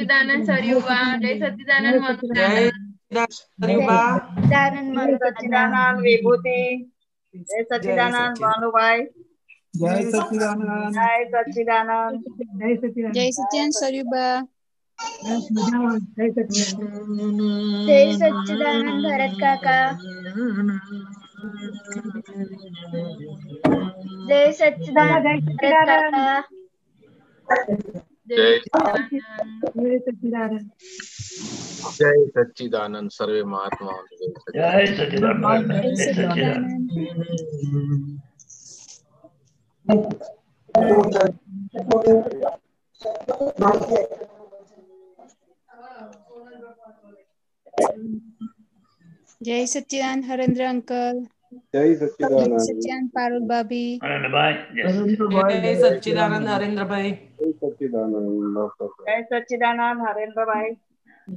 સચિદાનંદ સરયુબા જય સચિદાનંદ મનુદાનંદ સચિદાનંદ વિભૂતિ જય સચિદાનંદ ભાનુભાઈ જય સચિદાનંદ જય સચિદાનંદ જય સચિદાનંદ સરયુબા જય સચિદાનંદ ભરત કાકા જય સચિદાનંદ ભરત કાકા जय सच्चिदानंद जय सच्चिदानंद सर्वे महात्मा जय सच्चिदानंद जय सच्चिदानंद हरेंद्र अंकल जय सच्चिदानंद पारुल बाबी आनंद भाई जय सच्चिदानंद हरेंद्र भाई जय सच्चिदानंद जय सच्चिदानंद हरेंद्र भाई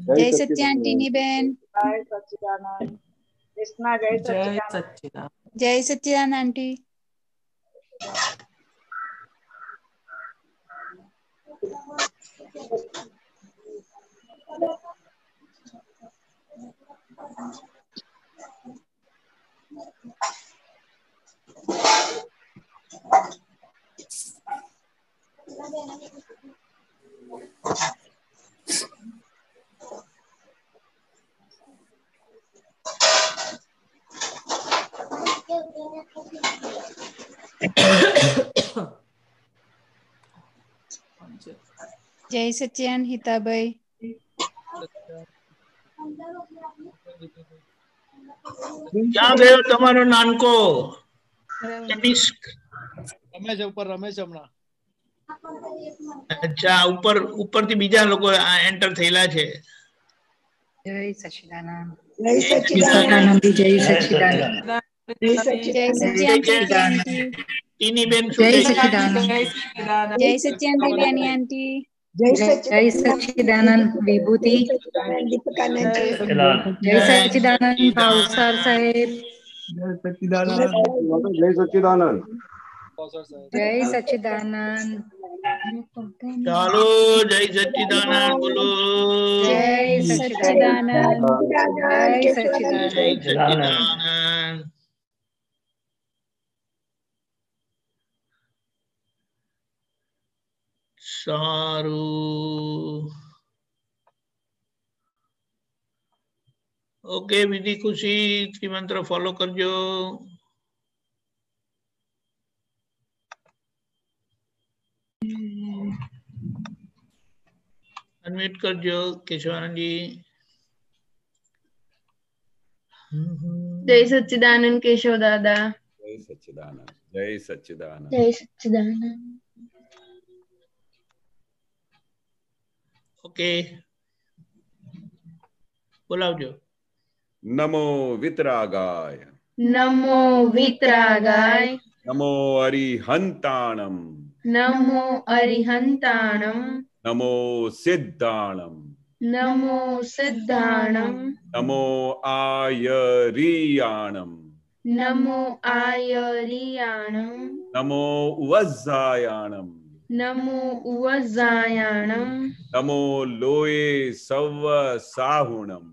जय सच्चिदानंद टीनी बहन जय सच्चिदानंद कृष्णा जय सच्चिदानंद जय Satchidanand aunty Thank you. Jai Sajian Hitabai. ક્યાં ગયો તમારો નાનકો રમેશ ઉપર રમેશ હમણાં અચ્છા ઉપર ઉપર થી બીજા લોકો એન્ટર થયેલા છે જય સચિદાનંદ જય સચિદાનંદ જય સચિદાનંદ જય સચિદાનંદ બેન જય સચિદાનંદ જય સચિદાનંદ બેન આંટી જય સચિદાનંદ વિભૂતિ જય સચિદાનંદ ભાવસર સાહેબ જય સચિદાનંદ જય સચિદાનંદ ચાલો જય સચિદાનંદ બોલો જય સચિદાનંદ જય સચિદાનંદ સારું ઓકે વિધિ ખુશી ત્રિમંત્ર ફોલો કરજો અનમ્યુટ કરજો કેશવાનંદજી જય સચ્ચિદાનંદ કેશવ દાદા જય સચ્ચિદાનંદ જય સચ્ચિદાનંદ જય સચ્ચિદાનંદ ઓકે બોલાવજો નમો વિતરાગાય નમો વિતરાગાય નમો અરિહંતાણમ નમો અરિહંતાણમ નમો સિદ્ધાણમ નમો સિદ્ધાણમ નમો આયરિયાણમ નમો આયરિયાણમ નમો વઝાયાણમ नमो उवजायाणं नमो लोये सव साहुणम्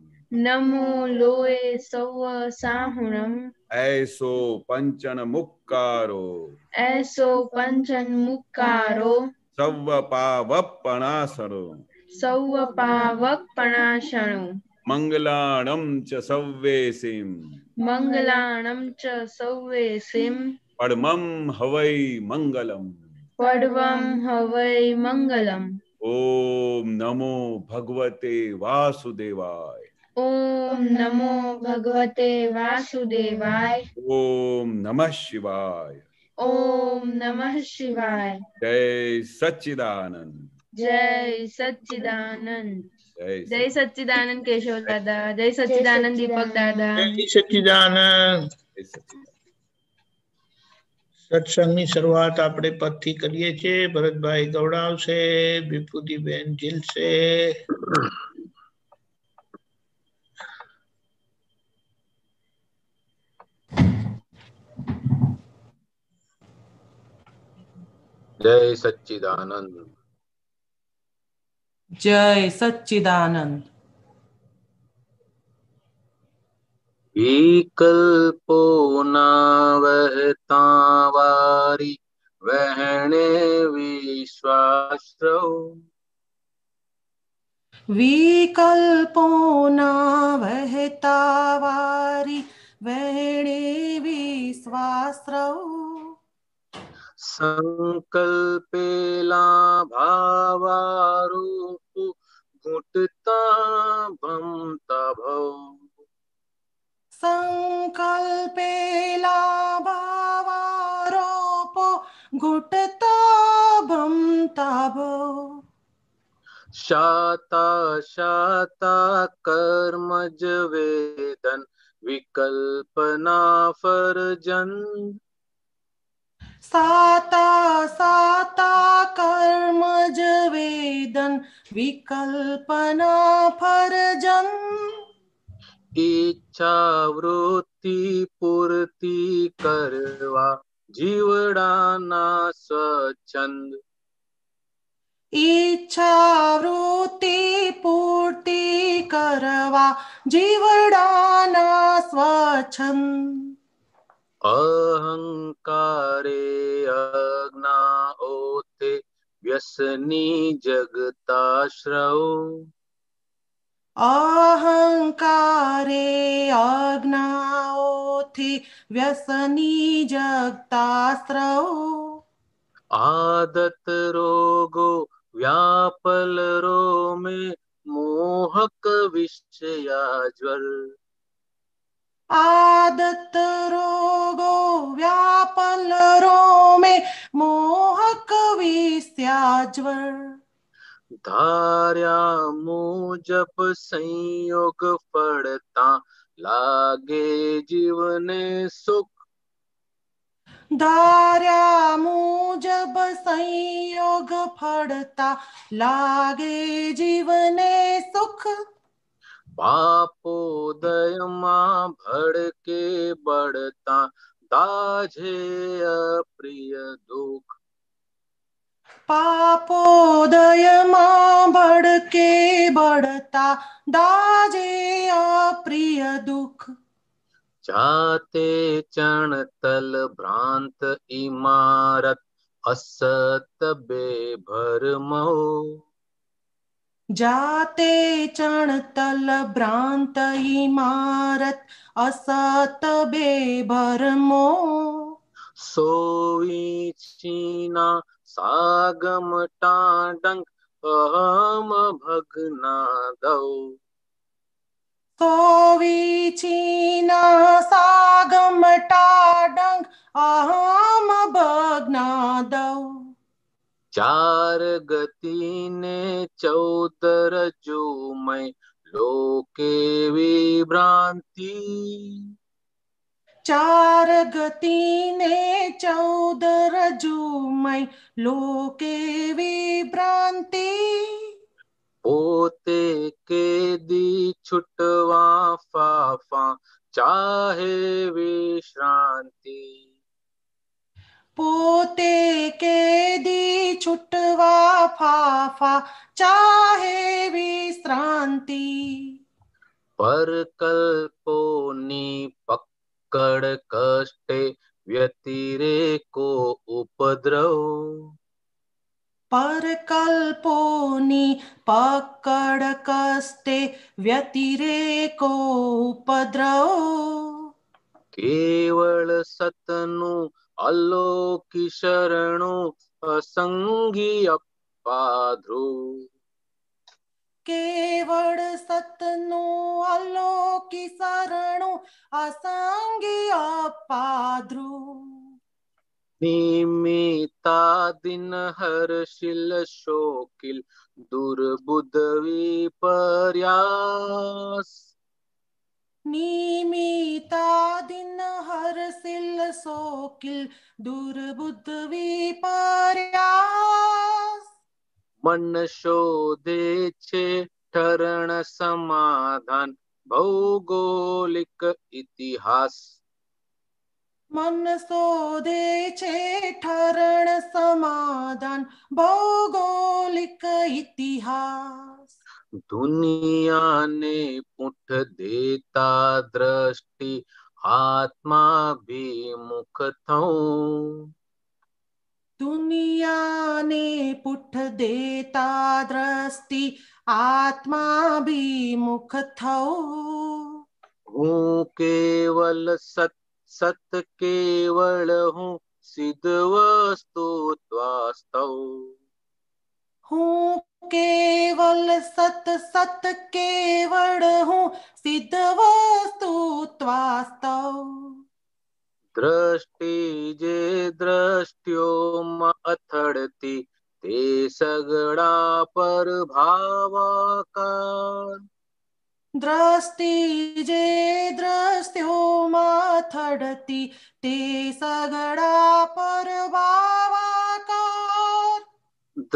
नमो लोये सव साहुणम् ऐसो पञ्चन मुक्कारो ऐसो पञ्चन मुक्कारो सव पावपणासरो सव पावपणाशणो मङ्गलाणं च सव्वेसिं मङ्गलाणं च सव्वेसिं परमं हवै मङ्गलम् पर्वम हवै मंगलम ओम नमो भगवते वासुदेवाय ओम नमो भगवते वासुदेवाय ओम नमः शिवाय ओम नमः शिवाय जय सच्चिदानंद जय सच्चिदानंद जय सच्चिदानंद केशव दादा जय सच्चिदानंद दीपक दादा जय सच्चिदानंद સત્સંગની શરૂઆત આપણે પદથી કરીએ છીએ ભરતભાઈ ગવડાવશે વિભૂતિબેન ઝીલશે જય સચ્ચિદાનંદ જય સચ્ચિદાનંદ વિકલ્પો ના વહેતા વારી વહેણે વિશ્વાસ વિકલ્પો ના વહેતા વારી વહેણે વિશ્વાસ સંકલ્પેલા ભાવારૂપ ઘૂંટતા ભમતા ભવ સંકલ્પેલા ભાવારોપો ગુટતાભમ તાભો શાતા શાતા કર્મજ વેદન વિકલ્પના ફરજન સાતા સાતા કર્મજ વેદન વિકલ્પના ફરજન ઈચ્છા વૃત્તિ પૂર્તિ કરવા જીવડાના સ્વચ્છંદ ઈચ્છા વૃત્તિ પૂર્તિ કરવા જીવડાના સ્વચ્છમ અહંકારે અજ્ઞાઓતે વ્યસની જગતાશ્રવ અહંકારે આજ્ઞાઓથી વ્યસની જગતાસ્ત્રો આદત રોગો વ્યાપલ રોમે મોહક વિષયા જ્વર આદત રોગો વ્યાપલ રોમે મોહક વિષયા જ્વર धार्या मूजब संयोग पड़ता लागे जीवन सुख धार्या मूजब संयोग फड़ता लागे जीवन सुख पापोदय माँ भड़के बढ़ता दाझे प्रिय दुख પાપોદયમાં ભડકે બળતા દાજે અપ્રિય દુઃખ જાતે ચણતલ ભ્રાંત ઇમારત અસત બેભર મો જાતે ચણતલ ભ્રાંત ઇમારત અસત બેભર મો સોઈ ચીના સાગમ ટાંડંક અહમ ભગનાદૌ સોવીચીના સાગમ ટાડંક અહમ ભગનાદૌ ચાર ગતિને ચૌદર જુમય લોકે વિભ્રાંતિ ચાર ગતિને ચૌદ રજુમય લોકે વિભ્રાંતિ પોતે કેદી છૂટવા ફાફા ચાહે વિશ્રાંતિ પોતે કેદી છૂટવા ફાફા ચાહે વિશ્રાંતિ પર કલ્પોની પક ಕಡ ಕಷ್ಟೆ ವ್ಯತಿರೇಕೋ ಉಪದ್ರವ ಪರಕಲ್ಪೋನಿ ಪಕ್ಕಡ ಕಷ್ಟೆ ವ್ಯತಿರೇಕೋ ಉಪದ್ರವ ಕೇವಳ ಸತನು ಅಲ್ಲೋಕಿ ಶರಣು ಅಸಂಗಿಯಪ್ಪಾದ್ರು કેવળ સતનો અલોકી શરણો અસંગે અપાદ્રુ નિમિતા દિન હર્ષિલ શોકિલ દુર્બુદ્ધ વિપર્યાસ નિમિતા દિન હર્ષિલ શોકિલ દુર્બુદ્ધ વિપર્યાસ મન શોધે છે ઠરણ સમાધાન ભૌગોલિક ઇતિહાસ મન શોધે છે ઠરણ સમાધાન ભૌગોલિક ઇતિહાસ દુનિયાને પૂઠ દેતા દ્રષ્ટિ આત્મા મુખ થઉં दुनिया ने पुठ देता दृष्टि आत्मा भी मुख थो हूँ केवल सत सत केवल हूँ सिद्ध वस्तु त्वास्तौ हूँ केवल सत सत केवल हूँ सिद्ध वस्तु त्वास्तौ દ્રષ્ટિ જે દ્રષ્ટિઓમાં અથડતી તે સગડા પર ભાવાકાર દ્રષ્ટિ જે દ્રષ્ટિઓમાં અથડતી તે સગડા પર ભાવાકાર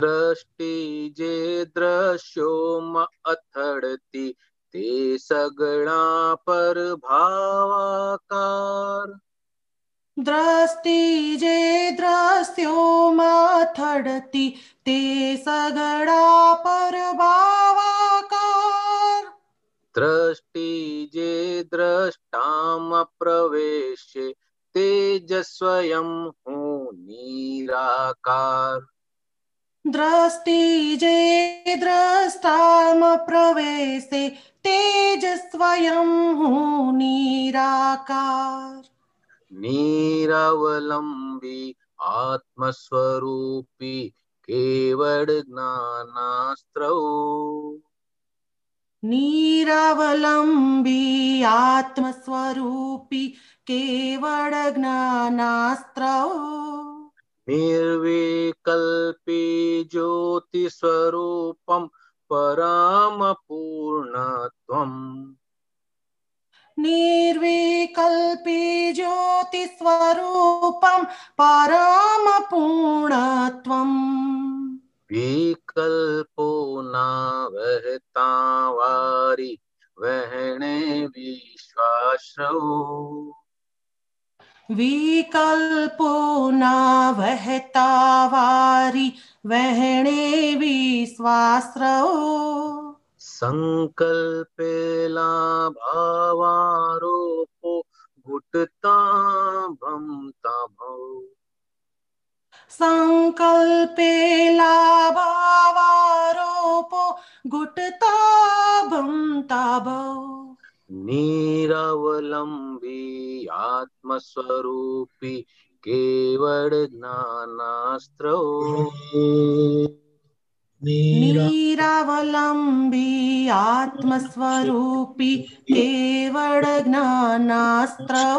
દ્રષ્ટિ જે દ્રશ્યોમાં અથડતી તે સગડા પર ભાવાકાર દ્રષ્ટિ જે દ્રશ્યોમાં થડતી તે સગડા પર ભાવાકાર દ્રષ્ટિ જે દ્રષ્ટામાં પ્રવેશે તે જ સ્વયં હું નિરાકાર દ્રષ્ટિ જે દ્રષ્ટામાં પ્રવેશે તે જ સ્વયં હું નિરાકાર ನೀರವಲಂಬಿ ಆತ್ಮಸ್ವರೂಪಿ ಕೇವಡ ಜ್ಞಾನಾಸ್ತ್ರವು ನೀರವಲಂಬಿ ಆತ್ಮಸ್ವರೂಪಿ ಕೇವಡ ಜ್ಞಾನಾಸ್ತ್ರವು ನಿರ್ವಿಕಲ್ಪಿ ಜ್ಯೋತಿ ಸ್ವರೂಪಂ स्वरूपी केवळ ज्ञानास्त्रौ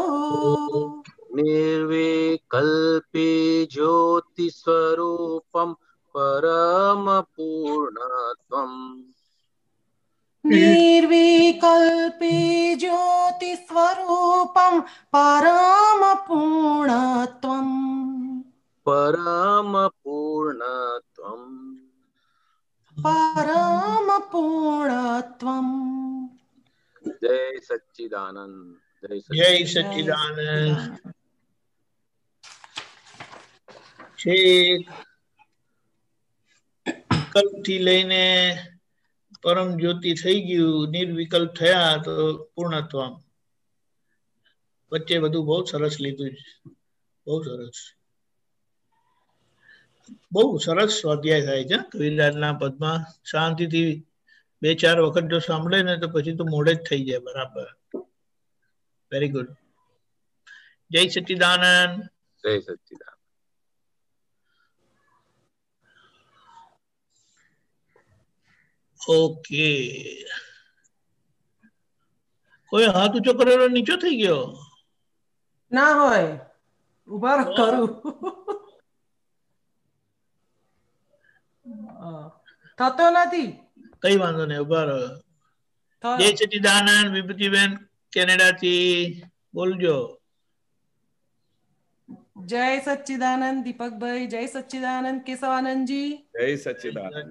જય સચિદાનંદ છેક વિકલ્પથી લઈને પરમ જ્યોતિ થઈ ગયું નિર્વિકલ્પ થયા તો પૂર્ણત્વમ વચ્ચે બધું બહુ સરસ લીધું બહુ સરસ બહુ સરસ સ્વાધ્યાય થાય છે કવિરાજના પદમાં શાંતિથી બે ચાર વખત જો સાંભળે ને તો પછી તો મોડે જ થઈ જાય બરાબર વેરી ગુડ જય satchidanand jai satchidanand ઓકે કોઈ હાથ ઊંચો કરેલો નીચો થઈ ગયો ના હોય ઉભા કરું થતો નથી કઈ વાંધો નહીં ઉભા રહ્યો જય સચિદાનંદ વિભૂતિબેન કેનેડાથી બોલજો જય સચ્ચિદાનંદ દીપકભાઈ જય સચ્ચિદાનંદ કેશવાનંદજી જય સચ્ચિદાનંદ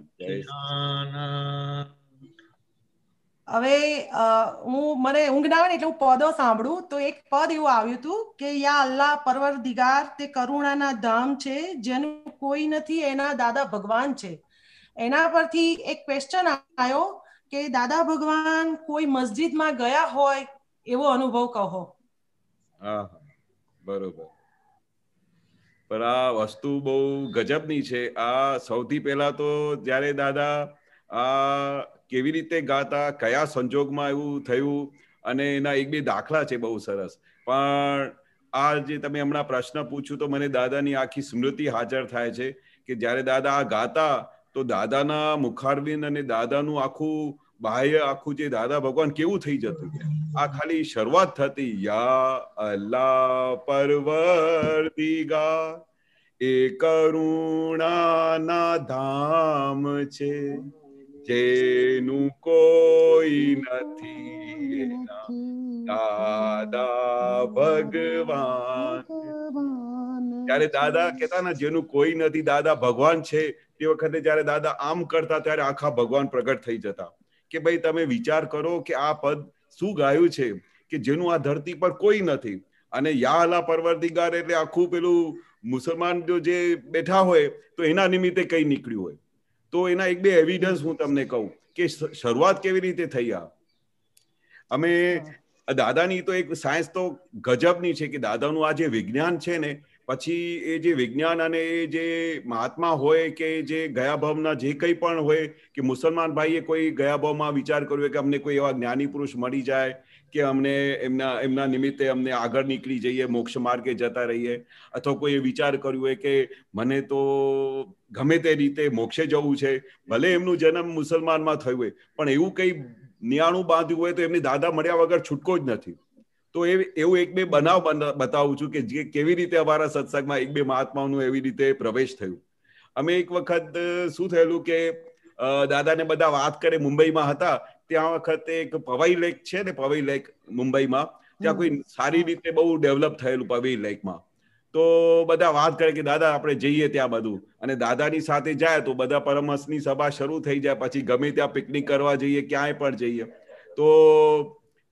હવે હું મને ઊંઘ ના આવે એટલે હું પદો સાંભળું તો એક પદ એવું આવ્યું હતું કે યા અલ્લાહ પરવર દિગાર તે કરુણાના ધામ છે જેનું કોઈ નથી એના દાદા ભગવાન છે એના પરથી એક ક્વેશ્ચન આવ્યો કે દાદા ભગવાન કોઈ મસ્જિદમાં ગયા હોય એવો અનુભવ કહો હા બરોબર પણ આ વસ્તુ બહુ ગજબની છે આ સૌથી પહેલા તો જ્યારે દાદા આ કેવી રીતે ગાતા કયા સંજોગમાં એવું થયું અને એના એક બે દાખલા છે બહુ સરસ પણ આ જે તમે હમણાં પ્રશ્ન પૂછ્યું તો મને દાદાની આખી સ્મૃતિ હાજર થાય છે કે જ્યારે દાદા આ ગાતા તો દાદાના મુખારબિન અને દાદાનું આખું બાહ્ય આખું જે દાદા ભગવાન કેવું થઈ જતું આ ખાલી શરૂઆત થતી યા અલ્લાહ પરવરદિગા એ કરુણાના ધામ છે જેનું કોઈ નથી દાદા ભગવાન ત્યારે દાદા કેતા ને જેનું કોઈ નથી દાદા ભગવાન છે તે વખતે જયારે દાદા આમ કરતા ત્યારે આખા ભગવાન પ્રગટ થઈ જતા કે ભાઈ તમે વિચાર કરો કે આ પદ શું ગાયું છે કે જેનું આ ધરતી પર કોઈ નથી અને યાહલા પરવર્તિગાર એટલે આખું પેલું મુસલમાન જે બેઠા હોય તો એના નિમિત્તે કઈ નીકળ્યું હોય તો એના એક બે એવિડન્સ હું તમને કહું કે શરૂઆત કેવી રીતે થઈ આ અમે દાદાની તો એક સાયન્સ તો ગજબની છે કે દાદાનું આ જે વિજ્ઞાન છે ને પછી એ જે વિજ્ઞાન અને એ જે મહાત્મા હોય કે જે ગયા ભાવના જે કંઈ પણ હોય કે મુસલમાન ભાઈએ કોઈ ગયા ભાવમાં વિચાર કર્યો કે અમને કોઈ એવા જ્ઞાની પુરુષ મળી જાય કે અમને એમના એમના નિમિત્તે અમને આગળ નીકળી જઈએ મોક્ષ માર્ગે જતા રહીએ અથવા કોઈ વિચાર કર્યો હોય કે મને તો ગમે તે રીતે મોક્ષે જવું છે ભલે એમનું જન્મ મુસલમાનમાં થયું હોય પણ એવું કંઈ નિયાણું બાંધ્યું હોય તો એમની દાદા મળ્યા વગર છૂટકો જ નથી તો એ એવું એક બે બનાવ બતાવું છું કે જે કેવી રીતે અમારા સત્સંગમાં એક બે મહાત્માઓનું એવી રીતે પ્રવેશ થયું અમે એક વખત શું થયેલું કે દાદાને બધા વાત કરે મુંબઈમાં હતા ત્યાં વખતે એક પવઈ લેક છે ને પવઈ લેક મુંબઈમાં ત્યાં કોઈ સારી રીતે બહુ ડેવલપ થયેલું પવઈ લેકમાં તો બધા વાત કરે કે દાદા આપણે જઈએ ત્યાં બધું અને દાદાની સાથે જાય તો બધા પરમહંસની સભા શરૂ થઈ જાય પછી ગમે ત્યાં પિકનિક કરવા જઈએ ક્યાંય પણ જઈએ તો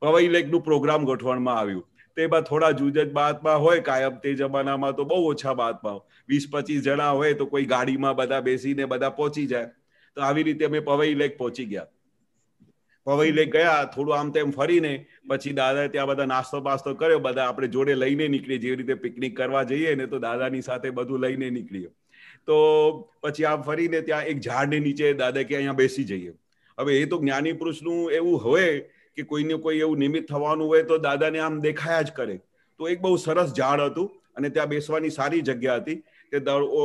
પવઈ લેકનું પ્રોગ્રામ ગોઠવણમાં આવ્યું તેમાં થોડા જુજ જ બાતમાં હોય કાયમ તે જમાનામાં તો બહુ ઓછા બાતમાં વીસ પચીસ જણા હોય તો કોઈ ગાડીમાં બધા બેસીને બધા પહોંચી જાય તો આવી રીતે અમે પવઈ લેક પહોંચી ગયા પવઈ લેક ગયા થોડું આમ તેમ ફરીને પછી દાદા ત્યાં બધા નાસ્તો બાસ્તો કર્યો બધા આપણે જોડે લઈને નીકળીએ જેવી રીતે પિકનિક કરવા જઈએ ને તો દાદાની સાથે બધું લઈને નીકળીએ તો પછી આમ ફરીને ત્યાં એક ઝાડની નીચે દાદા કે અહીંયા બેસી જઈએ હવે એ તો જ્ઞાની પુરુષનું એવું હોય કે કોઈ ને કોઈ એવું નિમિત થવાનું હોય તો दादा ने आम દેખાયા જ કરે તો એક બહુ સરસ ઝાડ હતું અને ત્યાં બેસવાની સારી જગ્યા હતી તે ઓ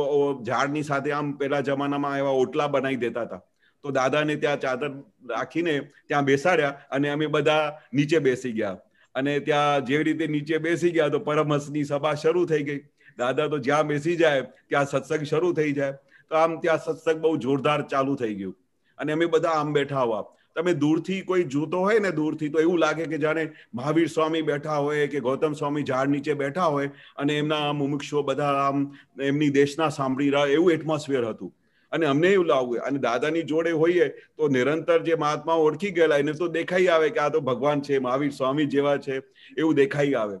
ઝાડની સાથે આમ પેલા જમાનામાં એવા ઓટલા બનાવી દેતા હતા તો दादा ने ત્યાં ચાદર રાખીને ત્યાં બેસાડ્યા અને અમે બધા નીચે બેસી ગયા અને ત્યાં જે રીતે નીચે બેસી ગયા તો પરમહસની સભા શરૂ થઈ ગઈ दादा તો જ્યાં બેસી જાય ત્યાં સત્સંગ શરૂ થઈ જાય તો આમ ત્યાં સત્સંગ બહુ જોરદાર ચાલુ થઈ ગયો અને અમે બધા આમ બેઠાવા તમે દૂરથી કોઈ જોતો હોય ને દૂરથી તો એવું લાગે કે જાણે મહાવીર સ્વામી બેઠા હોય કે ગૌતમ સ્વામી ઝાડ નીચે બેઠા હોય અને એમના આમ મુમુક્ષો બધા આમ એમની દેશના સાંભળી રહ્યા એવું એટમોસ્ફિયર હતું અને અમને એવું લાવવું અને દાદાની જોડે હોઈએ તો નિરંતર જે મહાત્મા ઓળખી ગયેલા એને તો દેખાઈ આવે કે આ તો ભગવાન છે મહાવીર સ્વામી જેવા છે એવું દેખાઈ આવે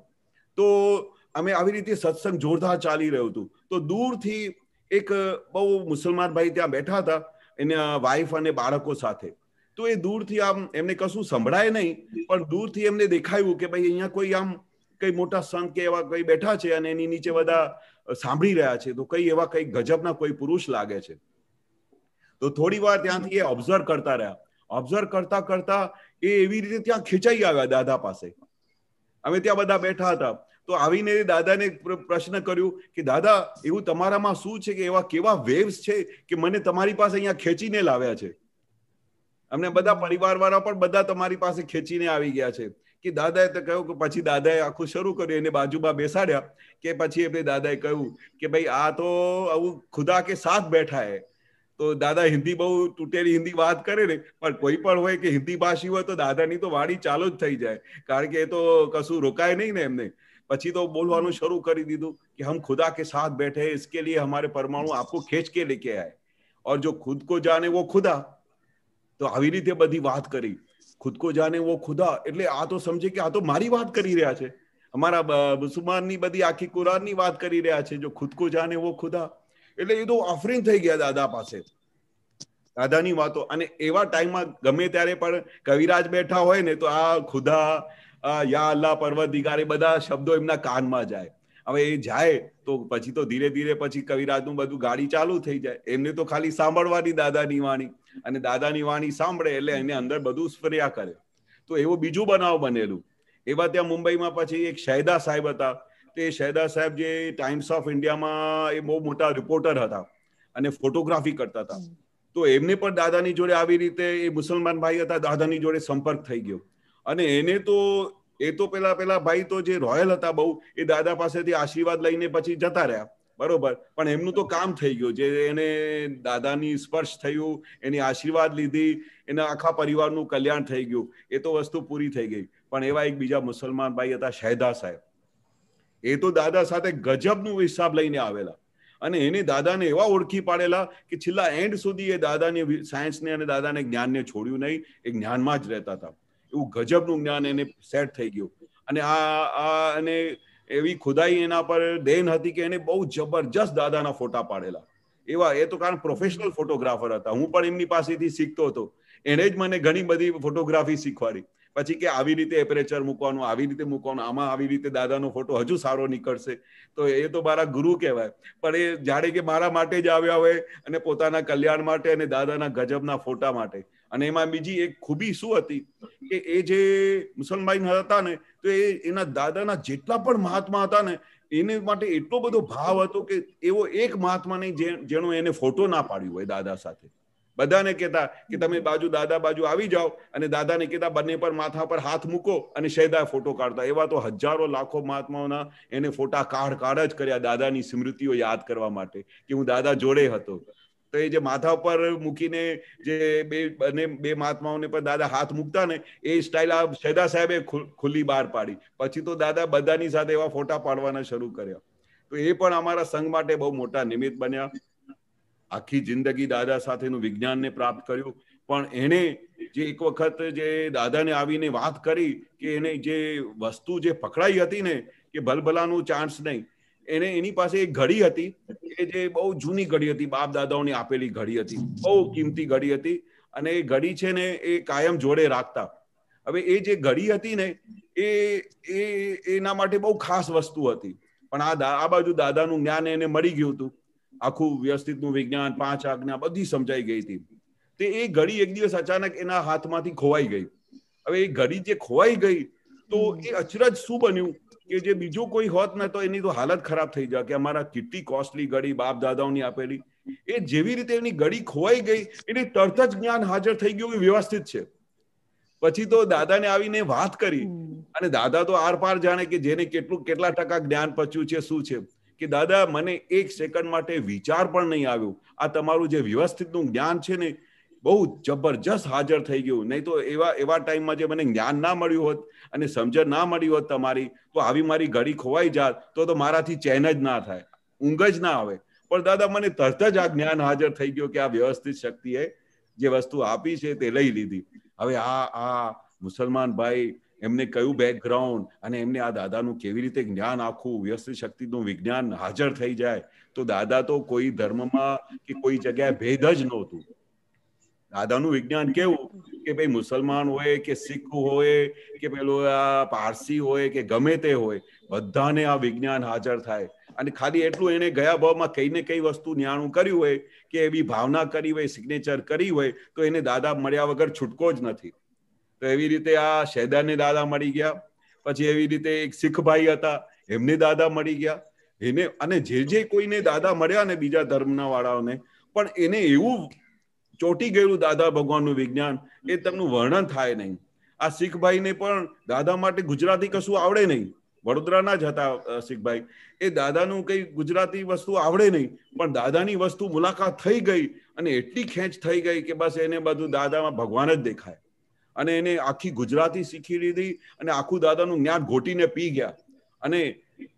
તો અમે આવી રીતે સત્સંગ જોરદાર ચાલી રહ્યું હતું તો દૂરથી એક બહુ મુસલમાન ભાઈ ત્યાં બેઠા હતા એના વાઈફ અને બાળકો સાથે તો એ દૂરથી આમ એમને કશું સંભળાય નહીં પણ દૂરથી એમને દેખાયું કે ભાઈ અહીંયા કોઈ આમ કઈ મોટા સંત કે એવા કઈ બેઠા છે અને એની નીચે બધા સાંભળી રહ્યા છે તો કઈ એવા કઈ ગજબના કોઈ પુરુષ લાગે છે તો થોડી વાર ત્યાંથી એ ઓબ્ઝર્વ કરતા રહ્યા ઓબ્ઝર્વ કરતા કરતા એ એવી રીતે ત્યાં ખેંચાઈ આવ્યા દાદા પાસે અમે ત્યાં બધા બેઠા હતા તો આવીને દાદાને પ્રશ્ન કર્યો કે દાદા એવું તમારામાં શું છે કે એવા કેવા વેવ્સ છે કે મને તમારી પાસે અહીંયા ખેંચીને લાવ્યા છે અમને બધા પરિવાર વાળા પણ બધા તમારી પાસે ખેંચીને આવી ગયા છે કે દાદાએ તો કહ્યું કે પછી દાદાએ આખું શરૂ કર્યું એને બાજુમાં બેસાડ્યા કે પછી એમને દાદાએ કહ્યું કે ભાઈ આ તો આવું ખુદા કે સાથ બેઠા હે તો દાદા હિન્દી બહુ તૂટેલી હિન્દી વાત કરે ને પણ કોઈ પણ હોય કે હિન્દી ભાષી હોય તો દાદાની તો વાડી ચાલુ જ થઈ જાય કારણ કે એ તો કશું રોકાય નહીં ને એમને પછી તો બોલવાનું શરૂ કરી દીધું કે હમ ખુદા કે સાથ બેઠે इसके लिए हमारे परमाणु आपको ખેંચ કે લેકે આય ઓર જો खुद को जाने वो खुदा તો આવી રીતે બધી વાત કરી ખુદકો જાને વો ખુદા એટલે આ તો સમજે કે આ તો મારી વાત કરી રહ્યા છે અમારા મુસલમાનની બધી આખી કુરાનની વાત કરી રહ્યા છે જો ખુદકો જાને વો ખુદા એટલે એ તો આફરીન થઈ ગયા દાદા પાસે દાદાની વાતો અને એવા ટાઈમમાં ગમે ત્યારે પણ કવિરાજ બેઠા હોય ને તો આ ખુદા યા અલ્લાહ પર્વતધિકાર એ બધા શબ્દો એમના કાનમાં જાય હવે એ જાય તો પછી તો ધીરે ધીરે પછી કવિરાજનું બધું ગાડી ચાલુ થઈ જાય એમને તો ખાલી સાંભળવાની દાદાની વાણી અને દાદાની વાણી સાંભળે એટલે એને અંદર બધું સ્ફર્યા કરે તો એવો બીજું બનાવ બનેલું એવા ત્યાં મુંબઈમાં પછી એક શહેદા સાહેબ હતા તે શહેદા સાહેબ જે ટાઈમ્સ ઓફ ઇન્ડિયામાં એ બહુ મોટા રિપોર્ટર હતા અને ફોટોગ્રાફી કરતા હતા તો એમને પણ દાદાની જોડે આવી રીતે એ મુસલમાન ભાઈ હતા દાદાની જોડે સંપર્ક થઈ ગયો અને એને તો એ તો પેલા પેલા ભાઈ તો જે રોયલ હતા બહુ એ દાદા પાસેથી આશીર્વાદ લઈને પછી જતા રહ્યા બરોબર પણ એમનું તો કામ થઈ ગયું જે એને દાદાની સ્પર્શ થયું એની આશીર્વાદ લીધી એના આખા પરિવારનું કલ્યાણ થઈ ગયું એ તો વસ્તુ પૂરી થઈ ગઈ પણ એવા એક બીજા મુસલમાન ભાઈ હતા શહેદા સાહેબ એ તો દાદા સાથે ગજબનું હિસાબ લઈને આવેલા અને એને દાદાને એવા ઓળખી પાડેલા કે છેલ્લા એન્ડ સુધી એ દાદાની સાયન્સને અને દાદાને જ્ઞાનને છોડ્યું નહીં એ જ્ઞાનમાં જ રહેતા હતા એવું ગજબનું જ્ઞાન એને સેટ થઈ ગયું અને આ આ અને એવી ખુદાઈ એના પર દેન હતી કે એને બહુ જબરજસ્ત દાદાનો ફોટો પાડેલા એવા એ તો કારણ પ્રોફેશનલ ફોટોગ્રાફર હતા હું પણ એમની પાસેથી શીખતોતો એણે જ મને ઘણી બધી ફોટોગ્રાફી શીખવાડી પછી કે આવી રીતે એપરેચર મૂકવાનું આવી રીતે મૂકવાનું આમાં આવી રીતે દાદાનો ફોટો હજુ સારો નીકળશે તો એ એ તો મારા ગુરુ કહેવાય પણ એ જાડે કે મારા માટે જ આવ્યા હોય અને પોતાના કલ્યાણ માટે અને દાદાના ગજબના ફોટા માટે અને એમાં બીજી એક ખૂબી શું હતી કે એ જે મુસ્લમાન હતા ને કે એના દાદાના જેટલા પણ મહાત્મા હતા ને એને માટે એટલો બધો ભાવ હતો કે એવો એક મહાત્મા નઈ જેનો એને ફોટો ના પાડ્યો હોય દાદા સાથે બધાને કહેતા કે તમે बाजू દાદા बाजू આવી जाओ અને દાદાને કહેતા બને પર માથા પર હાથ મૂકો અને શૈધા ફોટો કાઢતા એવા તો હજારો લાખો મહાત્માઓના એને ફોટા કાળ કાળ જ કર્યા દાદાની સ્મૃતિઓ યાદ કરવા માટે કે હું દાદા જોડે હતો તો એ જે માથા પર મૂકીને જે બે બંને બે મહાત્માઓને પર દાદા હાથ મૂકતા ને એ સ્ટાઇલ આ સેદા સાહેબે ખુલ્લી બહાર પાડી પછી તો દાદા બધાની સાથે એવા ફોટા પાડવાના શરૂ કર્યા તો એ પણ અમારા સંઘ માટે બહુ મોટા નિમિત્ત બન્યા આખી જિંદગી દાદા સાથેનું વિજ્ઞાનને પ્રાપ્ત કર્યું પણ એને જે એક વખત જે દાદાને આવીને વાત કરી કે એને જે વસ્તુ જે પકડાઈ હતી ને કે ભલભલાનું ચાન્સ નહીં એને એની પાસે એક ઘડી હતી કે જે બહુ જૂની ઘડી હતી બાપ દાદાઓની આપેલી ઘડી હતી બહુ કિંમતી ઘડી હતી અને એ ઘડી છે ને એ કાયમ જોડે રાખતા હવે એ જે ઘડી હતી ને એ એ એના માટે બહુ ખાસ વસ્તુ હતી પણ આ આ બાજુ દાદાનું જ્ઞાન એને મળી ગયું હતું આખું વ્યવસ્થિતનું વિજ્ઞાન પાંચ આજ્ઞા બધી સમજાઈ ગઈ હતી તે એ ઘડી એક દિવસ અચાનક એના હાથમાંથી ખોવાઈ ગઈ હવે એ ઘડી જે ખોવાઈ ગઈ તો એ અચરજ શું બન્યું કે જે બીજું કોઈ હોત ને તો એની તો હાલત ખરાબ થઈ જાય કે અમારા કેટલી કોસ્ટલી ગળી બાપ દાદાઓની આપેલી એ જેવી રીતે એની ગળી ખોવાઈ ગઈ એટલે તરત જ જ્ઞાન હાજર થઈ ગયું કે વ્યવસ્થિત છે પછી તો દાદાને આવીને વાત કરી અને દાદા તો આરપાર જાણે કે જેને કેટલું કેટલા ટકા જ્ઞાન પચ્યું છે શું છે કે દાદા મને એક સેકન્ડ માટે વિચાર પણ નહીં આવ્યો આ તમારું જે વ્યવસ્થિતનું જ્ઞાન છે ને બહુ જબરજસ્ત હાજર થઈ ગયું નહીં તો એવા એવા ટાઈમમાં જે મને જ્ઞાન ના મળ્યું હોત અને સમજણ ના મળી હોત તમારી તો આવી મારી ઘડી ખોવાઈ જાત તો તો મારાથી ચેન જ ના થાય ઊંઘ જ ના આવે પણ દાદા મને તરત જ આ જ્ઞાન હાજર થઈ ગયો કે આ વ્યવસ્થિત શક્તિએ જે વસ્તુ આપી છે તે લઈ લીધી હવે આ આ મુસલમાન ભાઈ એમને કયું બેકગ્રાઉન્ડ અને એમને આ દાદાનું કેવી રીતે જ્ઞાન આખું વ્યવસ્થિત શક્તિનું વિજ્ઞાન હાજર થઈ જાય તો દાદા તો કોઈ ધર્મમાં કે કોઈ જગ્યાએ ભેદ જ નહોતું આદનુ વિજ્ઞાન કે કે ભઈ મુસલમાન હોય કે સિકુ હોય કે પેલો આ પારસી હોય કે ગમેતે હોય બધાને આ વિજ્ઞાન હાજર થાય અને ખાલી એટલું એને ગયા ભાવમાં કઈને કઈ વસ્તુ નિયાણુ કરી હોય કે એબી ભાવના કરી હોય સિગ્નેચર કરી હોય તો એને દાદા મર્યા વગર છુટકો જ નથી તો આવી રીતે આ શેહદની દાદા મડી ગયા પછી આવી રીતે એક સખ ભાઈ હતા એમની દાદા મડી ગયા એને અને જેજે કોઈને દાદા મર્યા અને બીજા ધર્મના વાળાઓને પણ એને એવું ચોટી ગયેલું દાદા ભગવાનનું વિજ્ઞાન એ તેમનું વર્ણન થાય નહીં આ શીખભાઈને પણ દાદા માટે ગુજરાતી કશું આવડે નહીં વડોદરાના જ હતા શીખભાઈ એ દાદાનું કઈ ગુજરાતી વસ્તુ આવડે નહીં પણ દાદાની વસ્તુ મુલાકાત થઈ ગઈ અને એટલી ખેંચ થઈ ગઈ કે બસ એને બધું દાદામાં ભગવાન જ દેખાય અને એને આખી ગુજરાતી શીખી લીધી અને આખું દાદાનું જ્ઞાન ઘોટીને પી ગયા અને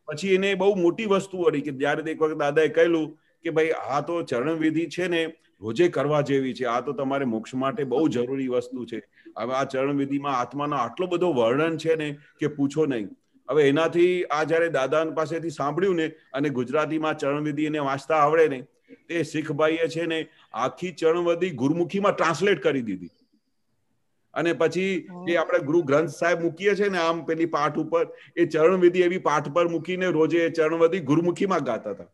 પછી એને બહુ મોટી વસ્તુ વળી કે જ્યારે એક વખત દાદાએ કહેલું કે ભાઈ આ તો ચરણવિધિ છે ને રોજે કરવા જેવી છે આ તો તમારે મોક્ષ માટે બહુ જરૂરી વસ્તુ છે હવે આ ચરણવિધિમાં આત્માનો આટલો બધો વર્ણન છે ને કે પૂછો નહીં હવે એનાથી આ જયારે દાદા પાસેથી સાંભળ્યું ને અને ગુજરાતીમાં ચરણવિધિ એને વાંચતા આવડે ને તે શીખભાઈએ છે ને આખી ચરણવિધિ ગુરુમુખીમાં ટ્રાન્સલેટ કરી દીધી અને પછી જે આપણે ગુરુ ગ્રંથ સાહેબ મૂકીએ છે ને આમ પેલી પાઠ ઉપર એ ચરણવિધિ એવી પાઠ પર મૂકીને રોજે એ ચરણવિધિ ગુરુમુખીમાં ગાતા હતા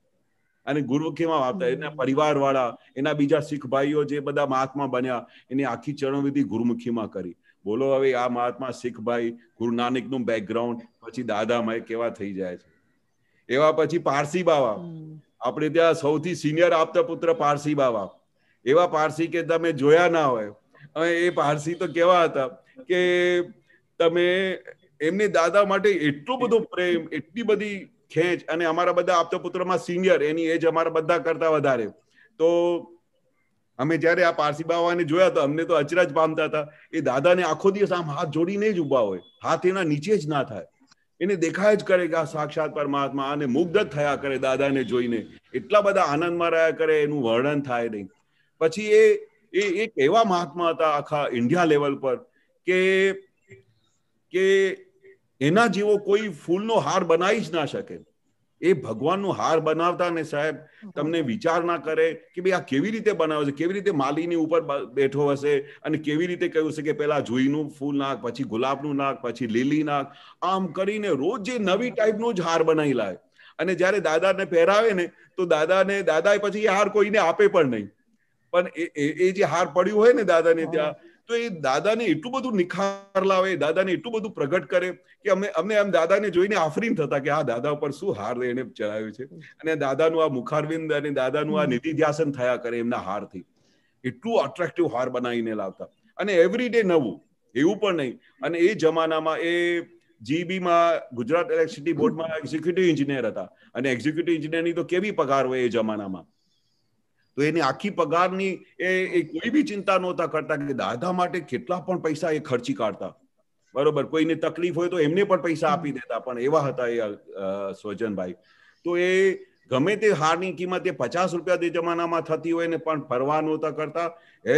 અને ગુરુ કેવા આપતા એના પરિવાર વાળા એના બીજા શીખ ભાઈઓ જે બધા મહાત્મા બન્યા એની આખી ચરણવિધિ ગુરુમુખીમાં કરી બોલો હવે આ મહાત્મા શીખ ભાઈ ગુરુ નાનક નું બેકગ્રાઉન્ડ પછી દાદામય કેવા થઈ જાય છે એવા પછી પારસી બાવા આપણે ત્યાં સૌથી સિનિયર આપતા પુત્ર પારસી બાવા એવા પારસી કે તમે જોયા ના હોય એ પારસી તો કેવા હતા કે તમે એમને દાદા માટે એટલો બધો પ્રેમ એટલી બધી ખેંચ અને અમારા બધા આપતા પુત્રમાં સિનિયર એની એજ અમારા બધા કરતા વધારે તો અમે જ્યારે આ પારસી બાવાને જોયા તો અમને તો અચરજ પામતા હતા એ દાદાને આખો દિવસ આમ હાથ જોડીને જ ઉભા હોય હાથ એના નીચે જ ના થાય એને દેખાય જ કરે કે આ સાક્ષાત પરમાત્મા અને મુગ્ધ થયા કરે દાદાને જોઈને એટલા બધા આનંદમાં રહ્યા કરે એનું વર્ણન થાય નહીં પછી એ એ એક એવા મહાત્મા હતા આખા ઇન્ડિયા લેવલ પર કે કે એના જેવો કોઈ ફૂલનો હાર બનાવી જ ના શકે એ ભગવાનનો હાર બનાવતા ને સાહેબ તમને વિચાર ના કરે કે ભાઈ આ કેવી રીતે બનાવે છે કેવી રીતે માલીની ઉપર બેઠો હશે અને કેવી રીતે કહ્યું છે કે પેલા જોઈનું ફૂલ નાખ પછી ગુલાબનું નાખ પછી લીલી નાખ આમ કરીને રોજ જે નવી ટાઈપનો જ હાર બનાવી લાવે અને જ્યારે દાદાને પહેરાવે ને તો દાદાને દાદા પછી હાર કોઈને આપે પણ નહીં પણ એ એ જે હાર પડ્યું હોય ને દાદાને ત્યાં તો એ દાદાને એટલું બધું નિખાર લાવે દાદાને એટલું બધું પ્રગટ કરે કે અમે અમને આમ દાદાને જોઈને આફરીન થતા કે આ દાદા ઉપર શું હાર એને ચડાવ્યું છે અને દાદાનું આ મુખારવિંદ અને દાદાનું આ નિધિ ધ્યાસન થયા કરે એમના હારથી એટલું અટ્રેક્ટિવ હાર બનાવીને લાવતા અને એવરી ડે નવું એવું પણ નહીં અને એ જમાનામાં એ જીબીમાં ગુજરાત ઇલેક્ટ્રિસિટી બોર્ડમાં એક્ઝિક્યુટિવ ઇન્જિનિયર હતા અને એક્ઝિક્યુટિવ ઇન્જિનિયરની તો કેવી પગાર હોય એ જમાનામાં તો એની આખી પગારની એ કોઈ બી ચિંતા નહોતા કરતા કે દાદા માટે કેટલા પણ પૈસા એ ખર્ચી કાઢતા બરોબર કોઈને તકલીફ હોય તો એમને પણ પૈસા આપી દેતા પણ એવા હતા એ સ્વજનભાઈ તો એ ગમે તે હારની કિંમત એ પચાસ રૂપિયા તે જમાનામાં થતી હોય ને પણ ફરવા નહોતા કરતા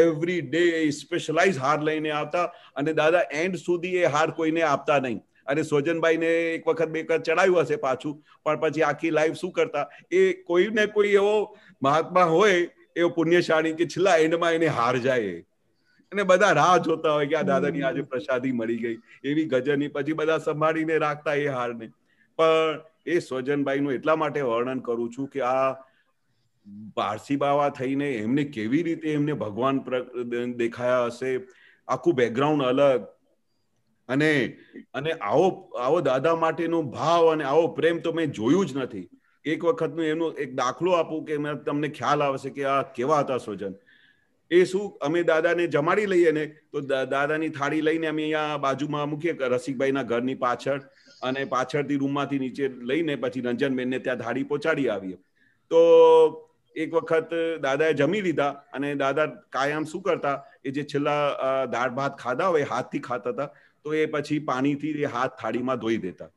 એવરી ડે એ સ્પેશિયલાઇઝ હાર લઈને આવતા અને દાદા એન્ડ સુધી એ હાર કોઈને આપતા નહીં અને સોજનભાઈને એક વખત બે વખત ચડાવ્યું હશે પાછું પણ પછી આખી લાઈફ શું કરતા એ કોઈને કોઈ એવો મહાત્મા હોય એવો પુણ્યશાળી કે છેલ્લા એન્ડમાં એને હાર જાય અને બધા રાહ જોતા હોય કે આ દાદાની આજે પ્રસાદી મળી ગઈ એવી ગજની પછી બધા સંભાળીને રાખતા એ હારને પણ એ સ્વજનભાઈનું એટલા માટે વર્ણન કરું છું કે આ પારસી બાવા થઈને એમને કેવી રીતે એમને ભગવાન દેખાયા હશે આખું બેકગ્રાઉન્ડ અલગ અને અને આવો આવો દાદા માટેનો ભાવ અને આવો પ્રેમ તો મેં જોયું જ નથી એક વખતનું એનો એક દાખલો આપું કે તમને ખ્યાલ આવશે કે આ કેવા હતા સ્વજન એ શું અમે દાદાને જમાડી લઈએ ને તો દાદાની થાળી લઈને અમે અહીંયા બાજુમાં મૂકીએ રસિકભાઈના ઘરની પાછળ અને પાછળથી રૂમમાંથી નીચે લઈને પછી રંજનબેનને ત્યાં થાળી પહોંચાડી આવીએ તો એક વખત દાદાએ જમી લીધા અને દાદા કાયમ શું કરતા એ જે છેલ્લા દાળ ભાત ખાધા હોય હાથથી ખાતા હતા તો એ પછી પાણી થી એ હાથ થાડી માં ધોઈ દેતા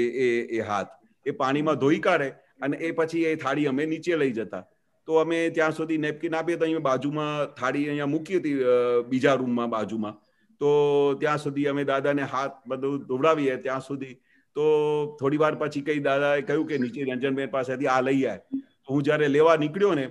એ એ એ હાથ એ પાણી માં ધોઈ કાડે અને એ પછી એ થાડી અમે નીચે લઈ જતા તો અમે ત્યાં સુધી નેપકિન આપિય તો એ બાજુ માં થાડી અહીંયા મૂકી હતી બીજા રૂમ માં બાજુ માં તો ત્યાં સુધી અમે દાદા ને હાથ બધું ધોવડાવીએ ત્યાં સુધી તો થોડીવાર પછી કઈ દાદા એ કયું કે નીચે રંજનબેન પાસે થી આ લઈ આય હું જારે લેવા નીકળ્યો ને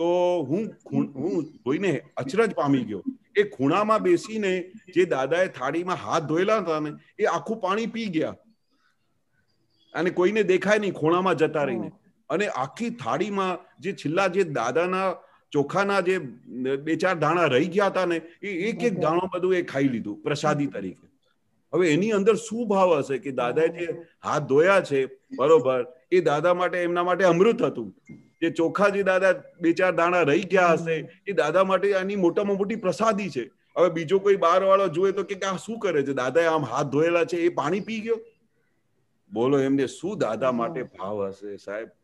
તો હું હું જોઈને અચરજ પામી ગયો એ ખૂણામાં બેસીને જે દાદાએ થાળીમાં હાથ ધોયેલા હતા ને એ આખું પાણી પી ગયા અને કોઈને દેખાય નહીં ખૂણામાં જતા રહીને અને આખી થાળીમાં જે છેલ્લા જે દાદાના ચોખાના જે બે ચાર દાણા રહી ગયા હતા ને એ એક એક દાણો બધું એ ખાઈ લીધું પ્રસાદી તરીકે હવે એની અંદર શું ભાવ હશે કે દાદાએ જે હાથ ધોયા છે બરોબર એ દાદા માટે એમના માટે અમૃત હતું કે ચોખાજી દાદા બે ચાર દાણા રહી ગયા હશે એ દાદા માટે આની મોટામાં મોટી પ્રસાદી છે હવે બીજો કોઈ બાર વાળો જોવે તો કે આ શું કરે છે દાદાએ આમ હાથ ધોયેલા છે એ પાણી પી ગયો બોલો એમને શું દાદા માટે ભાવ હશે સાહેબ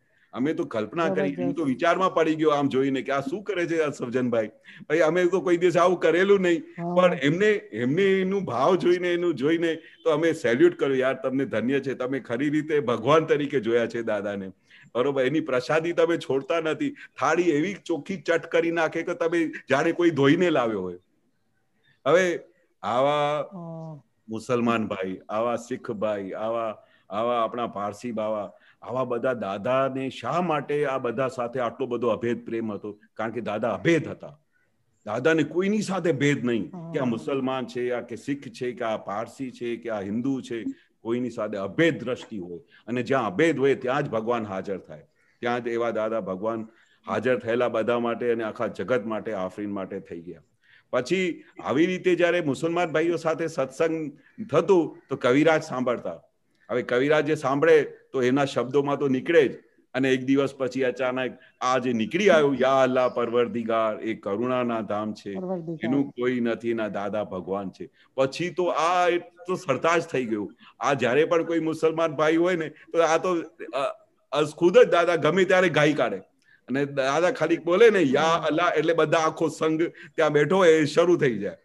અમે તો કલ્પના કરી હું તો વિચારમાં પડી ગયો આમ જોઈને કે આ શું કરે છે આ સર્જનભાઈ ભાઈ અમે તો કોઈ દિવસ આવું કરેલું નહીં પણ એમને એમને એનું ભાવ જોઈને એનું જોઈને તો અમે સેલ્યુટ કર્યું યાર તમને ધન્ય છે તમે ખરી રીતે ભગવાન તરીકે જોયા છે દાદાને બરોબર એની પ્રસાદી તમે છોડતા નથી થાળી એવી ચોખ્ખી ચટ કરી નાખે કે તમે જાણે કોઈ ધોઈને લાવ્યો હોય હવે આવા મુસલમાન ભાઈ આવા શીખ ભાઈ આવા આવા આપણા પારસી બાવા આવા બધા દાદાને શા માટે આ બધા સાથે આટલો બધો અભેદ પ્રેમ હતો કારણ કે દાદા અભેદ હતા દાદાને કોઈની સાથે ભેદ નહીં કે આ મુસલમાન છે આ કે શીખ છે કે આ પારસી છે કે આ હિન્દુ છે કોઈની સાથે અભેદ દ્રષ્ટિ હોય અને જ્યાં અભેદ હોય ત્યાં જ ભગવાન હાજર થાય ત્યાં જ એવા દાદા ભગવાન હાજર થયેલા બધા માટે અને આખા જગત માટે આફરીન માટે થઈ ગયા પછી આવી રીતે જ્યારે મુસલમાન ભાઈઓ સાથે સત્સંગ થતું તો કવિરાજ સાંભળતા હવે કવિરાજ જે સાંભળે તો એના શબ્દોમાં તો નીકળે જ અને એક દિવસ પછી આચાના એક આ જે નીકળી આવ્યો يا الله પરવર્દીગર એક કરુણાના धाम છે એનું કોઈ નથી ના દાદા ભગવાન છે પછી તો આ એટલો સર્તાજ થઈ ગયો આ જારે પણ કોઈ મુસલમાન ભાઈ હોય ને તો આ તો અસ્ખુદ જ દાદા ગમી ત્યારે ગાઈકારે અને દાદા ખાલી બોલે ને يا الله એટલે બધા આખો સંગ ત્યાં બેઠો એ શરૂ થઈ જાય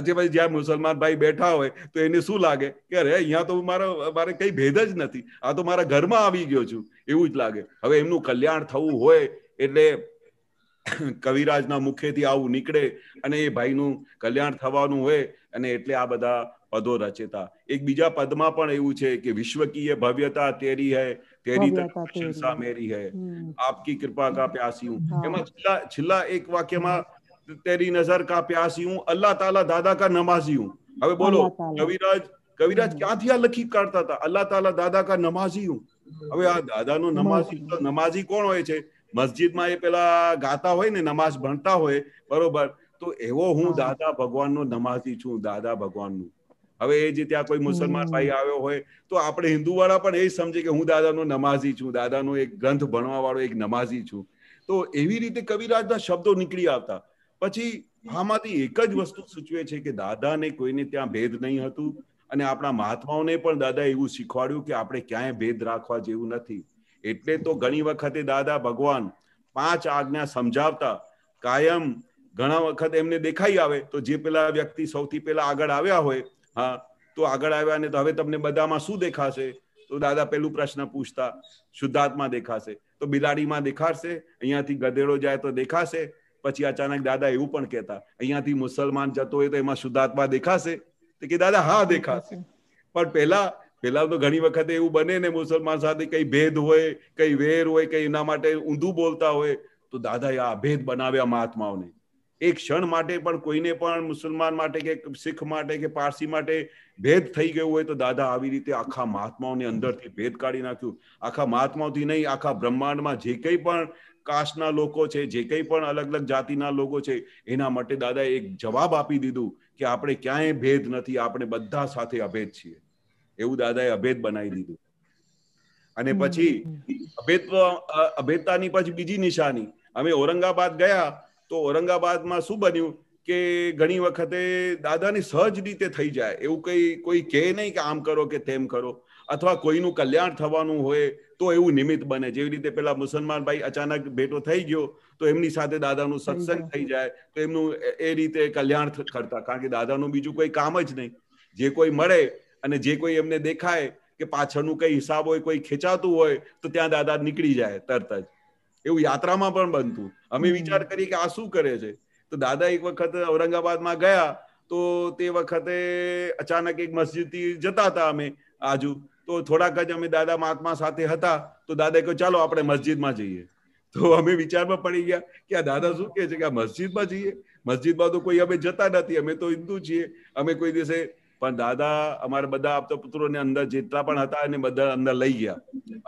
અજે પછી જ્યાં મુસલમાન ભાઈ બેઠા હોય તો એને શું લાગે કે રે અહીંયા તો મારા મારે કઈ ભેદ જ નથી આ તો મારા ઘરમાં આવી ગયો છું एव उठ लागे હવે એમનું કલ્યાણ થવું હોય એટલે કવીરાજના મુખે થી આવું નીકળે અને એ ભાઈનું કલ્યાણ થવાનું હોય અને એટલે આ બધા અધો રચેતા એક બીજો પદમાં પણ એવું છે કે વિશ્વકીય ભવ્યતા તેરી હે તેરી તકસે મારી હે આપકી કૃપા કા પ્યાસી હું એમાં છિલા છિલા એક વાક્યમાં તેરી નજર કા પ્યાસી હું અલ્લાહ તઆલા દાદા કા નમાઝી હું હવે બોલો કવીરાજ કવીરાજ ક્યાંથી આ લખી કાઢતા હતા અલ્લાહ તઆલા દાદા કા નમાઝી હું હવે આ દાદાનો નમાઝી નમાઝી કોણ હોય છે મસ્જિદમાં એ પેલા ગાતા હોય ને નમાઝ ભણતા હોય બરોબર તો એવો હું દાદા ભગવાનનો નમાઝી છું દાદા ભગવાનનું હવે એ જે ત્યાં કોઈ મુસલમાન ભાઈ આવ્યો હોય તો આપણે હિન્દુ વાળા પણ એ સમજે કે હું દાદાનો નમાઝી છું દાદાનો એક ગ્રંથ ભણવા વાળો એક નમાઝી છું તો એવી રીતે કવિરાજના શબ્દો નીકળી આવતા પછી આમાંથી એક જ વસ્તુ સૂચવે છે કે દાદાને કોઈને ત્યાં ભેદ નહીં હતું અને આપણા મહાત્માઓને પણ દાદા એવું શીખવાડ્યું કે આપણે ક્યાંય ભેદ રાખવા જેવું નથી એટલે તો ઘણી વખતે દાદા ભગવાન પાંચ આજ્ઞા સમજાવતા કાયમ ઘણા વખત એમને દેખાઈ આવે તો જે પેલા વ્યક્તિ સૌથી પહેલા આગળ આવ્યા હોય હા તો આગળ આવ્યા ને તો હવે તમને બધામાં શું દેખાશે તો દાદા પેલું પ્રશ્ન પૂછતા શુદ્ધાત્મા દેખાશે તો બિલાડીમાં દેખાડશે અહીંયાથી ગધેડો જાય તો દેખાશે પછી અચાનક દાદા એવું પણ કહેતા અહીંયાથી મુસલમાન જતો હોય તો એમાં શુદ્ધાત્મા દેખાશે કે દાદા હા દેખા પણ પહેલા પહેલા તો ઘણી વખત એવું બને ને મુસલમાન સાથે કઈ ભેદ હોય કઈ વેેર હોય કઈ નામાટે ઉંધું બોલતા હોય તો દાદા આ ભેદ બનાવ્યા મહાત્માઓને એક ક્ષણ માટે પણ કોઈને પણ મુસલમાન માટે કે સિક્ખ માટે કે પારસી માટે ભેદ થઈ ગયો હોય તો દાદા આવી રીતે આખા મહાત્માઓને અંદરથી ભેદ કાઢી નાખ્યું આખા મહાત્માઓથી નહીં આખા બ્રહ્માંડમાં જે કંઈ પણ કાશના લોકો છે જે કંઈ પણ અલગ અલગ જાતિના લોકો છે એના માટે દાદા એક જવાબ આપી દીધો કે આપણે ક્યાંય ભેદ નથી આપણે બધા સાથે અભેદ છીએ એવું દાદાએ અભેદ બનાવી દીધું અને પછી અભેદત્વ અભેદતાની પછી બીજી નિશાની અમે ઔરંગાબાદ ગયા તો ઔરંગાબાદમાં શું બન્યું કે ઘણી વખતે દાદાની સહજ રીતે થઈ જાય એવું કઈ કોઈ કહે નહીં કે આમ કરો કે તેમ કરો અથવા કોઈનું કલ્યાણ થવાનું હોય તો એવું નિમિત્ત બને જેવી રીતે પેલા મુસલમાન ભાઈ અચાનક ભેટો થઈ ગયો તો એમની સાથે દાદાનું સત્સંગ થઈ જાય તો એમનું એ રીતે કલ્યાણ કરતા કારણ કે દાદાનું બીજું કોઈ કામ જ નહીં જે કોઈ મળે અને જે કોઈ એમને દેખાય કે પાછળનું કઈ હિસાબ હોય કોઈ ખેંચાતું હોય તો ત્યાં દાદા નીકળી જાય તરત જ એવું યાત્રામાં પણ બનતું અમે વિચાર કરીએ કે આ શું કરે છે તો દાદા એક વખત ઔરંગાબાદમાં ગયા તો તે વખતે અચાનક એક મસ્જિદથી જતા હતા અમે આજુ તો થોડાક જ અમે દાદા મહાત્મા સાથે હતા તો દાદા કહ્યું ચાલો આપણે મસ્જિદમાં જઈએ તો અમે વિચારમાં પડી ગયા કે આ દાદા શું કહે છે કે આ મસ્જિદમાં જઈએ મસ્જિદમાં તો કોઈ અમે જતા નથી અમે તો હિન્દુ છીએ અમે કોઈ દિવસે પણ દાદા અમારા બધા આપતા પુત્રોને અંદર જેટલા પણ હતા એને બધા અંદર લઈ ગયા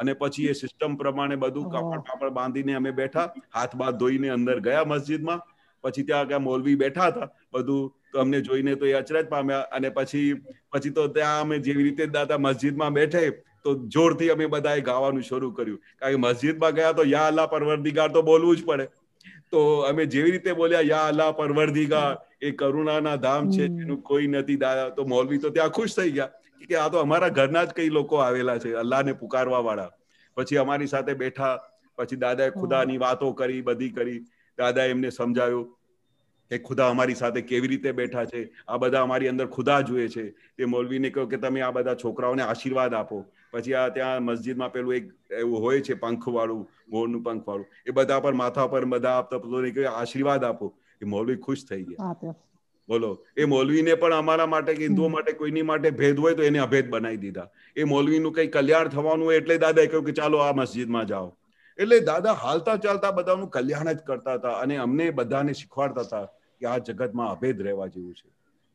અને પછી એ સિસ્ટમ પ્રમાણે બધું કાપડ કાપડ બાંધીને અમે બેઠા હાથ બાથ ધોઈને અંદર ગયા મસ્જિદમાં પછી ત્યાં આગળ મોલવી બેઠા હતા બધું તો અમને જોઈને તો એ અચરજ પામ્યા અને પછી પછી તો ત્યાં અમે જેવી રીતે દાદા મસ્જિદમાં બેઠે તો જોરથી અમે બધાએ ગાવાનું શરૂ કર્યું કારણ કે મસ્જિદમાં ગયા તો યા અલ્લાહ પરવરદિગાર તો બોલવું જ પડે તો અમે જેવી રીતે બોલ્યા યા અલ્લાહ પરવરદિગાર એ કરુણાના ધામ છે એનું કોઈ નથી દાદા તો મોલવી તો ત્યાં ખુશ થઈ ગયા કે આ તો અમારા ઘરના જ કઈ લોકો આવેલા છે અલ્લાહને પુકારવા વાળા પછી અમારી સાથે બેઠા પછી દાદાએ ખુદાની વાતો કરી બધી કરી દાદા એમને સમજાયું કે ખુદા અમારી સાથે કેવી રીતે બેઠા છે આ બધા અમારી અંદર ખુદા જુએ છે તે મૌલવીને કહ્યું કે તમે આ બધા છોકરાઓને આશીર્વાદ આપો પછી આ ત્યાં મસ્જિદમાં પેલું એક એવું હોય છે પંખવાળું મોરનું પંખવાળું એ બધા પર માથા પર બધા આપતા પોતાને કહ્યું આશીર્વાદ આપો એ મૌલવી ખુશ થઈ ગયા બોલો એ મૌલવીને પણ અમારા માટે કે હિન્દુઓ માટે કોઈની માટે ભેદ હોય તો એને અભેદ બનાવી દીધા એ મૌલવીનું કઈ કલ્યાણ થવાનું હોય એટલે દાદાએ કહ્યું કે ચાલો આ મસ્જિદમાં જાઓ એટલે દાદા હાલતા ચાલતા બધાનું કલ્યાણ જ કરતા હતા અને અમને બધાને શીખવાડતા હતા કે આ જગતમાં અભેદ રહેવા જેવું છે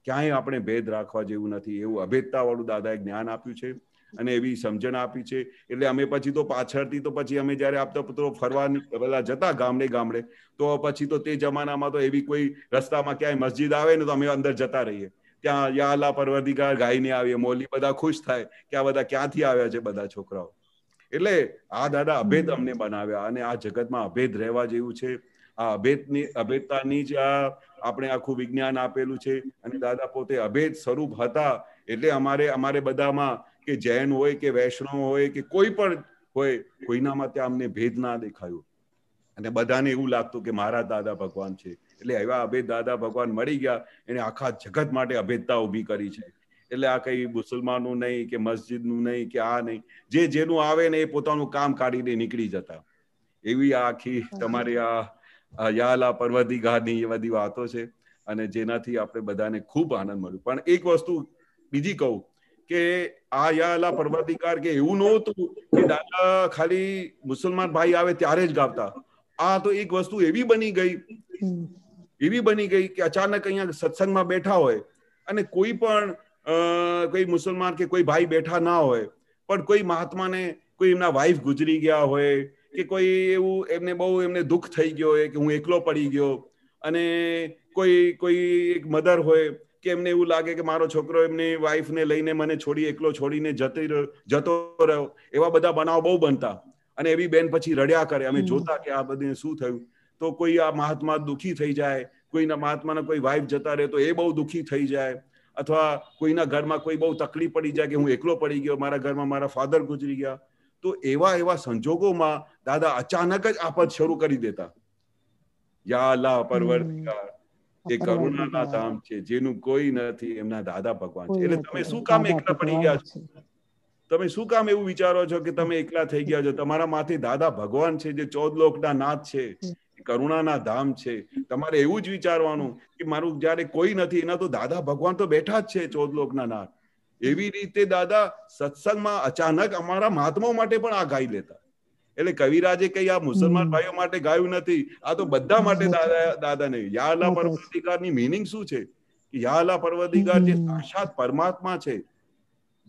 ક્યાંય આપણે ભેદ રાખવા જેવું નથી એવું અભેદતાવાળું દાદાએ જ્ઞાન આપ્યું છે અને એવી સમજણ આપી છે એટલે અમે પછી તો પાછળથી તો પછી અમે જ્યારે આપતા પુત્રો ફરવા પેલા જતા ગામડે ગામડે તો પછી તો તે જમાનામાં તો એવી કોઈ રસ્તામાં ક્યાંય મસ્જિદ આવે ને તો અમે અંદર જતા રહીએ ત્યાં યાલા પરવર્તિકાર ગાયને આવીએ મોલી બધા ખુશ થાય કે આ બધા ક્યાંથી આવ્યા છે બધા છોકરાઓ એટલે આ દાદા અભેદ અમને બનાવ્યા અને આ જગતમાં અભેદ રહેવા જેવું છે આ અભેદની અભેદતાની જ આ આપણે આખું વિજ્ઞાન આપેલું છે અને દાદા પોતે અભેદ સ્વરૂપ હતા એટલે અમારે અમારે બધામાં કે જૈન હોય કે વૈષ્ણવ હોય કે કોઈ પણ હોય કોઈનામાં ત્યાં અમને ભેદ ના દેખાયો અને બધાને એવું લાગતું કે મારા દાદા ભગવાન છે એટલે એવા અભેદ દાદા ભગવાન મળી ગયા એને આખા જગત માટે અભેદતા ઊભી કરી છે એટલે આ કઈ મુસલમાનનું નહીં કે મસ્જિદનું નહીં કે આ નહીં જે જેનું આવે ને એ પોતાનું કામ કાઢીને નીકળી જતા એવી આખી તમારી આ યાલા પર્વતી ગાની એ બધી વાતો છે અને જેનાથી આપણે બધાને ખૂબ આનંદ મળ્યો પણ એક વસ્તુ બીજી કહું કે આ યાલા પર્વતિકાર કે એવું નહોતું કે દાદા ખાલી મુસલમાન ભાઈ આવે ત્યારે જ ગાવતા આ તો એક વસ્તુ એવી બની ગઈ એવી બની ગઈ કે અચાનક અહીંયા સત્સંગમાં બેઠા હોય અને કોઈ પણ કોઈ મુસલમાન કે કોઈ ભાઈ બેઠા ના હોય પણ કોઈ મહાત્માને કોઈ એમના વાઈફ ગુજરી ગયા હોય કે કોઈ એવું એમને બહુ એમને દુઃખ થઈ ગયો હોય કે હું એકલો પડી ગયો અને કોઈ કોઈ એક મધર હોય કે એમને એવું લાગે કે મારો છોકરો એમની વાઈફને લઈને મને છોડી એકલો છોડીને જતી જતો રહ્યો એવા બધા બનાવ બહુ બનતા અને એવી બેન પછી રડ્યા કરે અમે જોતા કે આ બધું શું થયું તો કોઈ આ મહાત્મા દુઃખી થઈ જાય કોઈના મહાત્માના કોઈ વાઈફ જતા રહે તો એ બહુ દુઃખી થઈ જાય અથવા કોઈના ઘરમાં કોઈ બહુ તકલીફ પડી જાય કે હું એકલો પડી ગયો મારા ઘરમાં મારા ફાધર ગુજરી ગયા તો એવા એવા સંજોગોમાં દાદા અચાનક જ આપત શરૂ કરી દેતા يا الله પરવરદાર કે કરુણાના धाम છે જેનું કોઈ નથી એના દાદા ભગવાન છે એટલે તમે શું કામ એકલા પડી ગયા છો તમે શું કામ એવું વિચારો છો કે તમે એકલા થઈ ગયા છો તમારા માથે દાદા ભગવાન છે જે 14 લોકના नाथ છે કરુણાના धाम છે તમારે એવું જ વિચારવાનું કે મારું જારે કોઈ નથી એના તો દાદા ભગવાન તો બેઠા જ છે 14 લોકના नाथ એવી રીતે દાદા સત્સંગમાં અચાનક અમારા મહાત્માઓ માટે પણ આ ગાઈ લેતા એટલે કવિરાજે કઈ આ મુસલમાન ભાઈઓ માટે ગાયું નથી આ તો બધા માટે દાદા દાદાને યાલા પર્વધિકારની મિનિંગ શું છે યાલા પર્વધિકાર જે સાક્ષાત પરમાત્મા છે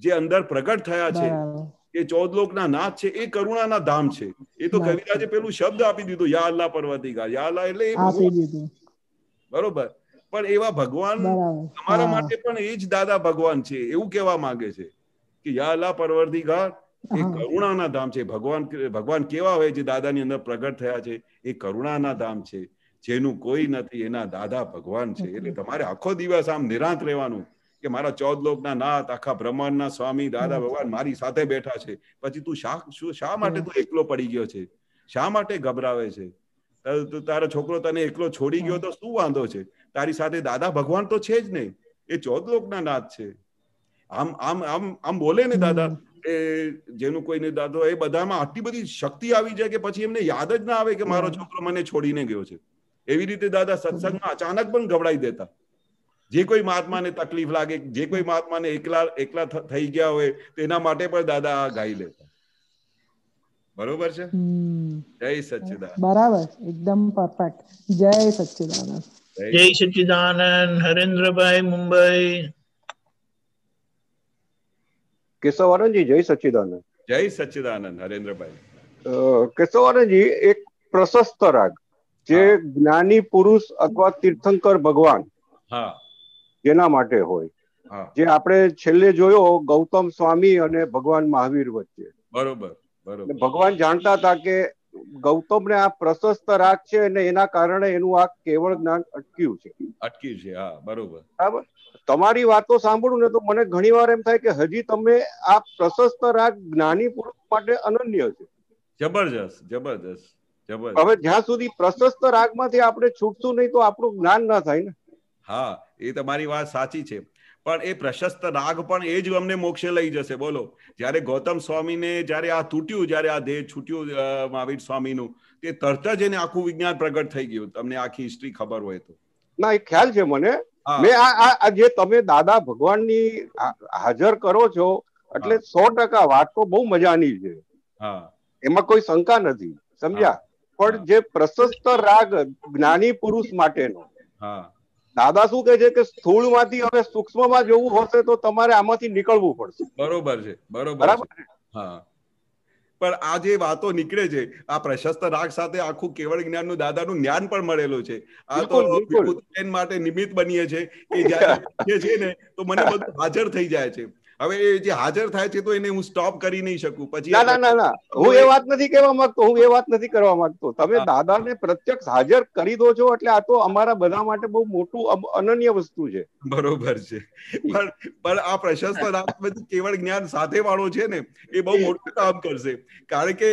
જે અંદર પ્રગટ થયા છે એ ચૌદ લોકના નાથ છે એ કરુણાના ધામ છે એ તો કવિરાજે પેલું શબ્દ આપી દીધો યા અલ્લાહ પર્વતિકા યા અલ્લાહ એટલે એ બરોબર પણ એવા ભગવાન તમારા માટે પણ એ જ દાદા ભગવાન છે એવું કહેવા માંગે છે કે યાલા અલ્લાહ પરવર્દિગાર એ કરુણાના ધામ છે ભગવાન ભગવાન કેવા હોય જે દાદાની અંદર પ્રગટ થયા છે એ કરુણાના ધામ છે જેનું કોઈ નથી એના દાદા ભગવાન છે એટલે તમારે આખો દિવસ આમ નિરાંત રહેવાનું કે મારા ચૌદ લોકના નાથ આખા બ્રહ્માંડના સ્વામી દાદા ભગવાન મારી સાથે બેઠા છે પછી તું શા શું શા માટે તું એકલો પડી ગયો છે શા માટે ગભરાવે છે તારો છોકરો તને એકલો છોડી ગયો તો શું વાંધો છે તારી સાથે દાદા ભગવાન તો છે જ નહીં એ ચૌદ લોકના નાથ છે આમ આમ આમ આમ બોલે ને દાદા એ જેનું કોઈને દાદો એ બધામાં આટલી બધી શક્તિ આવી જાય કે પછી એમને યાદ જ ના આવે કે મારો છોકરો મને છોડીને ગયો છે એવી રીતે દાદા સત્સંગમાં અચાનક પણ ગવડાઈ દેતા જે કોઈ મહાત્માને તકલીફ લાગે જે કોઈ મહાત્માને એકલા એકલા થઈ ગયા હોય તેના માટે પણ દાદા આ ગાઈ લેતા બરોબર છે જય સચ્ચિદાન બરાબર એકદમ પરફેક્ટ જય સચ્ચિદાનંદ જય સચિદાનંદ હરેન્દ્રભાઈ મુંબઈ કેશવાનંદજી જય સચિદાનંદ જય સચિદાનંદ હરેન્દ્રભાઈ કેશવાનંદજી એક પ્રશસ્ત રાગ જે જ્ઞાની પુરુષ અથવા તીર્થંકર ભગવાન જેના માટે હોય જે આપણે છેલ્લે જોયો ગૌતમ સ્વામી અને ભગવાન મહાવીર વચ્ચે બરોબર બરોબર ભગવાન જાણતા હતા કે ગૌતમને આ પ્રશસ્ત રાગ છે અને એના કારણે એનું આ કેવળ જ્ઞાન અટક્યું છે અટક્યું છે હા બરોબર બરાબર તમારી વાતો સાંભળું ને તો મને ઘણી વાર એમ થાય કે હજી તમે આ પ્રશસ્ત રાગ જ્ઞાની પુરુષ માટે અનન્ય છે જબરજસ્ત જબરજસ્ત જબરજસ્ત હવે જ્યાં સુધી પ્રશસ્ત રાગ માંથી આપણે છૂટશું નહીં તો આપણું જ્ઞાન ના થાય ને હા એ તમારી વાત સાચી છે પણ એ પ્રશસ્ત રાગ પણ એ જ અમને મોક્ષે લઈ જશે બોલો જ્યારે ગૌતમ સ્વામીને જ્યારે આ તૂટ્યું જ્યારે આ દેહ છૂટ્યું મહાવીર સ્વામીનું તે તરત જ એને આખું વિજ્ઞાન પ્રગટ થઈ ગયું તમને આખી હિસ્ટ્રી ખબર હોય તો ના એ ખ્યાલ છે મને મેં આ જે તમે દાદા ભગવાનની હાજર કરો છો એટલે સો ટકા વાત તો બહુ મજાની છે એમાં કોઈ શંકા નથી સમજ્યા પણ જે પ્રશસ્ત રાગ જ્ઞાની પુરુષ માટેનો દાદા શું કહે છે કે સ્થૂળ માંથી હવે સૂક્ષ્મ માં જવું હશે તો તમારે આમાંથી નીકળવું પડશે બરોબર છે બરોબર હા પણ આ જે વાતો નીકળે છે આ પ્રશસ્ત રાગ સાથે આખું કેવળ જ્ઞાન જ્ઞાનનું દાદાનું જ્ઞાન પણ મળેલું છે આ તો માટે નિમિત્ત બનીએ છે કે જ્યારે છે ને તો મને બધું હાજર થઈ જાય છે હવે જે હાજર થાય છે તો એને હું સ્ટોપ કરી નહીં શકું પછી ના ના ના હું એ વાત નથી કહેવા માંગતો હું એ વાત નથી કરવા માંગતો તમે દાદાને પ્રત્યક્ષ હાજર કરી દો છો એટલે આ તો અમારા બધા માટે બહુ મોટું અનન્ય વસ્તુ છે બરોબર છે પણ પણ આ પ્રશસ્ત રામ કેવળ જ્ઞાન સાથે વાળો છે ને એ બહુ મોટું કામ કરશે કારણ કે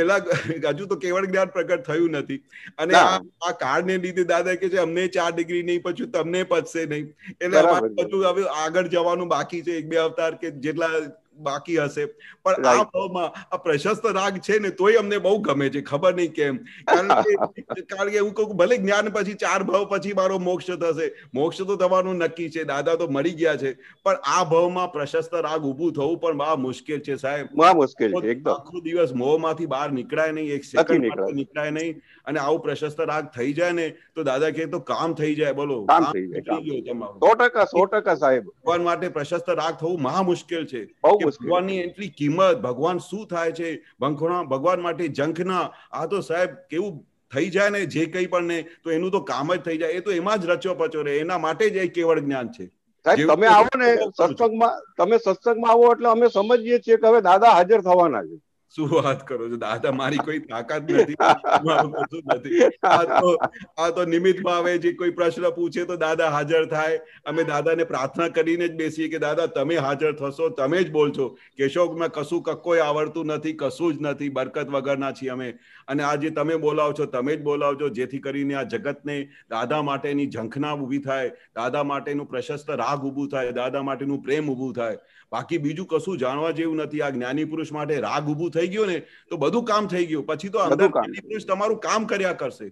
પેલા હજુ તો કેવળ જ્ઞાન પ્રગટ થયું નથી અને આ કાર્ડ ને લીધે દાદા કે છે અમને ચાર ડિગ્રી નહીં પછી તમને પચશે નહીં એટલે બધું હવે આગળ જવાનું બાકી છે એક બે અવતાર અલંકાર કે જેટલા બાકી હશે પણ આ ભાવમાં આ પ્રશસ્ત રાગ છે ને તોય અમને બહુ ગમે છે ખબર નહીં કેમ કારણ કે કારણ કે હું કહું ભલે જ્ઞાન પછી ચાર ભાવ પછી મારો મોક્ષ થશે મોક્ષ તો થવાનું નક્કી છે દાદા તો મરી ગયા છે પણ આ ભાવમાં પ્રશસ્ત રાગ ઊભું થવું પણ બહુ મુશ્કેલ છે સાહેબ બહુ મુશ્કેલ છે એકદમ આખો દિવસ મોહમાંથી બહાર નીકળાય નહીં એક સેકન્ડ નીકળાય નહીં અને આવું પ્રશસ્ત રાગ થઈ જાય ને તો દાદા કે તો કામ થઈ જાય બોલો કામ થઈ જાય ટકા સો ટકા સાહેબ ભગવાન માટે પ્રશસ્ત રાગ થવું મહા મુશ્કેલ છે ભગવાનની એટલી કિંમત ભગવાન શું થાય છે ભંખોણા ભગવાન માટે જંખના આ તો સાહેબ કેવું થઈ જાય ને જે કઈ પણ ને તો એનું તો કામ જ થઈ જાય એ તો એમાં જ રચ્યો પચો રે એના માટે જ એ કેવળ જ્ઞાન છે તમે આવો ને સત્સંગમાં તમે સત્સંગમાં આવો એટલે અમે સમજીએ છીએ કે હવે દાદા હાજર થવાના છે શું વાત કરો છો દાદા મારી કોઈ તાકાત નથી નથી આ તો આ તો નિમિત્ત ભાવે કોઈ પ્રશ્ન પૂછે તો દાદા હાજર થાય અમે દાદાને પ્રાર્થના કરીને જ બેસીએ કે દાદા તમે હાજર થશો તમે જ બોલશો કેશોકમાં કશું કક્કોય આવડતું નથી કશું જ નથી બરકત વગરના છીએ અમે અને આજે તમે બોલાવો છો તમે જ બોલાવજો જેથી કરીને આ જગતને દાદા માટેની ઝંખના ઊભી થાય દાદા માટેનું પ્રશસ્ત રાગ ઊભું થાય દાદા માટેનું પ્રેમ ઊભું થાય બાકી બીજું કશું જાણવા જેવું નથી આ જ્ઞાની પુરુષ માટે રાગ ઉભું થઈ ગયો ને તો બધું કામ થઈ ગયું પછી તો અંદર જ્ઞાની પુરુષ તમારું કામ કર્યા કરશે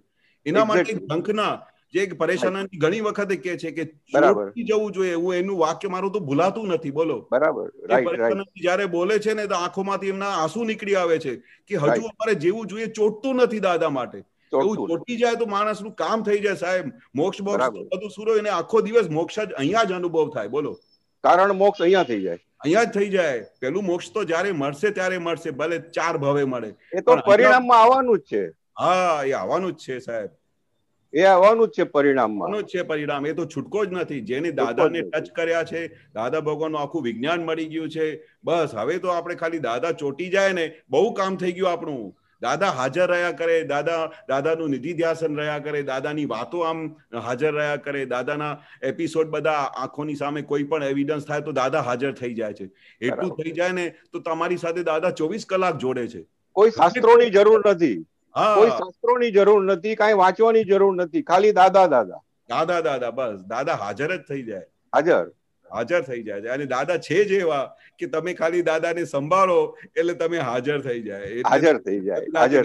એના માટે શંખના જે પરેશાની ઘણી વખતે કે છે કે જવું જોઈએ એવું એનું વાક્ય મારું તો ભૂલાતું નથી બોલો બરાબર જયારે બોલે છે ને તો આંખોમાંથી એમના આંસુ નીકળી આવે છે કે હજુ અમારે જેવું જોઈએ ચોટતું નથી દાદા માટે એવું ચોટી જાય તો માણસનું કામ થઈ જાય સાહેબ મોક્ષ મોક્ષ બધું સુરો એને આખો દિવસ મોક્ષ જ અહીંયા જ અનુભવ થાય બોલો કારણ મોક્ષ અહીંયા થઈ જાય અહીંયા થઈ જાય પેલું મોક્ષ તો જ્યારે મળશે ત્યારે મળશે ભલે ચાર ભાવે મળે એ તો પરિણામમાં આવવાનું જ છે હા એ આવવાનું જ છે સાહેબ એ આવવાનું જ છે પરિણામમાં આવવાનું જ છે પરિણામ એ તો છૂટકો જ નથી જેને દાદાને ટચ કર્યા છે દાદા ભગવાનનું આખું વિજ્ઞાન મળી ગયું છે બસ હવે તો આપણે ખાલી દાદા ચોટી જાય ને બહુ કામ થઈ ગયું આપણું દાદા હાજર રહ્યા કરે દાદા દાદાનું નિધિ ધ્યાસન રહ્યા કરે દાદાની વાતો આમ હાજર રહ્યા કરે દાદાના એપિસોડ બધા આંખોની સામે કોઈ પણ એવિડન્સ થાય તો દાદા હાજર થઈ જાય છે એટલું થઈ જાય ને તો તમારી સાથે દાદા ચોવીસ કલાક જોડે છે કોઈ શાસ્ત્રોની જરૂર નથી હા કોઈ શાસ્ત્રોની જરૂર નથી કાંઈ વાંચવાની જરૂર નથી ખાલી દાદા દાદા દાદા દાદા બસ દાદા હાજર જ થઈ જાય હાજર હાજર થઈ જાય છે અને દાદા છે જ એવા કે તમે ખાલી દાદાને સંભાળો એટલે તમે હાજર થઈ જાય હાજર થઈ જાય હાજર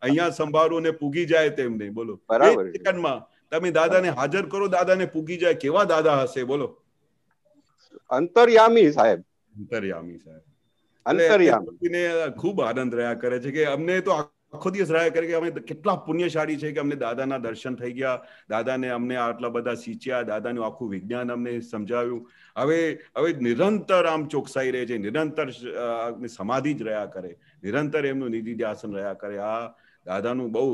અહીંયા સંભાળો ને પૂગી જાય તેમ નહીં બોલો બરાબર સેકન્ડમાં તમે દાદાને હાજર કરો દાદાને પૂગી જાય કેવા દાદા હશે બોલો અંતર્યામી સાહેબ અંતર્યામી સાહેબ અંતર્યામી ખૂબ આનંદ રહ્યા કરે છે કે અમને તો આખો દિવસ રાહ કરે કે અમે કેટલા પુણ્યશાળી છે કે અમને દાદાના દર્શન થઈ ગયા દાદાને અમને આટલા બધા સિંચ્યા દાદાનું આખું વિજ્ઞાન અમને સમજાવ્યું હવે હવે નિરંતર આમ ચોકસાઈ રહે છે નિરંતર સમાધિ જ રહ્યા કરે નિરંતર એમનું નિધિ આસન રહ્યા કરે આ દાદાનું બહુ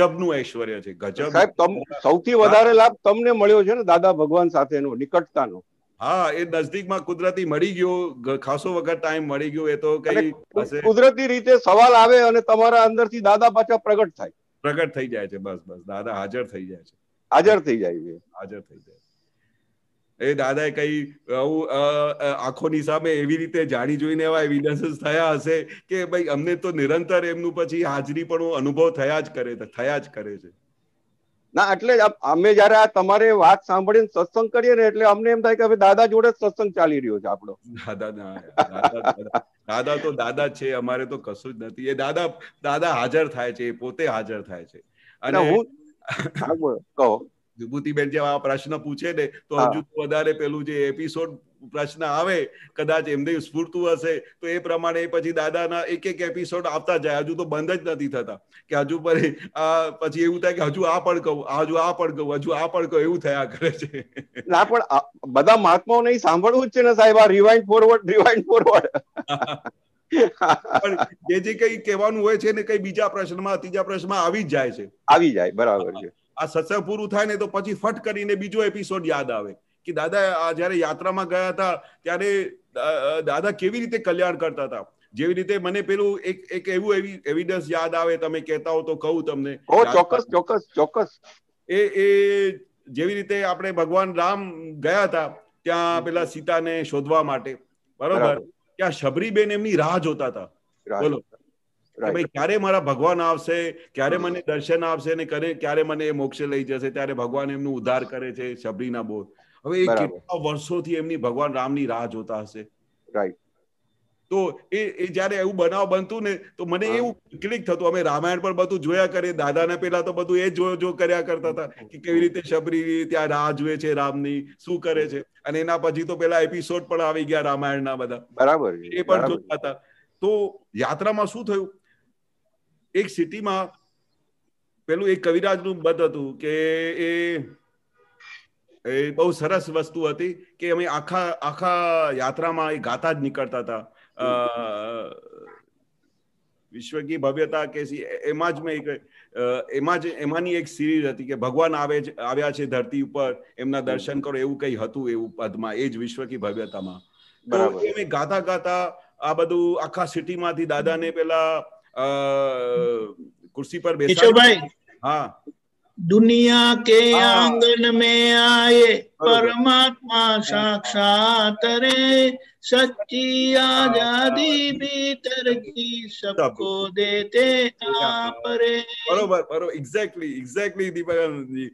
ગજબનું ઐશ્વર્ય છે ગજબ સૌથી વધારે લાભ તમને મળ્યો છે ને દાદા ભગવાન સાથેનો નિકટતાનો હા એ નજદીકમાં કુદરતી મળી ગયો ખાસો વખત ટાઈમ મળી ગયો એ તો કઈ કુદરતી રીતે સવાલ આવે અને તમારા અંદરથી દાદા પાછા પ્રગટ થાય પ્રગટ થઈ જાય છે બસ બસ દાદા હાજર થઈ જાય છે હાજર થઈ જાય છે હાજર થઈ જાય એ દાદાએ કઈ આંખોની સામે એવી રીતે જાણી જોઈને એવા એવિડન્સીસ થયા હશે કે ભાઈ અમને તો નિરંતર એમનું પછી હાજરી પણ અનુભવ થયા જ કરે થયા જ કરે છે ના એટલે અમે જયારે આ તમારે વાત સાંભળીને સત્સંગ કરીએ ને એટલે અમને એમ થાય કે હવે દાદા જોડે સત્સંગ ચાલી રહ્યો છે આપણો દાદા દાદા તો દાદા છે અમારે તો કશું જ નથી એ દાદા દાદા હાજર થાય છે એ પોતે હાજર થાય છે અને હું કહો વિભૂતિબેન જેવા આ પ્રશ્ન પૂછે ને તો હજુ વધારે પેલું જે એપિસોડ પ્રશ્ન આવે કદાચ એમને સ્ફૂર્તું હશે તો એ પ્રમાણે પછી દાદાના એક એક એપિસોડ આવતા જાય હજુ તો બંધ જ નથી થતા કે હજુ પછી એવું થાય કે હજુ આ પણ કહું હજુ આ પણ કહું હજુ આ પણ કહું એવું થયા કરે છે ના પણ બધા મહાત્માઓને સાંભળવું જ છે ને સાહેબ આ રિવાઇન્ડ ફોરવર્ડ રિવાઇન્ડ ફોરવર્ડ જે જે કઈ કહેવાનું હોય છે ને કઈ બીજા પ્રશ્નમાં ત્રીજા પ્રશ્નમાં આવી જ જાય છે આવી જાય બરાબર છે આ સત્સંગ પૂરું થાય ને તો પછી ફટ કરીને બીજો એપિસોડ યાદ આવે કે દાદા જયારે યાત્રામાં ગયા હતા ત્યારે દાદા કેવી રીતે કલ્યાણ કરતા હતા જેવી રીતે મને પેલું એક એક એવું એવી એવિડન્સ યાદ આવે તમે કહેતા હો તો કહું તમને ચોક્કસ ચોક્કસ ચોક્કસ એ એ જેવી રીતે આપણે ભગવાન રામ ગયા હતા ત્યાં પેલા સીતાને શોધવા માટે બરોબર ત્યાં શબરીબેન એમની રાહ જોતા હતા બોલો ભાઈ ક્યારે મારા ભગવાન આવશે ક્યારે મને દર્શન આપશે ને કરે ક્યારે મને મોક્ષે લઈ જશે ત્યારે ભગવાન એમનું ઉદ્ધાર કરે છે શબરીના બોધ હવે એ કેટલા વર્ષોથી એમની ભગવાન રામની રાહ જોતા હશે રાઈટ તો એ એ જ્યારે એવું બનાવ બનતું ને તો મને એવું ક્લિક થતું અમે રામાયણ પર બધું જોયા કરીએ દાદાને પેલા તો બધું એ જો જો કર્યા કરતા હતા કે કેવી રીતે શબરી ત્યાં રાહ જુએ છે રામની શું કરે છે અને એના પછી તો પેલા એપિસોડ પણ આવી ગયા રામાયણના બધા બરાબર એ પણ જોતા હતા તો યાત્રામાં શું થયું એક સિટીમાં પેલું એક કવિરાજનું બધ હતું કે એ એ બહુ સરસ વસ્તુ હતી કે અમે આખા આખા યાત્રામાં એ ગાતા જ નીકળતા હતા વિશ્વ કી ભવ્યતા કે એમાં જ મેં એક એમાં જ એમાંની એક સિરીઝ હતી કે ભગવાન આવે આવ્યા છે ધરતી ઉપર એમના દર્શન કરો એવું કઈ હતું એવું પદમાં એ જ વિશ્વ કી ભવ્યતામાં તો એને ગાતા ગાતા આ બધું આખા સિટીમાંથી દાદાને પેલા ખુરશી પર બેસાડી હા दुनिया के आंगन में आए परमात्मा साक्षात रे सच्ची आजादी भीतर की सबको દેતે આપ રે બરોબર બરોબર એક્ઝેક્ટલી એક્ઝેક્ટલી દીપાનંદજી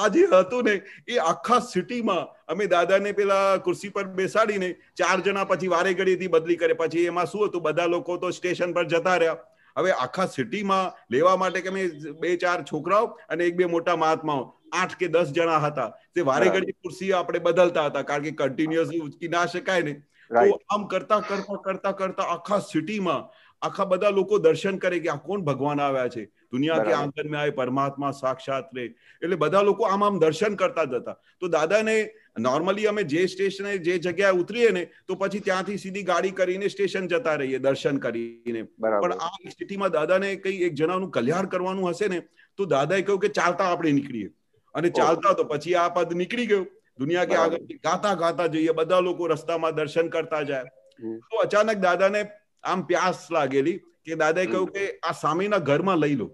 આ જે હતું ને એ આખા સિટીમાં અમે દાદાને પેલા ખુરશી પર બેસાડીને ચાર જણા પછી વારે થી બદલી કરે પછી એમાં શું હતું બધા લોકો તો સ્ટેશન પર જતા રહ્યા હવે આખા સિટીમાં લેવા માટે કે બે ચાર છોકરાઓ અને એક બે મોટા મહાત્માઓ આઠ કે દસ જણા હતા તે વારે ઘડી ખુરશીઓ આપણે બદલતા હતા કારણ કે કન્ટિન્યુઅસલી ઉચકી ના શકાય ને તો આમ કરતા કરતા કરતા કરતા આખા સિટીમાં આખા બધા લોકો દર્શન કરે કે આ કોણ ભગવાન આવ્યા છે દુનિયા કે આંગન મેં આવે પરમાત્મા સાક્ષાત રે એટલે બધા લોકો આમ આમ દર્શન કરતા જ હતા તો દાદાને નોર્મલી અમે જે સ્ટેશને જે જગ્યાએ ઉતરીએ ને તો પછી ત્યાંથી સીધી ગાડી કરીને સ્ટેશન જતા રહીએ દર્શન કરીને પણ આ સ્થિતિમાં દાદાને કઈ એક જણાનું કલ્યાણ કરવાનું હશે ને તો દાદાએ કહ્યું કે ચાલતા આપણે નીકળીએ અને ચાલતા તો પછી આ પદ નીકળી ગયો દુનિયા કે આગળ ગાતા ગાતા જઈએ બધા લોકો રસ્તામાં દર્શન કરતા જાય તો અચાનક દાદાને આમ પ્યાસ લાગેલી કે દાદાએ કહ્યું કે આ સામેના ઘરમાં લઈ લો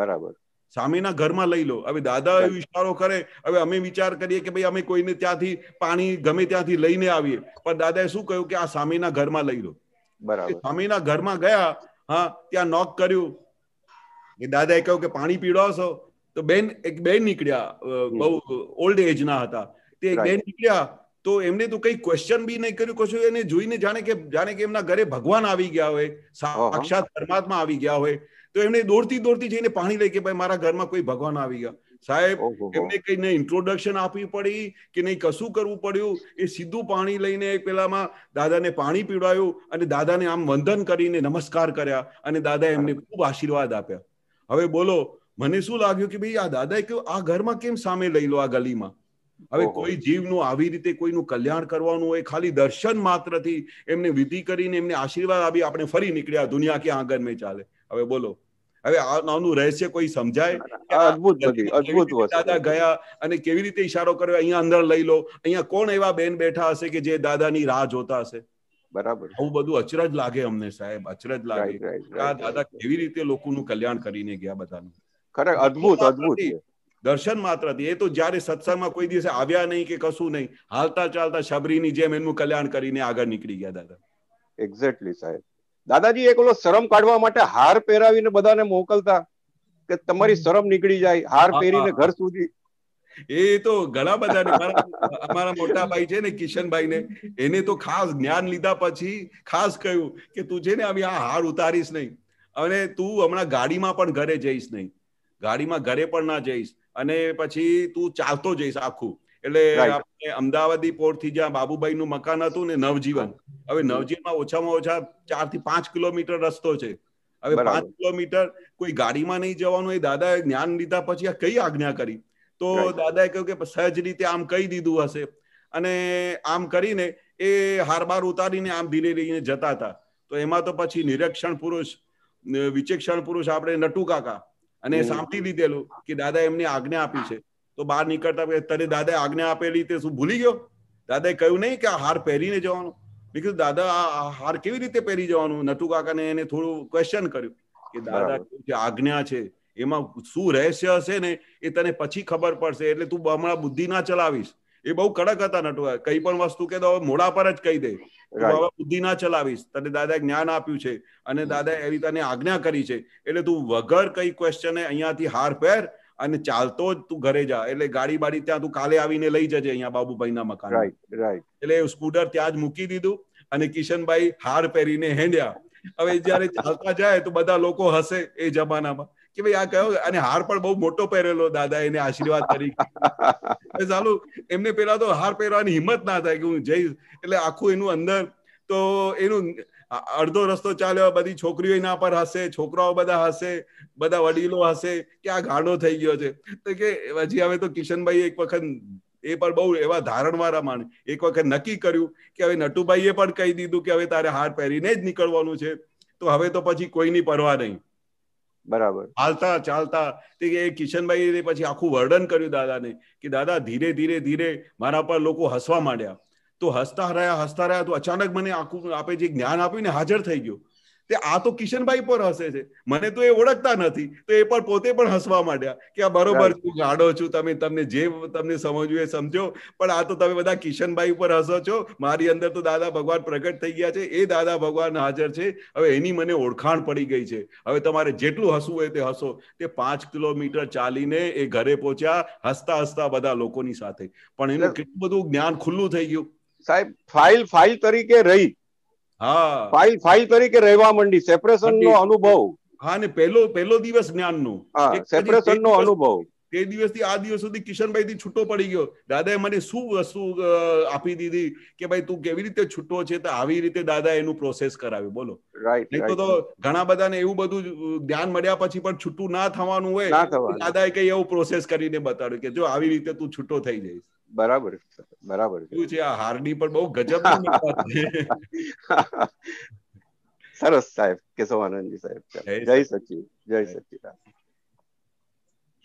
બરાબર સામેના ઘરમાં લઈ લો હવે દાદા એવો ઈશારો કરે હવે અમે વિચાર કરીએ કે ભાઈ અમે કોઈને ત્યાંથી પાણી ગમે ત્યાંથી લઈને આવીએ પણ દાદાએ શું કહ્યું કે આ સામેના ઘરમાં લઈ લો બરાબર સામેના ઘરમાં ગયા હા ત્યાં નોક કર્યું એ દાદાએ કહ્યું કે પાણી પીડો છો તો બેન એક બેન નીકળ્યા બહુ ઓલ્ડ એજના હતા તે એક બેન નીકળ્યા તો એમને તો કઈ ક્વેશ્ચન બી નહીં કર્યું કશું એને જોઈને જાણે કે જાણે કે એમના ઘરે ભગવાન આવી ગયા હોય સાક્ષાત પરમાત્મા આવી ગયા હોય તો એમણે દોડતી દોડતી જઈને પાણી લઈ કે ભાઈ મારા ઘરમાં કોઈ ભગવાન આવી ગયા સાહેબ એમને કઈ ને ઇન્ટ્રોડક્શન આપવી પડી કે નહીં કશું કરવું પડ્યું એ સીધું પાણી લઈને પેલામાં દાદાને પાણી પીવડાયું અને દાદાને આમ વંદન કરીને નમસ્કાર કર્યા અને દાદા એમને ખૂબ આશીર્વાદ આપ્યા હવે બોલો મને શું લાગ્યું કે ભાઈ આ દાદાએ કહ્યું આ ઘરમાં કેમ સામે લઈ લો આ ગલીમાં હવે કોઈ જીવનું આવી રીતે કોઈનું કલ્યાણ કરવાનું હોય ખાલી દર્શન માત્ર થી એમને વિધિ કરીને એમને આશીર્વાદ આપી આપણે ફરી નીકળ્યા દુનિયા કે આંગણ મેં ચાલે હવે બોલો હવે આ નાનું રહસ્ય કોઈ સમજાય અદભુત અદભુત દાદા ગયા અને કેવી રીતે ઈશારો કર્યો અહીંયા અંદર લઈ લો અહીંયા કોણ એવા બેન બેઠા હશે કે જે દાદાની રાહ જોતા હશે બરાબર આવું બધું અચરજ લાગે અમને સાહેબ અચરજ લાગે આ દાદા કેવી રીતે લોકોનું કલ્યાણ કરીને ગયા બધાનું ખરેખર અદભુત અદભુત દર્શન માત્ર એ તો જ્યારે સત્સંગમાં કોઈ દિવસે આવ્યા નહીં કે કશું નહીં હાલતા ચાલતા શબરીની જેમ એમનું કલ્યાણ કરીને આગળ નીકળી ગયા દાદા એક્ઝેક્ટલી સાહેબ દાદાજી એક ઓલો શરમ કાઢવા માટે હાર પહેરાવીને બધાને મોકલતા કે તમારી શરમ નીકળી જાય હાર પહેરીને ઘર સુધી એ તો ઘણા બધા અમારા મોટા ભાઈ છે ને કિશનભાઈ ને એને તો ખાસ જ્ઞાન લીધા પછી ખાસ કહ્યું કે તું છે ને આવી આ હાર ઉતારીશ નહીં અને તું હમણાં ગાડીમાં પણ ઘરે જઈશ નહીં ગાડીમાં ઘરે પણ ના જઈશ અને પછી તું ચાલતો જઈશ આખું એટલે આપણે અમદાવાદી પોર્ટથી જ્યાં બાબુભાઈ નું મકાન હતું ને નવજીવન હવે નવજીવનમાં ઓછામાં ઓછા ચાર થી પાંચ કિલોમીટર રસ્તો છે હવે પાંચ કિલોમીટર કોઈ ગાડીમાં નહીં જવાનું એ દાદાએ જ્ઞાન લીધા પછી આ કઈ આજ્ઞા કરી તો દાદાએ કહ્યું કે સહજ રીતે આમ કહી દીધું હશે અને આમ કરીને એ હારબાર ઉતારીને આમ ધીરે ધીરે જતા હતા તો એમાં તો પછી નિરીક્ષણ પુરુષ વિચિક્ષણ પુરુષ આપણે નટુ કાકા અને સાંભળી લીધેલું કે દાદા એમની આજ્ઞા આપી છે તો બહાર નીકળતા તને દાદાએ આજ્ઞા આપેલી તે શું ભૂલી ગયો દાદાએ કહ્યું નહીં કે આ હાર પહેરીને જવાનું મેં દાદા આ હાર કેવી રીતે પહેરી જવાનું નટુ કાકાને એને થોડું ક્વેશ્ચન કર્યું કે દાદા જે આજ્ઞા છે એમાં શું રહસ્ય હશે ને એ તને પછી ખબર પડશે એટલે તું હમણાં બુદ્ધિ ના ચલાવીશ એ બહુ કડક હતા નટુ કઈ પણ વસ્તુ કે તો મોડા પર જ કહી દે હવે બુદ્ધિ ના ચલાવીશ તને દાદાએ જ્ઞાન આપ્યું છે અને દાદા એવી તને આજ્ઞા કરી છે એટલે તું વગર કઈ ક્વેશ્ચને અહીંયાથી હાર પહેર અને ચાલતો જ તું ઘરે જા એટલે ગાડી બાડી ત્યાં તું કાલે આવીને લઈ જજે અહીંયા બાબુભાઈના મકાન રાઈટ એટલે સ્કૂટર ત્યાં જ મૂકી દીધું અને કિશનભાઈ હાર પહેરીને હેંડ્યા હવે જયારે ચાલતા જાય તો બધા લોકો હસે એ જમાનામાં કે ભાઈ આ કયો અને હાર પણ બહુ મોટો પહેરેલો દાદા એને આશીર્વાદ કરી ચાલુ એમને પેલા તો હાર પહેરવાની હિંમત ના થાય કે હું જઈશ એટલે આખું એનું અંદર તો એનું અડધો રસ્તો ચાલ્યો બધી છોકરીઓ એના પર હશે છોકરાઓ બધા હશે બધા વડીલો હશે કે આ ગાંડો થઈ ગયો છે તો કે હજી હવે તો કિશનભાઈ એક વખત એ પણ બહુ એવા ધારણવાળા માણે એક વખત નક્કી કર્યું કે હવે નટુભાઈએ પણ કહી દીધું કે હવે તારે હાર પહેરીને જ નીકળવાનું છે તો હવે તો પછી કોઈની પરવા નહીં બરાબર ચાલતા ચાલતા તે કે કિશનભાઈએ પછી આખું વર્ણન કર્યું દાદાને કે દાદા ધીરે ધીરે ધીરે મારા પર લોકો હસવા માંડ્યા તો હસતા રહ્યા હસતા રહ્યા તો અચાનક મને આખું આપે જે જ્ઞાન આપ્યું ને હાજર થઈ ગયું તે આ તો કિશનભાઈ પર હસે છે મને તો એ ઓળખતા નથી તો એ પણ પોતે પણ હસવા માંડ્યા કે આ બરોબર છું ગાડો છું તમે તમને જે તમને સમજવું એ સમજો પણ આ તો તમે બધા કિશનભાઈ ઉપર હસો છો મારી અંદર તો દાદા ભગવાન પ્રગટ થઈ ગયા છે એ દાદા ભગવાન હાજર છે હવે એની મને ઓળખાણ પડી ગઈ છે હવે તમારે જેટલું હસવું હોય તે હસો તે પાંચ કિલોમીટર ચાલીને એ ઘરે પહોંચ્યા હસતા હસતા બધા લોકોની સાથે પણ એનું કેટલું બધું જ્ઞાન ખુલ્લું થઈ ગયું સાહેબ ફાઇલ ફાઇલ તરીકે રહી ફાઇલ ફાઇલ તરીકે રહેવા માંડી સેપરેશન નો અનુભવ હા ને પહેલો પહેલો દિવસ જ્ઞાન નો સેપરેશન નો અનુભવ તે દિવસથી આ દિવસ સુધી કિશનભાઈ થી છૂટો પડી ગયો દાદાએ મને શું વસ્તુ આપી દીધી કે ભાઈ તું કેવી રીતે છૂટો છે તો આવી રીતે દાદા એનું પ્રોસેસ કરાવ્યું બોલો નહીં તો ઘણા બધાને એવું બધું ધ્યાન મળ્યા પછી પણ છૂટું ના થવાનું હોય દાદાએ કઈ એવું પ્રોસેસ કરીને બતાડ્યું કે જો આવી રીતે તું છૂટો થઈ જઈશ બરાબર બરાબર શું છે આ હાર્ડી પણ બહુ ગજબ સરસ સાહેબ કેશવાનંદજી સાહેબ જય સચિવ જય સચિદાન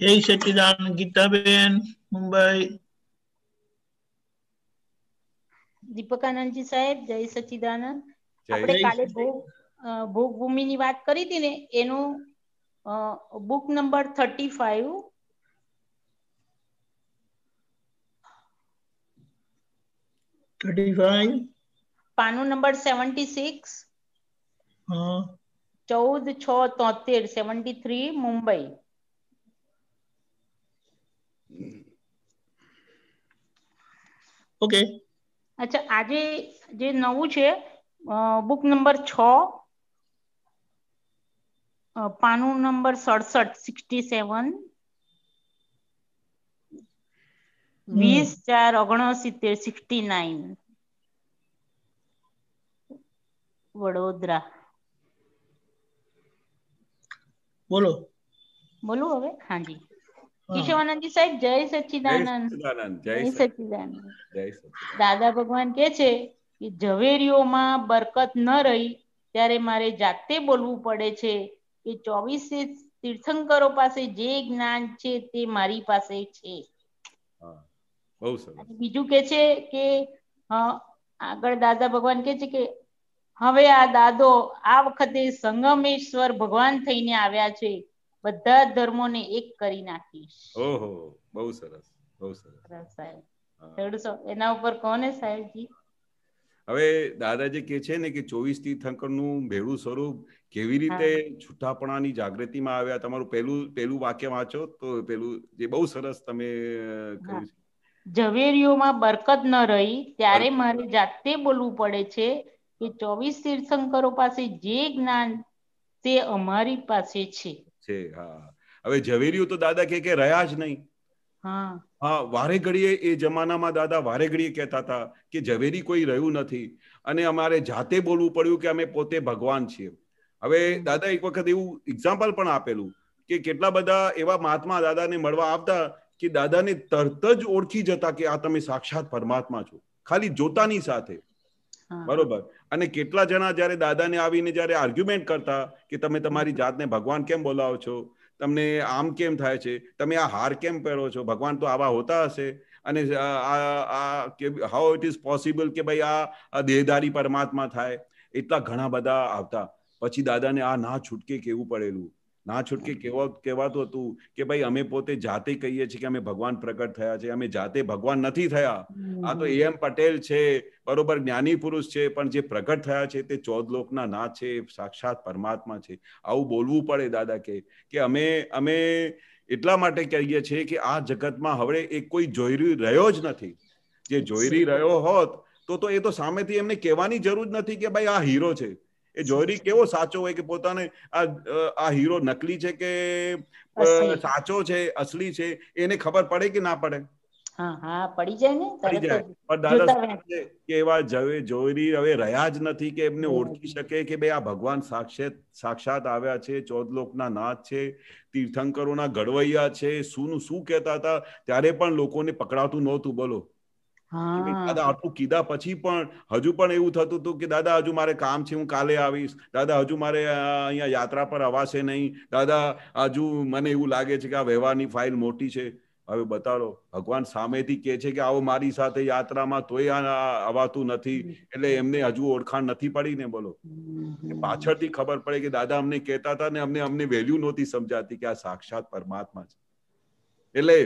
જય સચિદાન ગીતાબેન મુંબઈ દીપકાનંદજી સાહેબ જય સચિદાનંદ આપણે કાલે ભોગ ભોગ ની વાત કરી હતી ને એનું બુક નંબર થર્ટી ફાઈવ પાનું નંબર સેવન્ટી સિક્સ ચૌદ છ તોતેર સેવન્ટી થ્રી મુંબઈ ઓકે અચ્છા આજે જે નવું છે બુક નંબર છ પાનું નંબર સડસઠ સિક્સટી સેવન વીસ ચાર ઓગણસિત્તેર સિક્સટી નાઇન વડોદરા બોલો બોલું હવે હાજી કેશવાનંદજી સાહેબ જય સચ્ચિદાનંદ જય સચ્ચિદાનંદ દાદા ભગવાન કે છે કે ઝવેરીઓમાં બરકત ન રહી ત્યારે મારે જાતે બોલવું પડે છે કે ચોવીસે તીર્થંકરો પાસે જે જ્ઞાન છે તે મારી પાસે છે બહુ સરસ બીજું કે છે કે આગળ દાદા ભગવાન કે છે કે હવે આ દાદો આ વખતે સંગમેશ્વર ભગવાન થઈને આવ્યા છે બધા ધર્મોને એક કરી નાખીશ ઓહો બહુ સરસ બહુ સરસ એના ઉપર કોને સાહેબજી હવે દાદાજી કે છે ને કે ચોવીસ નું ભેળું સ્વરૂપ કેવી રીતે છૂટાપણાની જાગૃતિમાં આવ્યા તમારું પહેલું પહેલું વાક્ય વાંચો તો પેલું જે બહુ સરસ તમે કહ્યું છે ઝવેરીઓમાં બરકત ન રહી ત્યારે મારે જાતે બોલવું પડે છે કે ચોવીસ તીર્થંકરો પાસે જે જ્ઞાન તે અમારી પાસે છે છે હા હવે ઝવેરીઓ તો દાદા કે કે રહ્યા જ નહીં હા હા વારે ઘડીએ એ જમાનામાં દાદા વારે ઘડીએ કહેતા હતા કે ઝવેરી કોઈ રહ્યું નથી અને અમારે જાતે બોલવું પડ્યું કે અમે પોતે ભગવાન છીએ હવે દાદા એક વખત એવું એક્ઝામ્પલ પણ આપેલું કે કેટલા બધા એવા મહાત્મા દાદાને મળવા આવતા કે દાદાને તરત જ ઓળખી જતા કે આ તમે સાક્ષાત પરમાત્મા છો ખાલી જોતાની સાથે બરોબર અને કેટલા જણા જ્યારે દાદાને આવીને જ્યારે આર્ગ્યુમેન્ટ કરતા કે તમે તમારી જાતને ભગવાન કેમ બોલાવો છો તમને આમ કેમ થાય છે તમે આ હાર કેમ પહેરો છો ભગવાન તો આવા હોતા હશે અને હાઉ ઇટ ઇઝ પોસિબલ કે ભાઈ આ દેહધારી પરમાત્મા થાય એટલા ઘણા બધા આવતા પછી દાદાને આ ના છૂટકે કેવું પડેલું ના છૂટકે કેવા કહેવાતું હતું કે ભાઈ અમે પોતે જાતે કહીએ છીએ કે અમે ભગવાન પ્રગટ થયા છે અમે જાતે ભગવાન નથી થયા આ તો એમ પટેલ છે બરોબર જ્ઞાની પુરુષ છે પણ જે પ્રગટ થયા છે તે ચૌદ લોકના ના છે સાક્ષાત પરમાત્મા છે આવું બોલવું પડે દાદા કે કે અમે અમે એટલા માટે કહીએ છીએ કે આ જગતમાં હવે એ કોઈ જોઈ રહ્યો જ નથી જે જોઈ રહ્યો હોત તો તો એ તો સામેથી એમને કહેવાની જરૂર નથી કે ભાઈ આ હીરો છે એ જોયરી કેવો સાચો હોય કે પોતાને આ આ હીરો નકલી છે કે સાચો છે અસલી છે એને ખબર પડે કે ના પડે રહ્યા જ નથી કે એમને ઓળખી શકે કે બે આ ભગવાન સાક્ષાત સાક્ષાત આવ્યા છે ચોદલોકના નાથ છે તીર્થંકરોના ઘડવૈયા છે શું શું કેતા હતા ત્યારે પણ લોકોને પકડાતું નહોતું બોલો દાદા આટલું કીધા પછી પણ હજુ પણ એવું થતું હતું કે દાદા હજુ મારે કામ છે હું કાલે આવીશ દાદા હજુ મારે અહીંયા યાત્રા પર અવાશે નહીં દાદા હજુ મને એવું લાગે છે કે આ વ્યવહારની ફાઇલ મોટી છે હવે બતાડો ભગવાન સામેથી કે છે કે આવો મારી સાથે યાત્રામાં તોય આ અવાતું નથી એટલે એમને હજુ ઓળખાણ નથી પડી ને બોલો પાછળથી ખબર પડે કે દાદા અમને કહેતા હતા ને અમને અમને વેલ્યુ નહોતી સમજાતી કે આ સાક્ષાત પરમાત્મા છે એટલે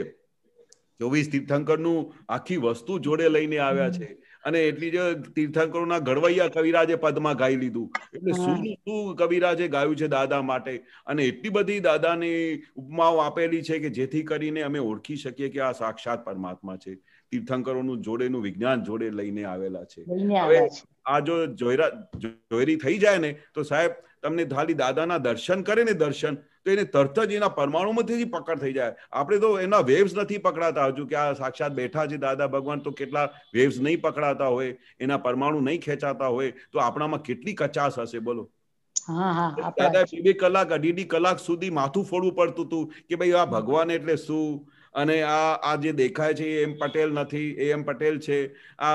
ચોવીસ તીર્થંકરનું આખી વસ્તુ જોડે લઈને આવ્યા છે અને એટલી જ તીર્થંકરોના ઘડવૈયા કવિરાજે પદમાં ગાઈ લીધું એટલે શું શું કવિરાજે ગાયું છે દાદા માટે અને એટલી બધી દાદાની ઉપમાઓ આપેલી છે કે જેથી કરીને અમે ઓળખી શકીએ કે આ સાક્ષાત પરમાત્મા છે તીર્થંકરોનું જોડેનું વિજ્ઞાન જોડે લઈને આવેલા છે હવે આ જો જોયરા જોયરી થઈ જાય ને તો સાહેબ તમને ખાલી દાદાના દર્શન કરે ને દર્શન તો એને તરત જ એના પરમાણુમાંથી પકડ થઈ જાય આપણે તો એના વેવ્સ નથી પકડાતા હજુ કે આ સાક્ષાત બેઠા છે દાદા ભગવાન તો કેટલા વેવ્સ નહીં પકડાતા હોય એના પરમાણુ નહીં ખેંચાતા હોય તો આપણામાં કેટલી કચાશ હશે બોલો દાદા બે કલાક અઢી કલાક સુધી માથું ફોડવું પડતું હતું કે ભાઈ આ ભગવાન એટલે શું અને આ આ જે દેખાય છે એ એમ પટેલ નથી એ એમ પટેલ છે આ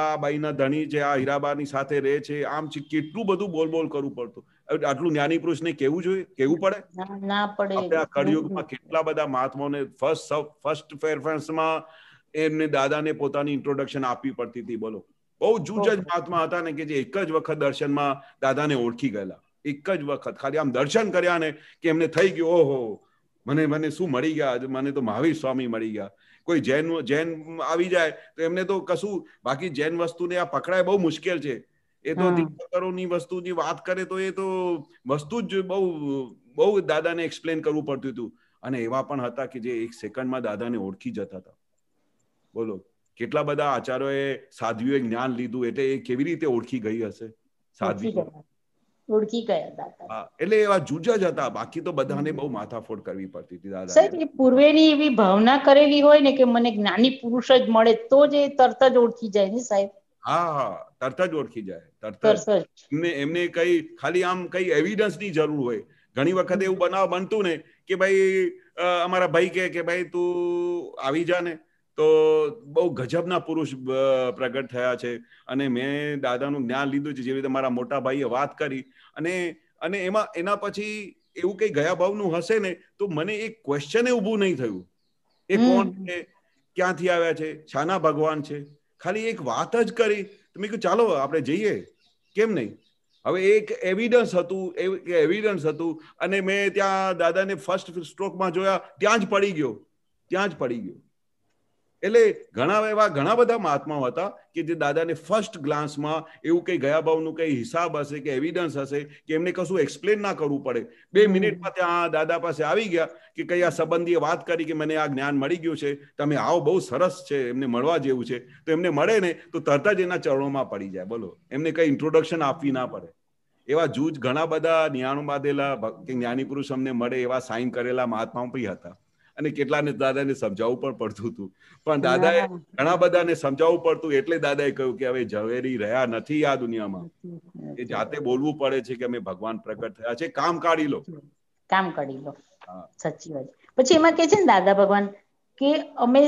આ બાઈના ધણી છે આ હીરાબાની સાથે રહે છે આમ છે કેટલું બધું બોલ બોલ કરવું પડતું આટલું જ્ઞાની પુરુષને કેવું જોઈએ કેવું પડે આપણે આ કળિયુગમાં કેટલા બધા મહાત્માઓને ફર્સ્ટ ફર્સ્ટ ફેરફાર્સમાં એમને દાદાને પોતાની ઇન્ટ્રોડક્શન આપવી પડતી હતી બોલો બહુ જૂજ જ મહાત્મા હતા ને કે જે એક જ વખત દર્શનમાં દાદાને ઓળખી ગયેલા એક જ વખત ખાલી આમ દર્શન કર્યા ને કે એમને થઈ ગયું ઓહો મને મને શું મળી ગયા મને તો મહાવીર સ્વામી મળી ગયા કોઈ જૈન જૈન આવી જાય તો એમને તો કશું બાકી જૈન વસ્તુને આ પકડાય બહુ મુશ્કેલ છે એ તો દીકરોની વસ્તુની વાત કરે તો એ તો વસ્તુ જ બહુ બહુ દાદાને એક્સપ્લેન કરવું પડતું હતું અને એવા પણ હતા કે જે એક સેકન્ડમાં દાદાને ઓળખી જતા હતા બોલો કેટલા બધા આચાર્યોએ સાધ્વીઓએ જ્ઞાન લીધું એટલે એ કેવી રીતે ઓળખી ગઈ હશે સાધ્વી એટલે એવા જુજા જ હતા બાકી તો બધાને બહુ માથાફોડ કરવી પડતી હતી દાદા પૂર્વેની એવી ભાવના કરેલી હોય ને કે મને જ્ઞાની પુરુષ જ મળે તો જ એ તરત જ ઓળખી જાય ને સાહેબ હા હા તરત જ ઓળખી જાય તરત એમને એમને કઈ ખાલી આમ કઈ એવિડન્સની જરૂર હોય ઘણી વખત એવું બનાવ બનતું ને કે ભાઈ અમારા ભાઈ કે ભાઈ તું આવી જા ને તો બહુ ગજબના પુરુષ પ્રગટ થયા છે અને મેં દાદાનું જ્ઞાન લીધું છે જેવી રીતે મારા મોટા ભાઈએ વાત કરી અને અને એમાં એના પછી એવું કઈ ગયા ભાવનું હશે ને તો મને એક ક્વેશ્ચન ઊભું નહીં થયું એ કોણ છે ક્યાંથી આવ્યા છે શાના ભગવાન છે ખાલી એક વાત જ કરી તો મેં કીધું ચાલો આપણે જઈએ કેમ નહીં હવે એક એવિડન્સ હતું એવિડન્સ હતું અને મેં ત્યાં દાદાને ફર્સ્ટ સ્ટ્રોકમાં જોયા ત્યાં જ પડી ગયો ત્યાં જ પડી ગયો એટલે ઘણા એવા ઘણા બધા મહાત્માઓ હતા કે જે દાદાને ફર્સ્ટ ગ્લાન્સમાં એવું કંઈ ગયા ભાવનું કંઈ હિસાબ હશે કે એવિડન્સ હશે કે એમને કશું એક્સપ્લેન ના કરવું પડે બે મિનિટમાં ત્યાં દાદા પાસે આવી ગયા કે કઈ આ સંબંધીએ વાત કરી કે મને આ જ્ઞાન મળી ગયું છે તમે આવો બહુ સરસ છે એમને મળવા જેવું છે તો એમને મળે ને તો તરત જ એના ચરણોમાં પડી જાય બોલો એમને કંઈ ઇન્ટ્રોડક્શન આપવી ના પડે એવા જૂજ ઘણા બધા નિયાણો બાંધેલા કે જ્ઞાની પુરુષ અમને મળે એવા સાઇન કરેલા મહાત્માઓ પણ હતા અને કેટલાને દાદાને સમજાવવું પણ પડતું હતું પણ દાદાએ ઘણા બધાને સમજાવવું પડતું એટલે દાદાએ કહ્યું કે હવે ઝવેરી રહ્યા નથી આ દુનિયામાં એ જાતે બોલવું પડે છે કે અમે ભગવાન પ્રગટ થયા છે કામ કાઢી લો કામ કાઢી લો સાચી વાત પછી એમાં કે છે ને દાદા ભગવાન કે અમે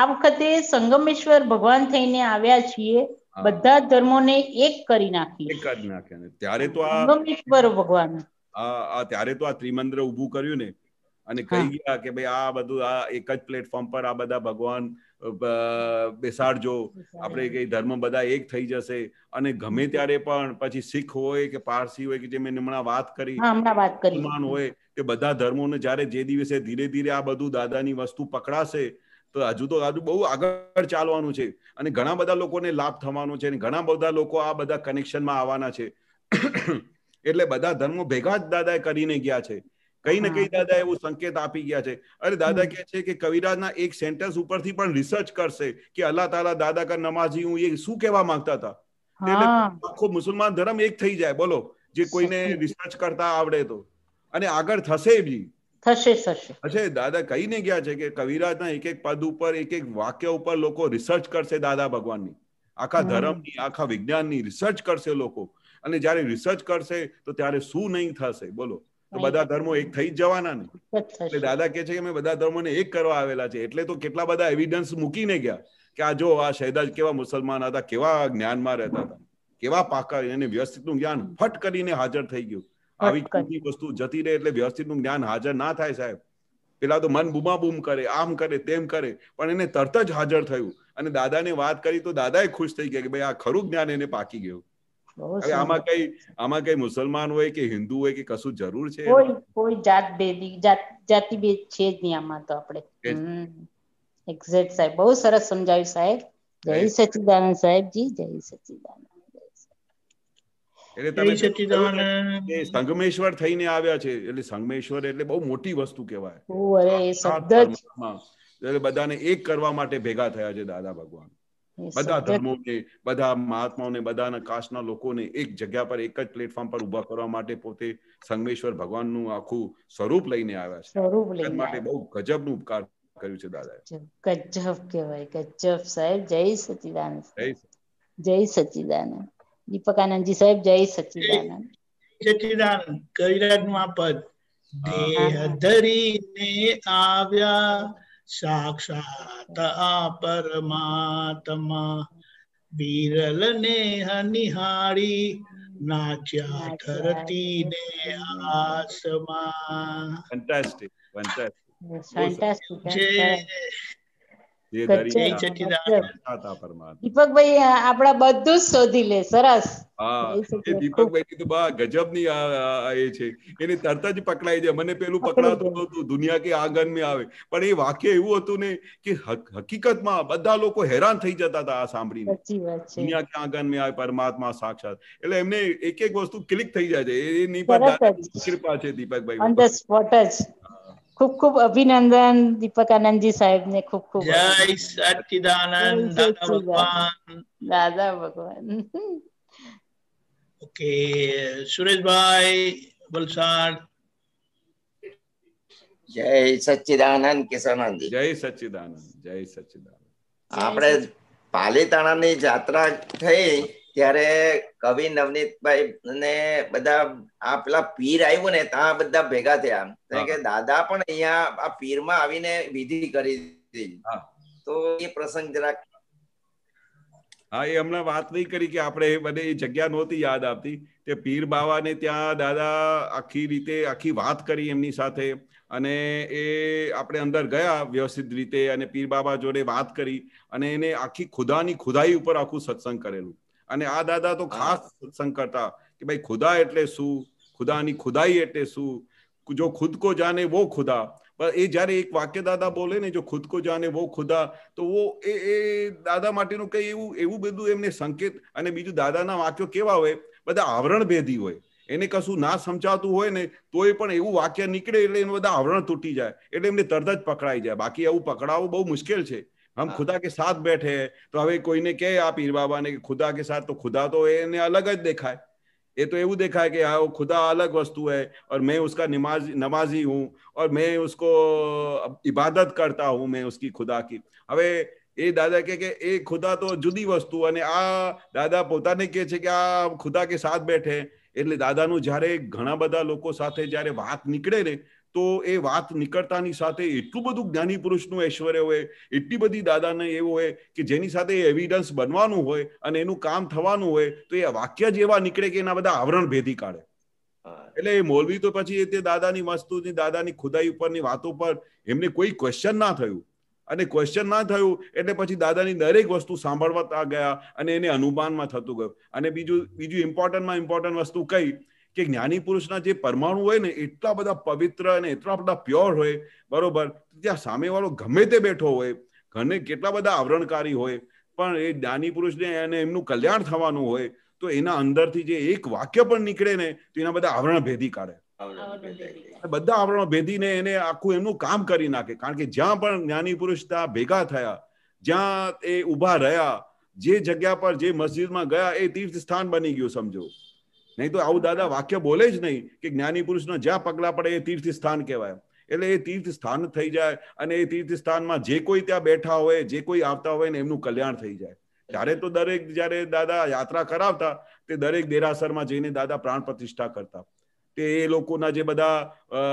આ વખતે સંગમેશ્વર ભગવાન થઈને આવ્યા છીએ બધા ધર્મોને એક કરી નાખી એક કરી નાખ્યા ત્યારે તો આ સંગમેશ્વર ભગવાન આ ત્યારે તો આ ત્રિમંત્ર ઉભું કર્યું ને અને કહી ગયા કે ભાઈ આ બધું આ એક જ પ્લેટફોર્મ પર આ બધા ભગવાન બેસાડજો આપણે કઈ ધર્મ બધા એક થઈ જશે અને ગમે ત્યારે પણ પછી શીખ હોય કે પારસી હોય કે જે મેં હમણાં વાત કરી મુસલમાન હોય કે બધા ધર્મોને જ્યારે જે દિવસે ધીરે ધીરે આ બધું દાદાની વસ્તુ પકડાશે તો હજુ તો હજુ બહુ આગળ ચાલવાનું છે અને ઘણા બધા લોકોને લાભ થવાનો છે અને ઘણા બધા લોકો આ બધા કનેક્શનમાં આવવાના છે એટલે બધા ધર્મો ભેગા જ દાદાએ કરીને ગયા છે કઈ ને કઈ દાદા એવો સંકેત આપી ગયા છે અરે દાદા કહે છે કે કવિરાજના એક સેન્ટેન્સ ઉપરથી પણ રિસર્ચ કરશે કે અલ્લાહ તાલા દાદા કા નમાઝી હું એ શું કહેવા માંગતા હતા આખો મુસલમાન ધર્મ એક થઈ જાય બોલો જે કોઈને રિસર્ચ કરતા આવડે તો અને આગળ થશે બી થશે થશે અચ્છા દાદા કહીને ગયા છે કે કવિરાજના એક એક પદ ઉપર એક એક વાક્ય ઉપર લોકો રિસર્ચ કરશે દાદા ભગવાનની આખા ધર્મની આખા વિજ્ઞાનની રિસર્ચ કરશે લોકો અને જ્યારે રિસર્ચ કરશે તો ત્યારે શું નહીં થશે બોલો તો બધા ધર્મો એક થઈ જ જવાના ને એટલે દાદા કે છે કે અમે બધા ધર્મોને એક કરવા આવેલા છે એટલે તો કેટલા બધા એવિડન્સ મૂકીને ગયા કે આ જો આ શહેદાજ કેવા મુસલમાન હતા કેવા જ્ઞાનમાં રહેતા હતા કેવા પાકા એને વ્યવસ્થિત નું જ્ઞાન ફટ કરીને હાજર થઈ ગયું આવી કેટલી વસ્તુ જતી રહે એટલે વ્યવસ્થિત નું જ્ઞાન હાજર ના થાય સાહેબ પેલા તો મન બુમા બૂમાબૂમ કરે આમ કરે તેમ કરે પણ એને તરત જ હાજર થયું અને દાદાને વાત કરી તો દાદા એ ખુશ થઈ ગયા કે ભાઈ આ ખરું જ્ઞાન એને પાકી ગયું હવે આમાં કઈ આમાં કઈ મુસલમાન હોય કે હિન્દુ હોય કે કશું જરૂર છે કોઈ કોઈ જાત ભેદી જાત જાતિ ભેદ છે જ નહીં આમાં તો આપણે એક્ઝેક્ટ સાહેબ બહુ સરસ સમજાવ્યું સાહેબ જય સચિદાનંદ સાહેબજી જય સચિદાનંદ એટલે સંગમેશ્વર થઈને આવ્યા છે એટલે સંગમેશ્વર એટલે બહુ મોટી વસ્તુ કહેવાય એટલે બધાને એક કરવા માટે ભેગા થયા છે દાદા ભગવાન બધા ધર્મોને બધા મહાત્માઓને બધાના કાસ્ટના લોકોને એક જગ્યા પર એક જ પ્લેટફોર્મ પર ઉભા કરવા માટે પોતે સંગમેશ્વર ભગવાનનું આખું સ્વરૂપ લઈને આવ્યા છે સ્વરૂપ લઈને માટે બહુ ગજબનું ઉપકાર કર્યું છે દાદા ગજબ કહેવાય ગજબ સાહેબ જય સચિદાનંદ જય સચિદાનંદ દીપક સાહેબ જય સચિદાનંદ સચિદાનંદ કૈરાજનું આ પદ દેહ ધરીને આવ્યા સાક્ષાત આ પરમાત્મા વિરલ નેહ નિહાળી નાચ્યા ધરતી ને આસમાં ફેન્ટાસ્ટિક ફેન્ટાસ્ટિક દીપકભાઈ આપડા બધું શોધી લે સરસ હા એ દીપકભાઈ તો બા ગજબની એ છે એને તરત જ પકડાઈ જાય મને પેલું પકડાતું નતું દુનિયા કે આગન મે આવે પણ એ વાક્ય એવું હતું ને કે હકીકતમાં બધા લોકો હેરાન થઈ જતા હતા આ સાંભળીને દુનિયા કે આગન મે આવે પરમાત્મા સાક્ષાત એટલે એમને એક એક વસ્તુ ક્લિક થઈ જાય છે એની પર કૃપા છે દીપકભાઈ ઓન ધ સ્પોટ જ ખૂબ ખૂબ અભિનંદન દીપક આનંદજી સાહેબ ને ખૂબ ખૂબ જય સચિદાનંદ દાદા ભગવાન ઓકે સુરેશભાઈ વલસાડ જય સચિદાનંદ કિશનંદજી જય સચિદાનંદ જય સચિદાનંદ આપણે પાલીતાણાની જાત્રા થઈ ત્યારે કવિ નવનીતભાઈ ને બધા આ પેલા પીર આવ્યું ને ત્યાં બધા ભેગા થયા કે દાદા પણ અહીંયા આ પીર માં આવીને વિધિ કરી દીધી તો એ પ્રસંગ જરાક હા એ હમણાં વાત નહીં કરી કે આપણે મને એ જગ્યા નહોતી યાદ આવતી તે પીર બાવાને ત્યાં દાદા આખી રીતે આખી વાત કરી એમની સાથે અને એ આપણે અંદર ગયા વ્યવસ્થિત રીતે અને પીર બાબા જોડે વાત કરી અને એને આખી ખુદાની ખુદાઈ ઉપર આખું સત્સંગ કરેલું અને આ દાદા તો ખાસ સત્સંગ કરતા કે ભાઈ ખુદા એટલે શું ખુદાની ખુદાઈ એટલે શું જો ખુદ કો જાને વો ખુદા એ જ્યારે એક વાક્ય દાદા બોલે ને જો ખુદ કો જાને વો ખુદા તો વો એ એ દાદા માટેનું કઈ એવું એવું બધું એમને સંકેત અને બીજું દાદાના વાક્યો કેવા હોય બધા આવરણ ભેદી હોય એને કશું ના સમજાતું હોય ને તોય પણ એવું વાક્ય નીકળે એટલે એનું બધા આવરણ તૂટી જાય એટલે એમને તરત જ પકડાઈ જાય બાકી આવું પકડાવવું બહુ મુશ્કેલ છે हम खुदा के साथ बैठे हैं तो हमें कोई ने कह आप पीर बाबा ने खुदा के साथ तो खुदा तो ने अलग देखा है ये तो यू देखा है कि हाँ वो खुदा अलग वस्तु है और मैं उसका नमाज नमाजी हूँ और मैं उसको इबादत करता हूँ मैं उसकी खुदा की हमें ये दादा कह के ए खुदा तो जुदी वस्तु अने आ हाँ, दादा पोता ने कहे कि आ हाँ, खुदा के साथ बैठे एट दादा ना जय घा लोग जय बात निकले તો એ વાત નીકળતાની સાથે એટલું બધું જ્ઞાની પુરુષનું ઐશ્વર્ય હોય એટલી બધી દાદાને એવું હોય કે જેની સાથે એવિડન્સ બનવાનું હોય અને એનું કામ થવાનું હોય તો એ વાક્ય જ એવા નીકળે કે એના બધા આવરણ ભેદી કાઢે એટલે એ મોલવી તો પછી એ તે દાદાની વસ્તુની દાદાની ખુદાઈ ઉપરની વાતો પર એમને કોઈ ક્વેશ્ચન ના થયું અને ક્વેશ્ચન ના થયું એટલે પછી દાદાની દરેક વસ્તુ સાંભળવા ગયા અને એને અનુમાનમાં થતું ગયું અને બીજું બીજું ઇમ્પોર્ટન્ટમાં ઇમ્પોર્ટન્ટ વસ્તુ કઈ કે જ્ઞાની પુરુષના જે પરમાણુ હોય ને એટલા બધા પવિત્ર અને એટલા બધા પ્યોર હોય બરોબર ત્યાં સામેવાળો ગમે તે બેઠો હોય ઘરને કેટલા બધા આવરણકારી હોય પણ એ જ્ઞાની પુરુષને એને એમનું કલ્યાણ થવાનું હોય તો એના અંદરથી જે એક વાક્ય પણ નીકળે ને તો એના બધા આવરણ ભેદી કાઢે બધા આવરણો ભેદીને એને આખું એમનું કામ કરી નાખે કારણ કે જ્યાં પણ જ્ઞાની પુરુષ ત્યાં ભેગા થયા જ્યાં એ ઉભા રહ્યા જે જગ્યા પર જે મસ્જિદમાં ગયા એ તીર્થ સ્થાન બની ગયું સમજો નહીં તો આવું દાદા વાક્ય બોલે જ નહીં કે જ્ઞાની પુરુષનો જ્યાં પગલા પડે એ તીર્થ સ્થાન કહેવાય એટલે એ તીર્થ સ્થાન થઈ જાય અને એ તીર્થ સ્થાનમાં જે કોઈ ત્યાં બેઠા હોય જે કોઈ આવતા હોય ને એમનું કલ્યાણ થઈ જાય ત્યારે તો દરેક જ્યારે દાદા યાત્રા કરાવતા તે દરેક દેરાસરમાં જઈને દાદા પ્રાણ પ્રતિષ્ઠા કરતા તે એ લોકોના જે બધા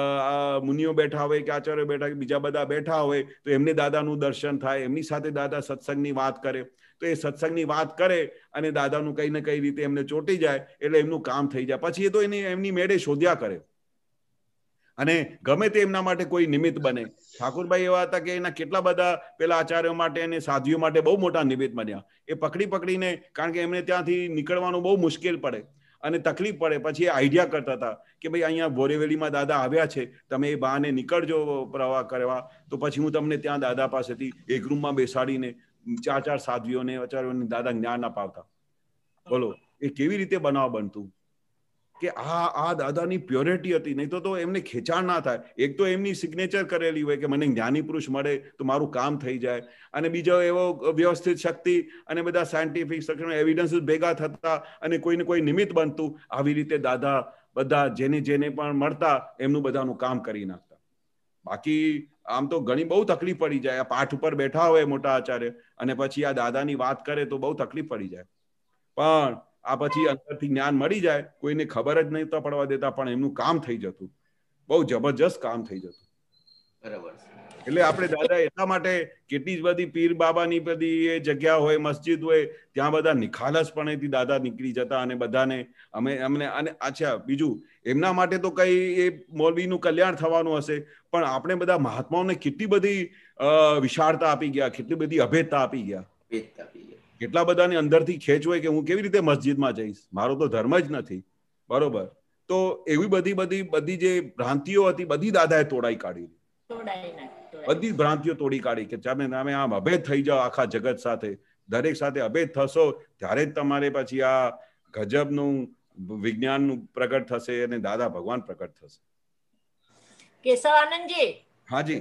મુનિઓ બેઠા હોય કે આચાર્ય બેઠા બીજા બધા બેઠા હોય તો એમને દાદાનું દર્શન થાય એમની સાથે દાદા સત્સંગની વાત કરે તો એ સત્સંગની વાત કરે અને દાદાનું કઈ ને કઈ રીતે એમને ચોટી જાય એટલે એમનું કામ થઈ જાય પછી એ તો એની એમની મેળે શોધ્યા કરે અને ગમે તે એમના માટે કોઈ નિમિત્ત બને ઠાકુરભાઈ એવા હતા કે એના કેટલા બધા પેલા આચાર્યો માટે અને સાધ્વીઓ માટે બહુ મોટા નિમિત્ત બન્યા એ પકડી પકડીને કારણ કે એમને ત્યાંથી નીકળવાનું બહુ મુશ્કેલ પડે અને તકલીફ પડે પછી એ આઈડિયા કરતા હતા કે ભાઈ અહીંયા બોરેવેલીમાં દાદા આવ્યા છે તમે એ બહાને નીકળજો પ્રવાહ કરવા તો પછી હું તમને ત્યાં દાદા પાસેથી એક રૂમમાં બેસાડીને ચાર ચાર સાધ્વીઓને આચાર્યોને દાદા જ્ઞાન અપાવતા બોલો એ કેવી રીતે બનાવ બનતું કે આ આ દાદાની પ્યોરિટી હતી નહીં તો એમને ખેંચાણ ના થાય એક તો એમની સિગ્નેચર કરેલી હોય કે મને જ્ઞાની પુરુષ મળે તો મારું કામ થઈ જાય અને બીજો એવો વ્યવસ્થિત શક્તિ અને બધા સાયન્ટિફિક એવિડન્સ ભેગા થતા અને કોઈને કોઈ નિમિત્ત બનતું આવી રીતે દાદા બધા જેને જેને પણ મળતા એમનું બધાનું કામ કરી નાખતા બાકી આમ તો ઘણી બહુ તકલીફ પડી જાય આ પાઠ ઉપર બેઠા હોય મોટા આચાર્ય અને પછી આ દાદાની વાત કરે તો બહુ તકલીફ પડી જાય પણ આ પછી અંદરથી જ્ઞાન મળી જાય કોઈને ખબર જ નહીં પડવા દેતા પણ એમનું કામ થઈ જતું બહુ જબરજસ્ત કામ થઈ જતું બરાબર એટલે આપણે દાદા એટલા માટે કેટલી બધી પીર બાબાની બધી એ જગ્યા હોય મસ્જિદ હોય ત્યાં બધા નિખાલસપણેથી દાદા નીકળી જતા અને બધાને અમે અમને અને અચ્છા બીજું એમના માટે તો કઈ એ મોલવીનું કલ્યાણ થવાનું હશે પણ આપણે બધા મહાત્માઓને કેટલી બધી વિશાળતા આપી ગયા કેટલી બધી અભેદતા આપી ગયા કેટલા બધાની અંદરથી ખેંચ હોય કે હું કેવી રીતે મસ્જિદમાં જઈશ મારો તો ધર્મ જ નથી બરોબર તો એવી બધી બધી બધી જે ભ્રાંતિઓ હતી બધી દાદાએ તોડાઈ કાઢી બધી ભ્રાંતિઓ તોડી કાઢી કે તમે તમે આમ અભેદ થઈ જાઓ આખા જગત સાથે દરેક સાથે અભેદ થશો ત્યારે જ તમારે પછી આ ગજબનું વિજ્ઞાનનું પ્રગટ થશે અને દાદા ભગવાન પ્રગટ થશે કેશવ આનંદજી હાજી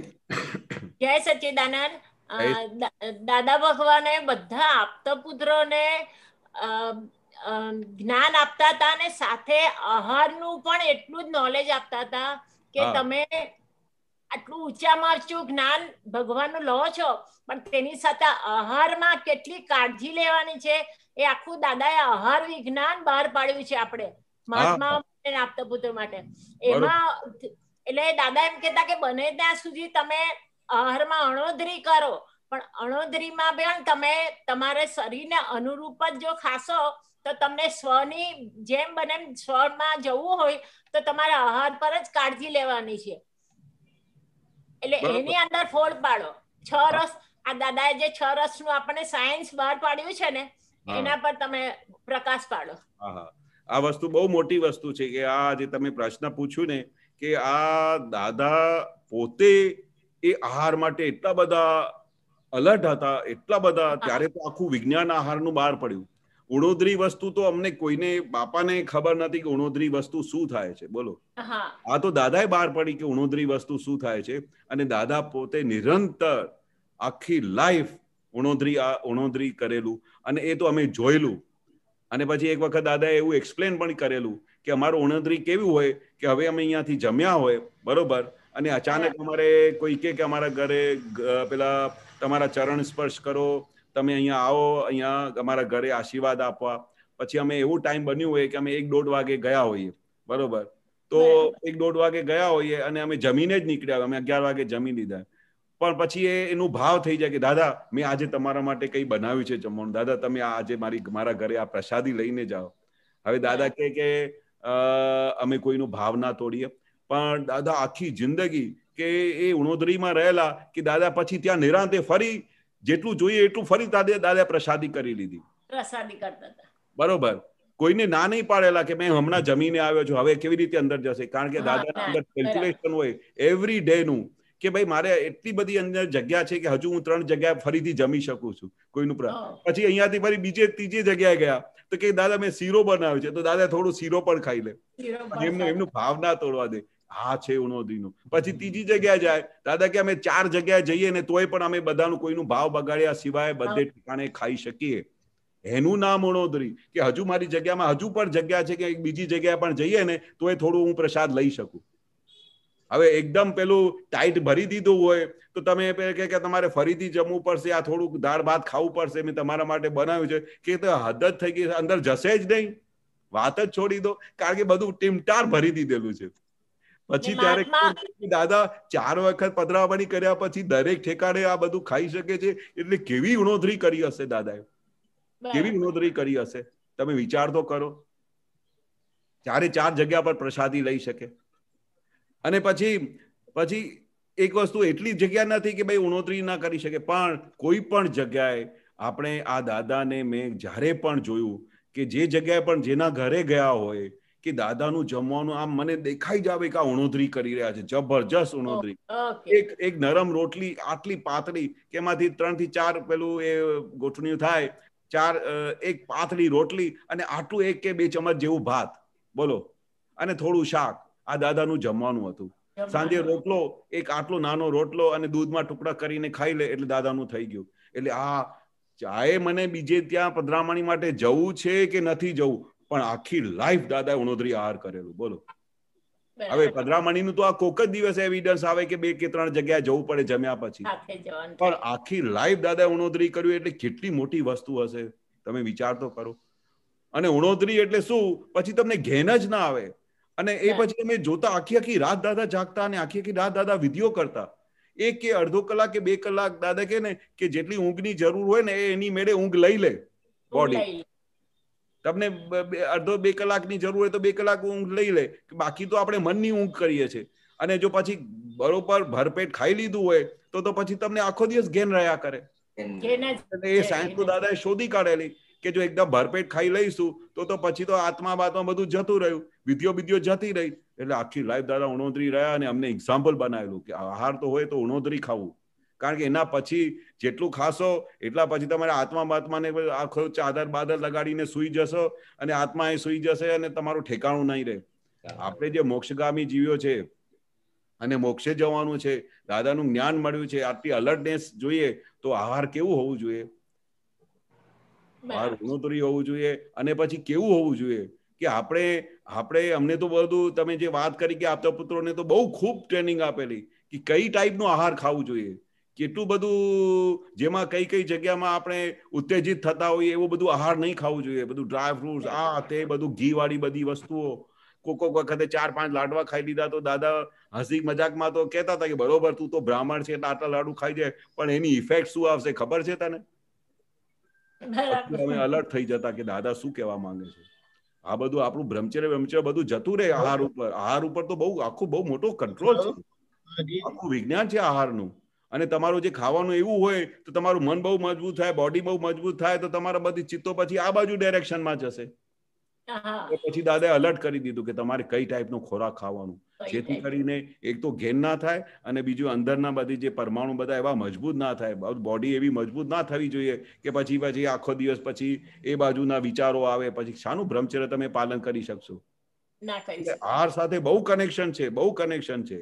જય સચ્ચિદાનંદ દાદા ભગવાને બધા આપતા પુત્રોને જ્ઞાન આપતા હતા અને સાથે આહારનું પણ એટલું જ નોલેજ આપતા હતા કે તમે આટલું ઊંચામાં ઊંચું જ્ઞાન ભગવાનનું લો છો પણ તેની સાથે આહારમાં કેટલી કાળજી લેવાની છે એ આખું દાદાએ આહાર વિજ્ઞાન બહાર પાડ્યું છે આપણે મહાત્મા આપતા પુત્ર માટે એમાં એટલે દાદા એમ કેતા કે બને ત્યાં સુધી તમે આહારમાં અણોધરી કરો પણ અણોધરીમાં પણ તમે તમારે શરીરને અનુરૂપ જ જો ખાશો તો તમને સ્વની જેમ બને સ્વમાં જવું હોય તો તમારે આહાર પર જ કાળજી લેવાની છે એટલે એની અંદર ફોડ પાડો છ રસ આ દાદાએ જે છ રસ નું આપણને સાયન્સ બહાર પાડ્યું છે ને એના પર તમે પ્રકાશ પાડો આ વસ્તુ બહુ મોટી વસ્તુ છે કે આ જે તમે પ્રશ્ન પૂછ્યું ને કે આ દાદા પોતે એ આહાર માટે એટલા બધા અલર્ટ હતા એટલા બધા ત્યારે તો આખું વિજ્ઞાન આહારનું બહાર પડ્યું ઉણોદરી વસ્તુ તો અમને કોઈને બાપાને ખબર નથી કે ઉણોદરી વસ્તુ શું થાય છે બોલો આ તો દાદાએ બહાર પડી કે ઉણોદરી વસ્તુ શું થાય છે અને દાદા પોતે નિરંતર આખી લાઈફ ઉણોદરી આ ઉણોદરી કરેલું અને એ તો અમે જોયેલું અને પછી એક વખત દાદાએ એવું એક્સપ્લેન પણ કરેલું કે અમારું ઉણોદરી કેવી હોય કે હવે અમે અહીંયાથી જમ્યા હોય બરોબર અને અચાનક અમારે કોઈ કે અમારા ઘરે પેલા તમારા ચરણ સ્પર્શ કરો તમે અહીંયા આવો અહીંયા અમારા ઘરે આશીર્વાદ આપવા પછી અમે એવું ટાઈમ બન્યું હોય કે અમે એક દોઢ વાગે ગયા હોઈએ બરોબર તો એક દોઢ વાગે ગયા હોઈએ અને અમે જમીને જ નીકળ્યા અમે અગિયાર વાગે જમી લીધા પણ પછી એ એનું ભાવ થઈ જાય કે દાદા મેં આજે તમારા માટે કઈ બનાવ્યું છે જમવાનું દાદા તમે આજે મારી મારા ઘરે આ પ્રસાદી લઈને જાઓ હવે દાદા કે કે અમે કોઈનું ભાવ ના તોડીએ પણ દાદા આખી જિંદગી કે એ ઉણોદરીમાં રહેલા કે દાદા પછી ત્યાં નિરાંતે ફરી જેટલું જોઈએ એટલું ફરી દાદા દાદા પ્રસાદી કરી લીધી પ્રસાદી કરતા બરોબર કોઈને ના નહીં પાડેલા કે મેં હમણાં જમીને આવ્યો છું હવે કેવી રીતે અંદર જશે કારણ કે દાદાના અંદર કેલ્ક્યુલેશન હોય એવરી ડે નું કે ભાઈ મારે એટલી બધી અંદર જગ્યા છે કે હજુ હું ત્રણ જગ્યા ફરીથી જમી શકું છું કોઈનું પછી અહીંયાથી ફરી બીજે ત્રીજી જગ્યાએ ગયા તો કે દાદા મેં શીરો બનાવ્યો છે તો દાદા થોડું શીરો પણ ખાઈ લે એમનું એમનું ભાવના તોડવા દે આ છે ઉણોદીનું પછી ત્રીજી જગ્યાએ જાય દાદા કે અમે ચાર જગ્યાએ જઈએ ને તોય પણ અમે બધાનું કોઈનું ભાવ બગાડ્યા સિવાય બધે ઠिकाणे ખાઈ શકીએ એનું નામ ઉણોધરી કે હજુ મારી જગ્યામાં હજુ પણ જગ્યા છે કે બીજી જગ્યાએ પણ જઈએ ને તોય થોડું હું પ્રસાદ લઈ શકું હવે એકદમ પેલું ટાઈટ ભરી દીધું હોય તો તમે કે તમારે ફરીથી જમવું પડશે આ થોડુંક દાળ ભાત ખાવું પડશે મેં તમારા માટે બનાવ્યું છે કે તો હદ જ થઈ ગઈ અંદર જશે જ નહીં વાત જ છોડી દો કારણ કે બધું ટીમટાર ભરી દીધેલું છે પછી ત્યારે દાદા ચાર વખત પધરાવવાની કર્યા પછી દરેક ઠેકાણે આ બધું ખાઈ શકે છે એટલે કેવી ઉણોધરી કરી હશે દાદાએ કેવી ઉણોધરી કરી હશે તમે વિચાર તો કરો ચારે ચાર જગ્યા પર પ્રસાદી લઈ શકે અને પછી પછી એક વસ્તુ એટલી જગ્યા નથી કે ભાઈ ઉણોતરી ના કરી શકે પણ કોઈ પણ જગ્યાએ આપણે આ દાદાને મેં જ્યારે પણ જોયું કે જે જગ્યાએ પણ જેના ઘરે ગયા હોય કે દાદાનું જમવાનું આમ મને દેખાઈ જાવે કે આ ઉણોધરી કરી રહ્યા છે જબરજસ્ત ઉણોધરી એક એક નરમ રોટલી આટલી પાતળી કે એમાંથી ત્રણ થી ચાર પેલું એ ગોઠણિયું થાય ચાર એક પાતળી રોટલી અને આટલું એક કે બે ચમચ જેવું ભાત બોલો અને થોડું શાક આ દાદાનું જમવાનું હતું સાંજે રોટલો એક આટલો નાનો રોટલો અને દૂધમાં ટુકડા કરીને ખાઈ લે એટલે દાદાનું થઈ ગયું એટલે આ ચાહે મને બીજે ત્યાં પધરામણી માટે જવું છે કે નથી જવું પણ આખી લાઈફ દાદાએ ઉણોદરી આહાર કરેલું બોલો હવે પધરામણીનું તો આ કોક જ દિવસે એવિડન્સ આવે કે બે કે ત્રણ જગ્યાએ જવું પડે જમ્યા પછી પણ આખી લાઈફ દાદાએ ઉણોદરી કર્યું એટલે કેટલી મોટી વસ્તુ હશે તમે વિચાર તો કરો અને ઉણોદરી એટલે શું પછી તમને ઘેન જ ના આવે અને એ પછી તમે જોતા આખી આખી રાત દાદા જાગતા અને આખી આખી રાત દાદા વિધિઓ કરતા એક કે અડધો કલાક કે બે કલાક દાદા કે ને કે જેટલી ઊંઘની જરૂર હોય ને એની મેળે ઊંઘ લઈ લે બોડી તમને અડધો બે કલાકની જરૂર હોય તો બે કલાક ઊંઘ લઈ લે બાકી તો આપણે મનની ઊંઘ કરીએ છીએ અને જો પછી બરોબર ભરપેટ ખાઈ લીધું હોય તો તો પછી તમને આખો દિવસ ઘેન રહ્યા કરે એ સાયન્સ દાદાએ શોધી કાઢેલી કે જો એકદમ ભરપેટ ખાઈ લઈશું તો તો પછી તો આત્મા બાતમાં બધું જતું રહ્યું વિધિઓ વિધિઓ જતી રહી એટલે આખી લાઈફ દાદા ઉણોતરી રહ્યા અને અમને એક્ઝામ્પલ બનાવેલું કે આહાર તો હોય તો ઉણોતરી ખાવું કારણ કે એના પછી જેટલું ખાશો એટલા પછી તમારે આત્મા બાત્માને આખો ચાદર બાદર લગાડીને સુઈ જશો અને આત્મા એ સુઈ જશે અને તમારું ઠેકાણું નહીં રહે આપણે જે મોક્ષગામી જીવ્યો છે અને મોક્ષે જવાનું છે દાદાનું જ્ઞાન મળ્યું છે આટલી અલર્ટનેસ જોઈએ તો આહાર કેવું હોવું જોઈએ આહાર ગુણોત્તરી હોવું જોઈએ અને પછી કેવું હોવું જોઈએ કે આપણે આપણે અમને તો બધું તમે જે વાત કરી કે આપતા પુત્રોને તો બહુ ખૂબ ટ્રેનિંગ આપેલી કે કઈ ટાઈપનો આહાર ખાવું જોઈએ કેટલું બધું જેમાં કઈ કઈ જગ્યામાં આપણે ઉત્તેજિત થતા હોઈએ એવું બધું આહાર નહીં ખાવું જોઈએ બધું ડ્રાય ફ્રૂટ્સ આ તે બધું ઘી વાળી બધી વસ્તુઓ કોક કોક વખતે ચાર પાંચ લાડવા ખાઈ લીધા તો દાદા હસી મજાકમાં તો કહેતા હતા કે બરોબર તું તો બ્રાહ્મણ છે આટલા લાડુ ખાઈ જાય પણ એની ઇફેક્ટ શું આવશે ખબર છે તને અમે અલર્ટ થઈ જતા કે દાદા શું કહેવા માંગે છે આ બધું આપણું બ્રહ્મચર્ય બ્રહ્મચર્ય બધું જતું રહે આહાર ઉપર આહાર ઉપર તો બહુ આખું બહુ મોટો કંટ્રોલ છે આખું વિજ્ઞાન છે આહારનું અને તમારું જે ખાવાનું એવું હોય તો તમારું મન બહુ મજબૂત થાય બોડી બહુ મજબૂત થાય તો તમારા બધી ચિત્તો પછી આ બાજુ ડાયરેક્શનમાં જશે પછી દાદાએ અલર્ટ કરી દીધું કે તમારે કઈ ટાઈપનો ખોરાક ખાવાનું જેથી કરીને એક તો ઘેન ના થાય અને બીજું અંદરના બધી જે પરમાણુ બધા એવા મજબૂત ના થાય બોડી એવી મજબૂત ના થવી જોઈએ કે પછી પછી આખો દિવસ પછી એ બાજુના વિચારો આવે પછી શાનું ભ્રમચર્ય તમે પાલન કરી શકશો આહાર સાથે બહુ કનેક્શન છે બહુ કનેક્શન છે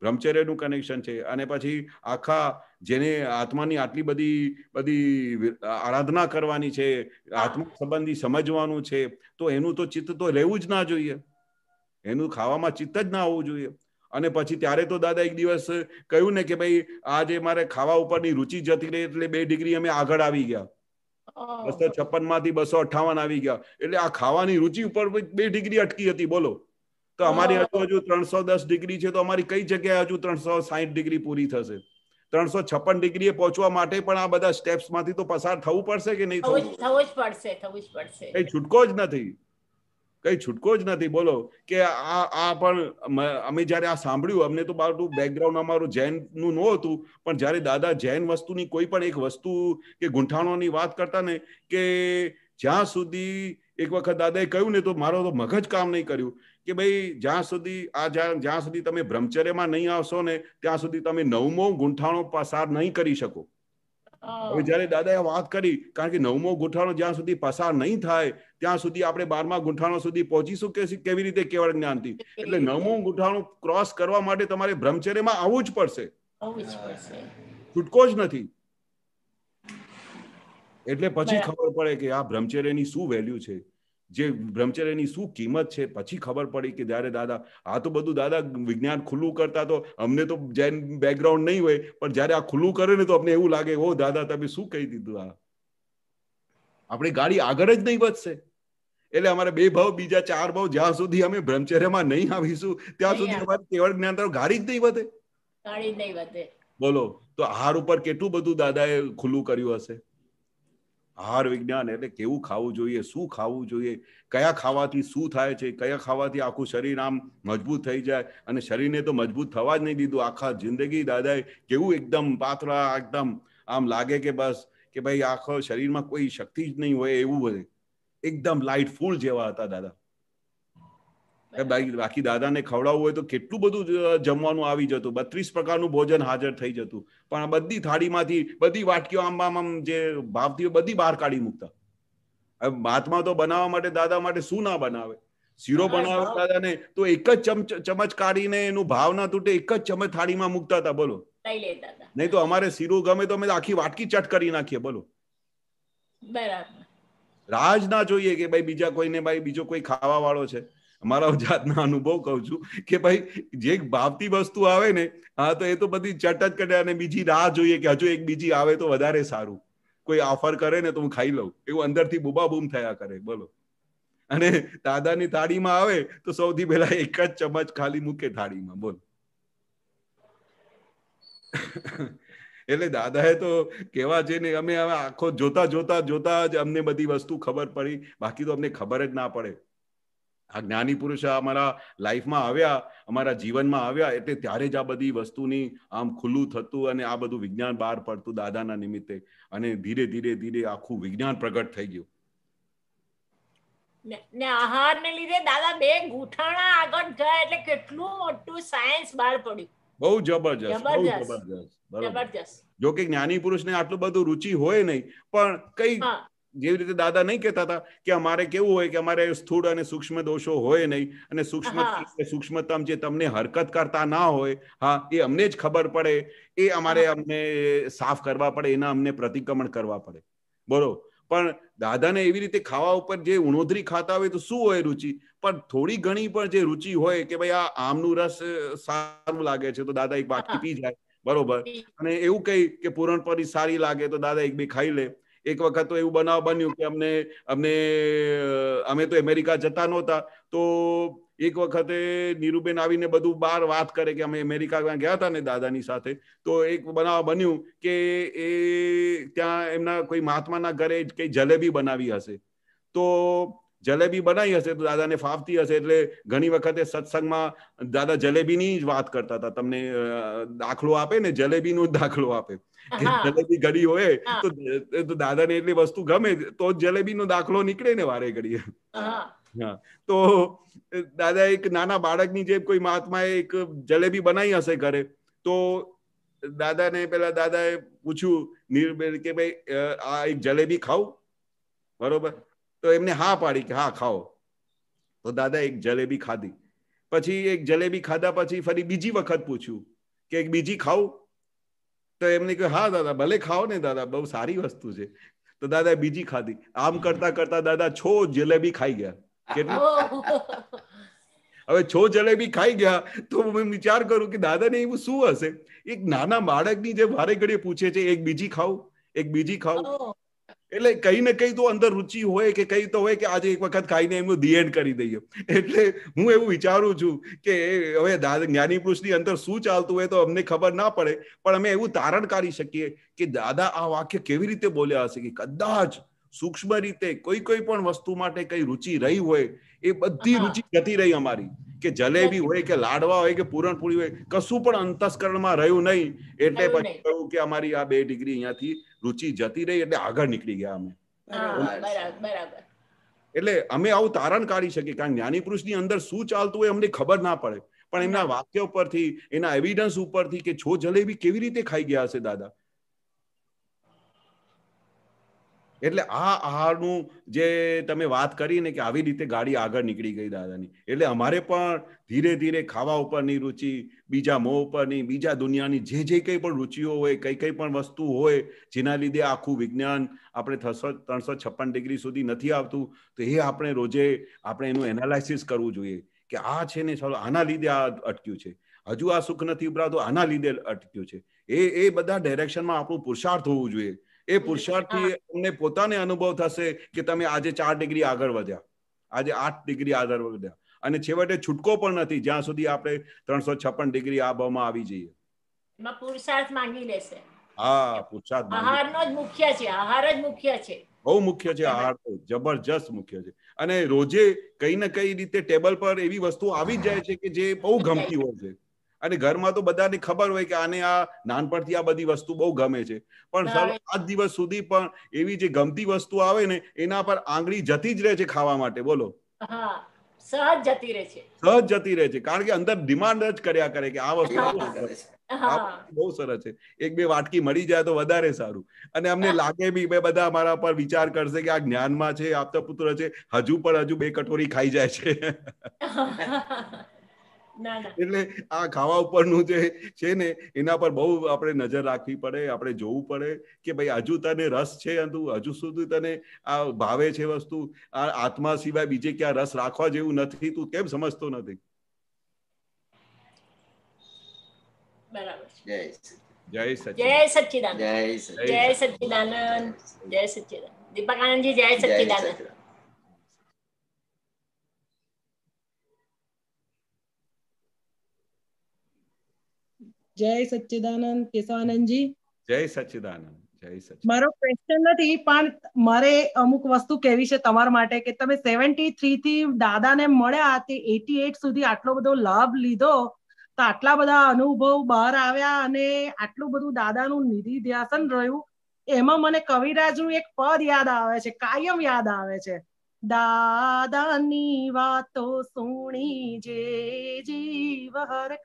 બ્રહ્મચર્યનું કનેક્શન છે અને પછી આખા જેને આત્માની આટલી બધી બધી આરાધના કરવાની છે આત્મા સંબંધી સમજવાનું છે તો એનું તો ચિત્ત તો રહેવું જ ના જોઈએ એનું ખાવામાં ચિત્ત જ ના હોવું જોઈએ અને પછી ત્યારે તો દાદા એક દિવસ કહ્યું ને કે ભાઈ આજે મારે ખાવા ઉપરની રુચિ જતી રહી એટલે બે ડિગ્રી અમે આગળ આવી ગયા બસો છપ્પન માંથી બસો અઠાવન આવી ગયા એટલે આ ખાવાની રુચિ ઉપર બે ડિગ્રી અટકી હતી બોલો તો અમારી હજુ હજુ ત્રણસો દસ ડિગ્રી છે તો અમારી કઈ જગ્યાએ હજુ ત્રણસો સાહીઠ ડિગ્રી પૂરી થશે ત્રણસો છપ્પન ડિગ્રી પહોંચવા માટે પણ આ બધા સ્ટેપ્સ માંથી તો પસાર થવું પડશે કે નહીં થવું જ પડશે થવું જ પડશે કઈ છૂટકો જ નથી કઈ છૂટકો જ નથી બોલો કે આ આ પણ અમે જ્યારે આ સાંભળ્યું અમને તો બારું બેકગ્રાઉન્ડ અમારું જૈનનું હતું પણ જ્યારે દાદા જૈન વસ્તુની કોઈ પણ એક વસ્તુ કે ગૂંઠાણોની વાત કરતા ને કે જ્યાં સુધી એક વખત દાદાએ કહ્યું ને તો મારો તો મગજ કામ નહીં કર્યું કે ભાઈ જ્યાં સુધી આ જ્યાં સુધી તમે બ્રહ્મચર્યમાં નહીં આવશો ને ત્યાં સુધી તમે નવમો ગુંઠાણો પસાર નહીં કરી શકો હવે જયારે દાદાએ વાત કરી કારણ કે નવમો ગુંઠાણો જ્યાં સુધી પસાર નહીં થાય ત્યાં સુધી આપણે બારમા ગુંઠાણો સુધી પહોંચીશું કે કેવી રીતે કેવળ જ્ઞાનથી એટલે નવમો ગુંઠાણો ક્રોસ કરવા માટે તમારે બ્રહ્મચર્યમાં આવવું જ પડશે છૂટકો જ નથી એટલે પછી ખબર પડે કે આ બ્રહ્મચર્યની શું વેલ્યુ છે જે બ્રહ્મચર્યની શું કિંમત છે પછી ખબર પડી કે જ્યારે દાદા આ તો બધું દાદા વિજ્ઞાન ખુલ્લું કરતા તો અમને તો જૈન બેકગ્રાઉન્ડ નહીં હોય પણ જ્યારે આ ખુલ્લું કરે ને તો અમને એવું લાગે ઓ દાદા તમે શું કહી દીધું આ આપણી ગાડી આગળ જ નહીં વધશે એટલે અમારે બે ભાવ બીજા ચાર ભાવ જ્યાં સુધી અમે બ્રહ્મચર્યમાં નહીં આવીશું ત્યાં સુધી અમારે કેવળ જ્ઞાન તરફ ગાડી જ નહીં વધે ગાડી જ નહીં વધે બોલો તો હાર ઉપર કેટલું બધું દાદાએ ખુલ્લું કર્યું હશે આહાર વિજ્ઞાન એટલે કેવું ખાવું જોઈએ શું ખાવું જોઈએ કયા ખાવાથી શું થાય છે કયા ખાવાથી આખું શરીર આમ મજબૂત થઈ જાય અને શરીરને તો મજબૂત થવા જ નહીં દીધું આખા જિંદગી દાદાએ કેવું એકદમ પાતળા એકદમ આમ લાગે કે બસ કે ભાઈ આખો શરીરમાં કોઈ શક્તિ જ નહીં હોય એવું હોય એકદમ લાઇટ ફૂલ જેવા હતા દાદા બાકી દાદાને ખવડાવવું હોય તો કેટલું બધું જમવાનું આવી જતું બત્રીસ પ્રકારનું ભોજન હાજર થઈ જતું પણ આ બધી થાળીમાંથી બધી વાટકીઓ આમ આમ આમ જે ભાવતી બધી બહાર કાઢી મૂકતા હવે તો બનાવવા માટે દાદા માટે શું ના બનાવે શીરો બનાવે દાદાને તો એક જ ચમચ કાઢીને એનું ભાવ ના તૂટે એક જ ચમચ થાળીમાં મૂકતા હતા બોલો નહીં તો અમારે શીરો ગમે તો અમે આખી વાટકી ચટ કરી નાખીએ બોલો બરાબર રાજ ના જોઈએ કે ભાઈ બીજા કોઈને ભાઈ બીજો કોઈ ખાવા વાળો છે મારા જાતના અનુભવ કહું છું કે ભાઈ જે ભાવતી વસ્તુ આવે ને હા તો એ તો બધી ચટ જ કરે અને બીજી રાહ જોઈએ કે હજુ એક બીજી આવે તો વધારે સારું કોઈ ઓફર કરે ને તો હું ખાઈ લઉં એવું અંદરથી બૂબાબૂમ થયા કરે બોલો અને દાદાની થાળીમાં આવે તો સૌથી પહેલા એક જ ચમચ ખાલી મૂકે થાળીમાં બોલ એટલે દાદા એ તો કેવા છે ને અમે હવે આખો જોતા જોતા જોતા જ અમને બધી વસ્તુ ખબર પડી બાકી તો અમને ખબર જ ના પડે આ જ્ઞાની પુરુષ અમારા લાઈફમાં આવ્યા અમારા જીવનમાં આવ્યા એટલે ત્યારે જ આ બધી વસ્તુની આમ ખુલ્લું થતું અને આ બધું વિજ્ઞાન બહાર પડતું દાદાના નિમિત્તે અને ધીરે ધીરે ધીરે આખું વિજ્ઞાન પ્રગટ થઈ ગયું ને આહાર ને લીધે દાદા બે ગુઠાણા આગળ ગયા એટલે કેટલું મોટું સાયન્સ બહાર પડ્યું બહુ જબરજસ્ત બહુ જબરજસ્ત બરાબર જો કે જ્ઞાની પુરુષને આટલું બધું રુચિ હોય નહીં પણ કઈ જેવી રીતે દાદા નહીં કહેતા હતા કે અમારે કેવું હોય કે અમારે સ્થૂળ અને સૂક્ષ્મ દોષો હોય નહીં અને સૂક્ષ્મ સૂક્ષ્મતમ જે તમને હરકત કરતા ના હોય હા એ અમને જ ખબર પડે એ અમારે અમને સાફ કરવા પડે એના અમને પ્રતિક્રમણ કરવા પડે બરોબર પણ દાદાને એવી રીતે ખાવા ઉપર જે ઉણોધરી ખાતા હોય તો શું હોય રુચિ પણ થોડી ઘણી પણ જે રુચિ હોય કે ભાઈ આ આમનું રસ સારું લાગે છે તો દાદા એક બાટકી પી જાય બરોબર અને એવું કઈ કે પૂરણપરી સારી લાગે તો દાદા એક બે ખાઈ લે એક વખત તો એવું બનાવ બન્યું કે અમને અમને અમે તો અમેરિકા જતા નહોતા તો એક વખતે નીરુબેન આવીને બધું બહાર વાત કરે કે અમે અમેરિકા ગયા હતા ને દાદાની સાથે તો એક બનાવ બન્યું કે એ ત્યાં એમના કોઈ મહાત્માના ઘરે કંઈ જલેબી બનાવી હશે તો જલેબી બનાવી હશે તો દાદાને ફાવતી હશે એટલે ઘણી વખતે સત્સંગમાં દાદા જલેબીની જ વાત કરતા હતા તમને દાખલો આપે ને જલેબીનો દાખલો આપે જલેબી ઘડી હોય તો દાદાને એટલી વસ્તુ ગમે તો જલેબીનો દાખલો નીકળે ને વારે ઘડીએ તો દાદા એક નાના બાળકની જેમ કોઈ મહાત્મા એક જલેબી બનાવી હશે ઘરે તો દાદાને પેલા દાદાએ પૂછ્યું નિર્બેન કે ભાઈ આ એક જલેબી ખાવ બરોબર તો એમને હા પાડી કે હા ખાઓ તો દાદા એક જલેબી ખાધી પછી એક જલેબી ખાધા પછી ફરી બીજી વખત પૂછ્યું કે એક બીજી ખાવું તો એમને કહ્યું હા દાદા ભલે ખાઓ ને દાદા બહુ સારી વસ્તુ છે તો દાદા બીજી ખાધી આમ કરતા કરતા દાદા છો જલેબી ખાઈ ગયા કેટલું હવે છો જલેબી ખાઈ ગયા તો હું વિચાર કરું કે દાદાને એવું શું હશે એક નાના બાળકની જે વારે ઘડીએ પૂછે છે એક બીજી ખાવ એક બીજી ખાવ એટલે કઈ ને કઈ તો અંદર રુચિ હોય કે કઈ તો હોય કે આજે એક વખત ખાઈને એમનું ધી એન્ડ કરી દઈએ એટલે હું એવું વિચારું છું કે હવે જ્ઞાની પુરુષની અંદર શું ચાલતું હોય તો અમને ખબર ના પડે પણ અમે એવું તારણ કાઢી શકીએ કે દાદા આ વાક્ય કેવી રીતે બોલ્યા હશે કે કદાચ સૂક્ષ્મ રીતે કોઈ કોઈ પણ વસ્તુ માટે કઈ રુચિ રહી હોય એ બધી રુચિ જતી રહી અમારી કે જલેબી હોય કે લાડવા હોય કે પૂરણપૂરી હોય કશું પણ અંતસ્કરણમાં રહ્યું નહીં એટલે પછી કહ્યું કે અમારી આ બે ડિગ્રી અહીંયાથી રુચિ જતી રહી એટલે આગળ નીકળી ગયા અમે એટલે અમે આવું તારણ કાઢી શકીએ કારણ જ્ઞાની પુરુષની અંદર શું ચાલતું હોય અમને ખબર ના પડે પણ એમના વાક્ય ઉપરથી એના એવિડન્સ ઉપરથી કે છો જલેબી કેવી રીતે ખાઈ ગયા હશે દાદા એટલે આ આહારનું જે તમે વાત કરીને કે આવી રીતે ગાડી આગળ નીકળી ગઈ દાદાની એટલે અમારે પણ ધીરે ધીરે ખાવા ઉપરની રુચિ બીજા મોં ઉપરની બીજા દુનિયાની જે જે કંઈ પણ રુચિઓ હોય કઈ કઈ પણ વસ્તુ હોય જેના લીધે આખું વિજ્ઞાન આપણે ત્રણસો ત્રણસો છપ્પન ડિગ્રી સુધી નથી આવતું તો એ આપણે રોજે આપણે એનું એનાલાઇસિસ કરવું જોઈએ કે આ છે ને ચાલો આના લીધે આ અટક્યું છે હજુ આ સુખ નથી ઉભરાતું આના લીધે અટક્યું છે એ એ બધા ડાયરેક્શનમાં આપણું પુરુષાર્થ હોવું જોઈએ એ પુરુષાર્થથી અમને પોતાને અનુભવ થશે કે તમે આજે ચાર ડિગ્રી આગળ વધ્યા આજે આઠ ડિગ્રી આગળ વધ્યા અને છેવટે છૂટકો પણ નથી જ્યાં સુધી આપણે ત્રણસો છપ્પન ડિગ્રી આ ભાવમાં આવી જઈએ પુરુષાર્થ માંગી લેશે હા પુરુષાર્થ આહારનો જ મુખ્ય છે આહાર જ મુખ્ય છે બહુ મુખ્ય છે આહાર તો જબરજસ્ત મુખ્ય છે અને રોજે કઈ ને કઈ રીતે ટેબલ પર એવી વસ્તુ આવી જ જાય છે કે જે બહુ ગમતી હોય છે અને ઘરમાં તો બધાને ખબર હોય કે આને આ નાનપણથી આ બધી વસ્તુ બહુ ગમે છે પણ સર આજ દિવસ સુધી પણ એવી જે ગમતી વસ્તુ આવે ને એના પર આંગળી જતી જ રહે છે ખાવા માટે બોલો હા સહજ જતી રહે છે સહજ જતી રહે છે કારણ કે અંદર ડિમાન્ડ જ કર્યા કરે કે આ વસ્તુ બહુ સરસ છે એક બે વાટકી મળી જાય તો વધારે સારું અને અમને લાગે બી બે બધા મારા પર વિચાર કરશે કે આ જ્ઞાનમાં છે આપતા પુત્ર છે હજુ પણ હજુ બે કટોરી ખાઈ જાય છે એટલે આ ખાવા ઉપરનું જે છે ને એના પર બહુ આપણે નજર રાખવી પડે આપણે જોવું પડે કે ભાઈ હજુ તને રસ છે હજુ સુધી તને આ ભાવે છે વસ્તુ આ આત્મા સિવાય બીજે ક્યાં રસ રાખવા જેવું નથી તું કેમ સમજતો નથી જય સચિદાનંદ જય સચિદાનંદ જય સચિદાનંદ દીપક જય સચિદાનંદ જય સચ્ચિદાનંદ કેશવાનંદજી જય સચ્ચિદાનંદ મારો ક્વેશ્ચન નથી પણ મારે અમુક વસ્તુ કેવી છે તમારા માટે કે તમે સેવન્ટી થ્રી થી દાદાને મળ્યા તે એટી એટ સુધી આટલો બધો લાભ લીધો તો આટલા બધા અનુભવ બહાર આવ્યા અને આટલું બધું દાદાનું નિધિ ધ્યાસન રહ્યું એમાં મને કવિરાજનું એક પદ યાદ આવે છે કાયમ યાદ આવે છે દાદાની વાતો સુણી જે જીવ હર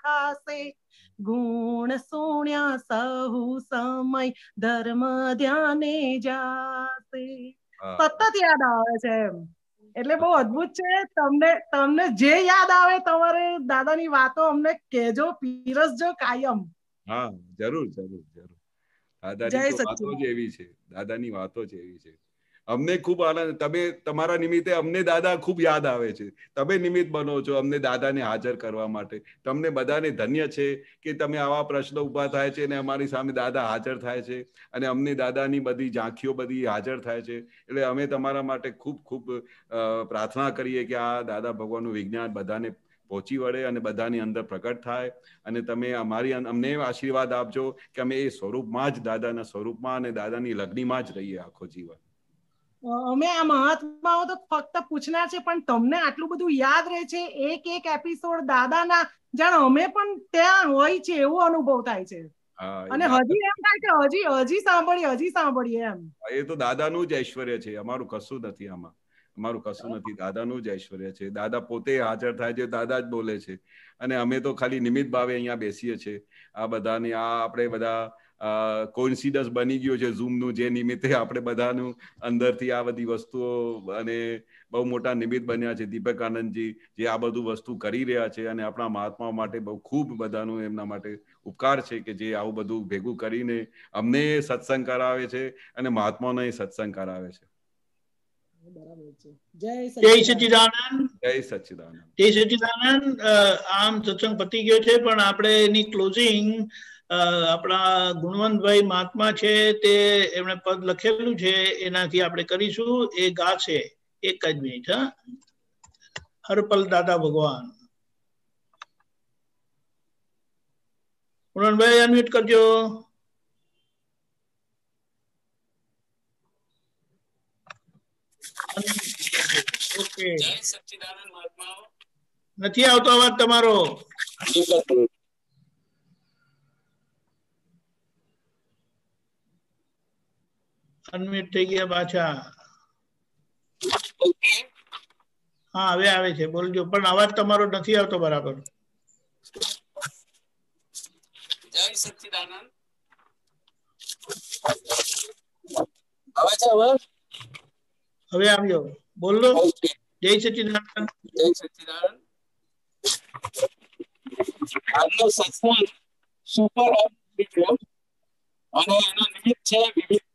ગુણ સોણ્યા સહુ સમય ધર્મ ધ્યાને જાતે સતત યાદ આવે છે એમ એટલે બહુ અદભુત છે તમને તમને જે યાદ આવે તમારે દાદાની વાતો અમને કેજો પીરસજો કાયમ હા જરૂર જરૂર જરૂર દાદાની વાતો જ એવી છે દાદાની વાતો જ એવી છે અમને ખૂબ આલે તમે તમારા નિમિત્તે અમને દાદા ખૂબ યાદ આવે છે તબે નિમિત બનો છો અમને દાદાને હાજર કરવા માટે તમને બધાને ધન્ય છે કે તમે આવા પ્રશ્નો ઉભા થાય છે અને અમારી સામે દાદા હાજર થાય છે અને અમને દાદાની બધી ઝાંખ્યો બધી હાજર થાય છે એટલે અમે તમારા માટે ખૂબ ખૂબ પ્રાર્થના કરીએ કે આ દાદા ભગવાનનું વિજ્ઞાન બધાને પહોંચી વળે અને બધાની અંદર પ્રગટ થાય અને તમે અમારી અમને આશીર્વાદ આપજો કે અમે એ સ્વરૂપમાં જ દાદાના સ્વરૂપમાં અને દાદાની લગનીમાં જ રહીએ આખો જીવ અમે આ મહાત્માઓ તો ફક્ત પૂછના છે પણ તમને આટલું બધું યાદ રહે છે એક એક એપિસોડ દાદાના જાણે અમે પણ ત્યાં હોય છે એવો અનુભવ થાય છે અને હજી એમ થાય કે હજી હજી સાંભળીએ હજી સાંભળીએ એમ એ તો દાદાનું જ ઐશ્વર્ય છે અમારું કશું નથી આમાં અમારું કશું નથી દાદાનું જ ઐશ્વર્ય છે દાદા પોતે હાજર થાય છે દાદા જ બોલે છે અને અમે તો ખાલી નિમિત ભાવે અહીંયા બેસીએ છીએ આ બધાને આ આપણે બધા કોઇન્સિડન્સ બની ગયો છે ઝૂમનું જે નિમિત્તે આપણે બધાનું અંદરથી આ બધી વસ્તુઓ અને બહુ મોટા નિમિત્ત બન્યા છે દીપક આનંદજી જે આ બધું વસ્તુ કરી રહ્યા છે અને આપણા મહાત્મા માટે બહુ ખૂબ બધાનું એમના માટે ઉપકાર છે કે જે આવું બધું ભેગું કરીને અમને સત્સંગ કરાવે છે અને મહાત્માઓને સત્સંગ કરાવે છે જય આમ સત્સંગ પતી ગયો છે પણ આપણે એની ક્લોઝિંગ આપણા ગુણવંતભાઈ મહાત્મા છે તે એમણે પદ લખેલું છે એનાથી આપણે કરીશું એ ગાશે એક જ મિનિટ હા હરપલ દાદા ભગવાન ગુણવંતભાઈ અનમ્યુટ કરજો ઓકે નથી આવતો અવાજ તમારો અનમ્યુટ થઈ ગયા પાછા હા હવે આવે છે બોલજો પણ અવાજ તમારો નથી આવતો બરાબર જય સચ્ચિદાનંદ હવે આવ્યો બોલો જય સચ્ચિદાનંદ જય સચ્ચિદાનંદ સુપર અને એનો નિમિત્ત છે વિવિધ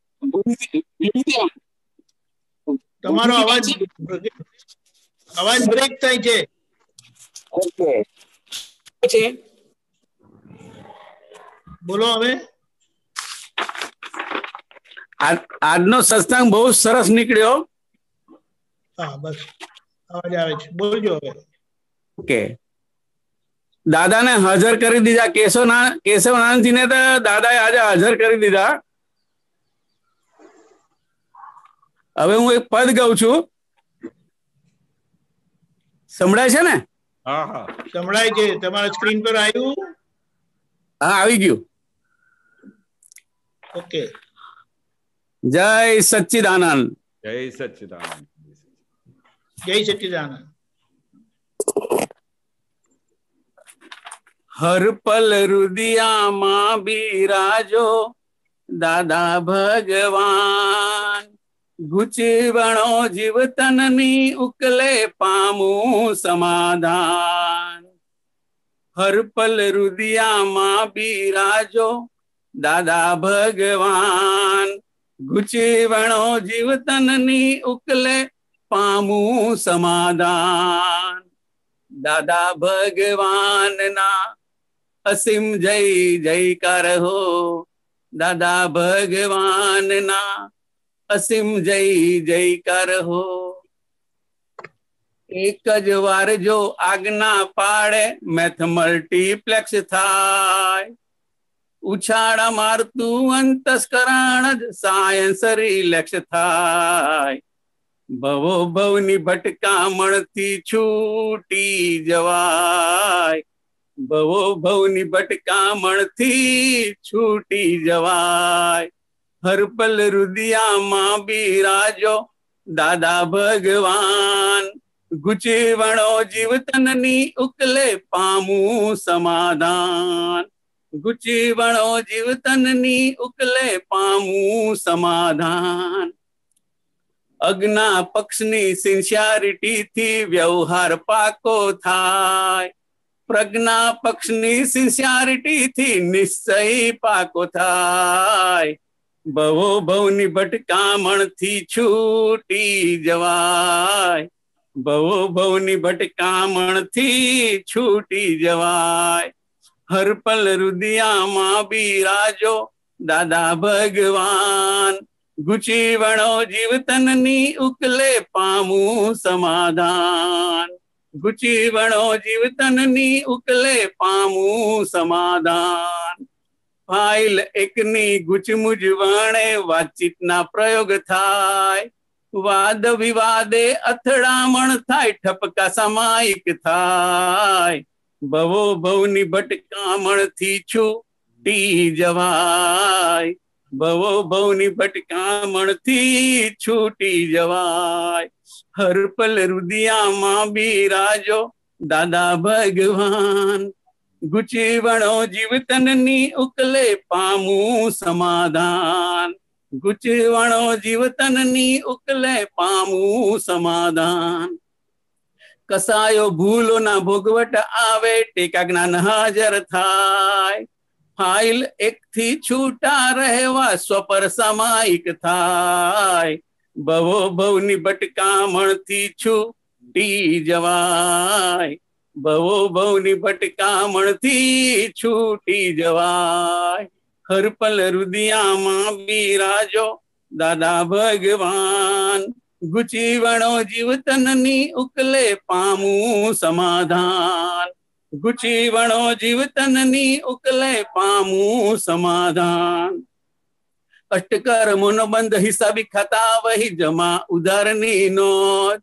તમારો અવાજ અવાજ બ્રેક થાય છે ઓકે છે બોલો હવે આજનો સત્સંગ બહુ સરસ નીકળ્યો હા બસ અવાજ આવે છે બોલજો હવે ઓકે દાદાને હાજર કરી દીધા કેશવ કેશવ નાનજીને તો દાદાએ આજે હાજર કરી દીધા હવે હું એક પદ ગાઉં છું સંભળાય છે ને હા હા સંભળાય છે તમારા સ્ક્રીન પર આવ્યું હા આવી ગયું ઓકે જય સચ્ચિદાનંદ જય સચ્ચિદાનંદ જય સચ્ચિદાનંદ હર પલ રુદિયામાં બિરાજો દાદા ભગવાન ગુચી વણો જીવતનની ઉકલે પામું સમાધાન હરપલ રુદિયામાં બિરાજો દાદા ભગવાન ગુચી વણો જીવતનની ઉકલે પામું સમાધાન દાદા ભગવાનના અસીમ જય જયકાર હો દાદા ભગવાનના असीम जय जय कर हो एक वार जो आज्ञा पाड़े मैथ मल्टीप्लेक्स थाय उछाड़ा मार तू अंतस्करण साइंस रिलैक्स थाय भवो भवनी भटका मणती छूटी जवाय भवो भवनी भटका मणती छूटी जवाय हर पल रुदिया भी राजो दादा भगवान गुचे वणो जीव नी उकले पामू समाधान गुचे वणो जीव नी उकले पामू समाधान थी व्यवहार पाको थाय प्रज्ञा पक्ष नी પક્ષની थी निश्चय पाको थाय બહુ બહુની ભટકામણથી છૂટી જવાય બહુ બહુની ભટકામણથી છૂટી જવાય હરપલ રુદિયામાં બિરાજો દાદા ભગવાન ગુચી વણો જીવતનની ઉકલે પામું સમાધાન ગુચી વણો જીવતનની ઉકલે પામું સમાધાન 파일 એકની गुચમુજવાણે વાચિતના પ્રયોગ થાયવાદ વિવાદે અથડામણ થાય ઠપકા સમાયક થાય બવો ભવની ભટકા મણથી છૂટી જવાય બવો ભવની ભટકા મણથી છૂટી જવાય હર પલ રુદિયામાં બિરાજો દાદા ભગવાન गुचे वणो जीवतन नी उकले पामू समाधान गुचे वणो जीवतन नी उकले पामू समाधान कसायो भूलो ना भोगवट आवे टेका ज्ञान हाजर थाय फाइल एक थी छूटा रहेवा स्वपर समायिक थाय बवो भवनी बटका मणती छू डी जवाय ભવો ભવની ભટકામણથી છૂટી જવાય હરપલ રુદિયામાં બિરાજો દાદા ભગવાન ગુચી વણો જીવતનની ઉકલે પામું સમાધાન ગુચી વણો જીવતનની ઉકલે પામું સમાધાન અષ્ટકર્મોનો બંધ હિસાબી ખાતા વહી જમા ઉધારની નોંધ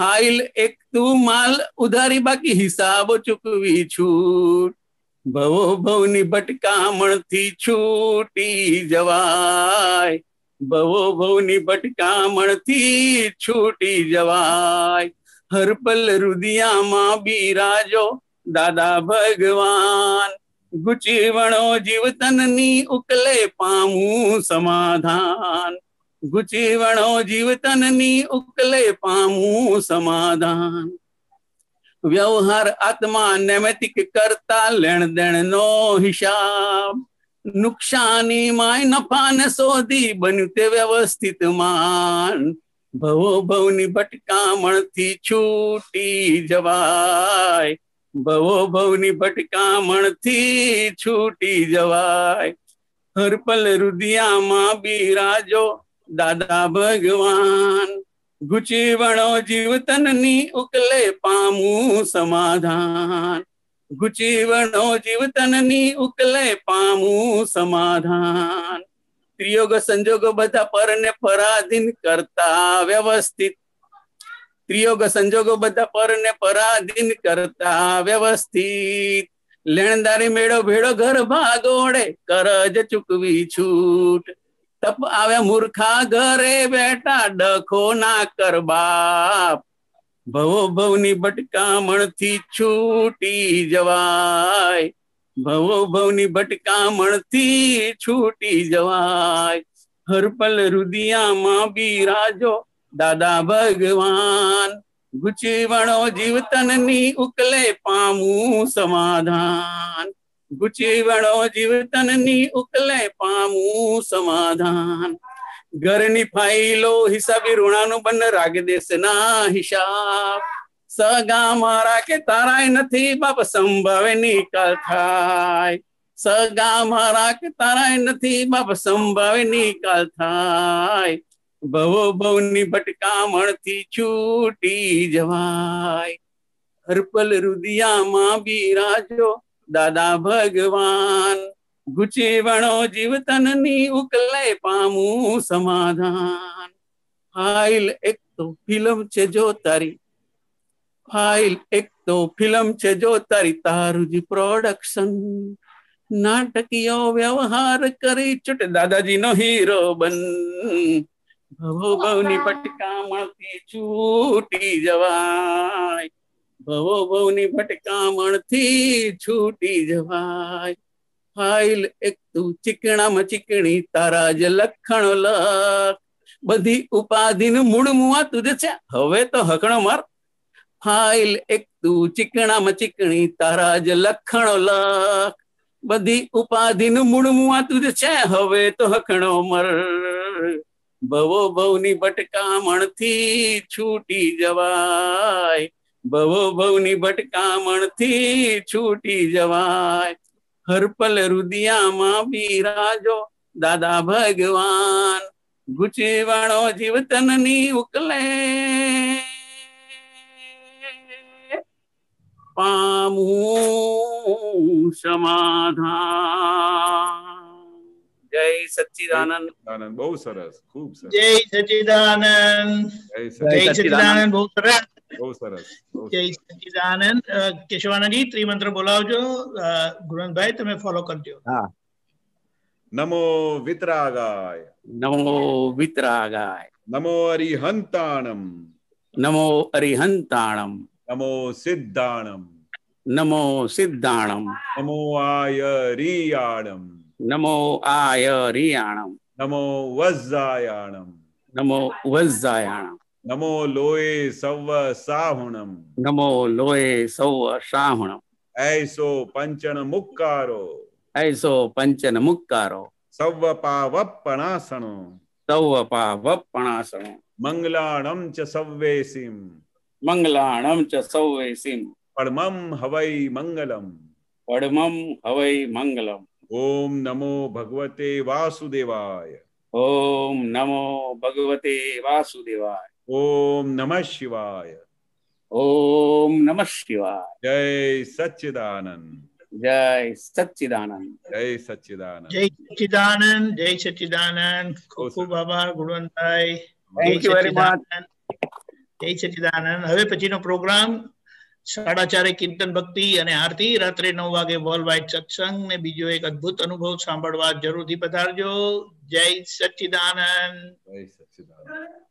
હૈલ એક તુ માલ ઉધારી બાકી હિસાબો ચૂકવી છુ ભવ ભવ ની બટકા મણ થી છૂટી જવાય ભવ ભવ ની બટકા મણ થી છૂટી જવાય હર પલ રુદિયા માં બિરાજો દાદા ભગવાન ગુચી વણો જીવ તન ની ઉકલે પામું સમાધાન ગુ જીવનો જીવતન ની ઉકલે પામુ સમાધાન વ્યવહાર આત્મા અનમેતિક કરતા લેણદેણ નો હિસા નુકશાન એ માયના પાને સોધી બનતે વ્યવસ્થિત માં બહુ બહુ ની બટકા મણ થી છૂટી જવાય બહુ બહુ ની બટકા મણ થી છૂટી જવાય હર પલ હૃદયા માં બિરાજો दादा भगवान गुची वणो जीवतन नी उकले पामू समाधान गुची वणो जीवतन नी उकले पामू समाधान त्रियोग संजोग बधा पर ने पराधीन करता व्यवस्थित त्रियोग संजोग बधा पर ने पराधीन करता व्यवस्थित लेणदारी मेड़ो भेड़ो घर भागोड़े करज चुकवी छूट तप आवे मूर्खा घरे बेटा डखो ना कर बाप भवो भवनी भटकामण थी छूटी जवाय भवो भवनी भटकामण थी छूटी जवाय हर पल रुदिया मां भी राजो दादा भगवान गुचे वणो जीवतन नी उकले पामू समाधान ગુચી વાળો જીવતન ની ઉકલે પામુ સમાધાન ગરની ફાઈલો હિસાબી ઋણા નું બન રાગદેશના હિસાબ સગા મારા કે તરાય નથી બબ સંભવે ની કલ થાય સગા મારા કે તરાય નથી બબ સંભવે ની કલ થાય બવવ ની ભટકામણ થી છૂટી જવાય અરપલ રુદિયા માં બિરાજ્યો દાદા ભગવાન ગુચી વણો જીવતનની ઉકલે પામું સમાધાન ફાઇલ એક તો ફિલ્મ છે જો તારી ફાઇલ એક તો ફિલ્મ છે જો તારી તારું જ પ્રોડક્શન નાટકીયો વ્યવહાર કરી ચૂટ દાદાજીનો હીરો બન ભવો ભવની પટકા મળતી છૂટી જવાય ભવો ભવની ભટકામણથી છૂટી જવાય ફાઇલ એક તું ચીકણામાં ચીકણી તારા જ લખણ લખ બધી ઉપાધિનું મૂળ મુવા તુજ છે હવે તો હકણો માર ફાઇલ એક તું ચીકણામાં ચીકણી તારા જ લખણો લખ બધી ઉપાધિનું મૂળ મુવા તુજ છે હવે તો હકણો મર ભવો ભવની ભટકામણથી છૂટી જવાય ભવો ભવની ભટકામણથી છૂટી જવાય હરપલ રુદિયામાં બિરાજો દાદા ભગવાન ગુચીવાળો જીવતનની ઉકલે પામું સમાધાન જય સચ્ચિદાનંદ બહુ સરસ ખૂબ સરસ જય સચ્ચિદાનંદ જય સચ્ચિદાનંદ બહુ સરસ બહુ સરસ આનંદ સચિદાનંદ કેશવાનંદજી ત્રિમંત્ર બોલાવજો ગુણભાઈ તમે ફોલો કરજો નમો વિતરાગાય નમો વિતરાગાય નમો અરિહંતાણમ નમો અરિહંતાણમ નમો સિદ્ધાણમ નમો સિદ્ધાણમ નમો આય રિયાણમ નમો આય રિયાણમ નમો વજ્જાયાણમ નમો વજ્જાયાણમ નમો લોય સવ સાહુણમ નમો લોય સવ સાહુણમ ઐસો પંચન મુક્કારો ઐસો પંચન મુક્કારો સવ પાવપણાસણો સવ પાવપણાસણો મંગલાણમ ચ સવવેસીમ મંગલાણમ ચ સવવેસીમ પડમમ હવૈ મંગલમ પડમમ હવૈ મંગલમ ઓમ નમો ભગવતે વાસુદેવાય ઓમ નમો ભગવતે વાસુદેવાય ઓમ નમઃ શિવાય ઓમ નમઃ શિવાય જય સચિદાનંદ જય સચિદાનંદ જય સચિદાનંદ જય સચ્ચિદાનંદ જય સચ્ચિદાનંદ ખૂબ ખૂબ આભાર ગુણવંતભાઈ જય સચ્ચિદાનંદ હવે પછીનો પ્રોગ્રામ સાડા ચારે કીર્તન ભક્તિ અને આરતી રાત્રે નવ વાગે વર્લ્ડ વાઇડ સત્સંગ ને બીજો એક અદભુત અનુભવ સાંભળવા જરૂરથી પધારજો જય સચિદાનંદ જય સચ્ચિદાનંદ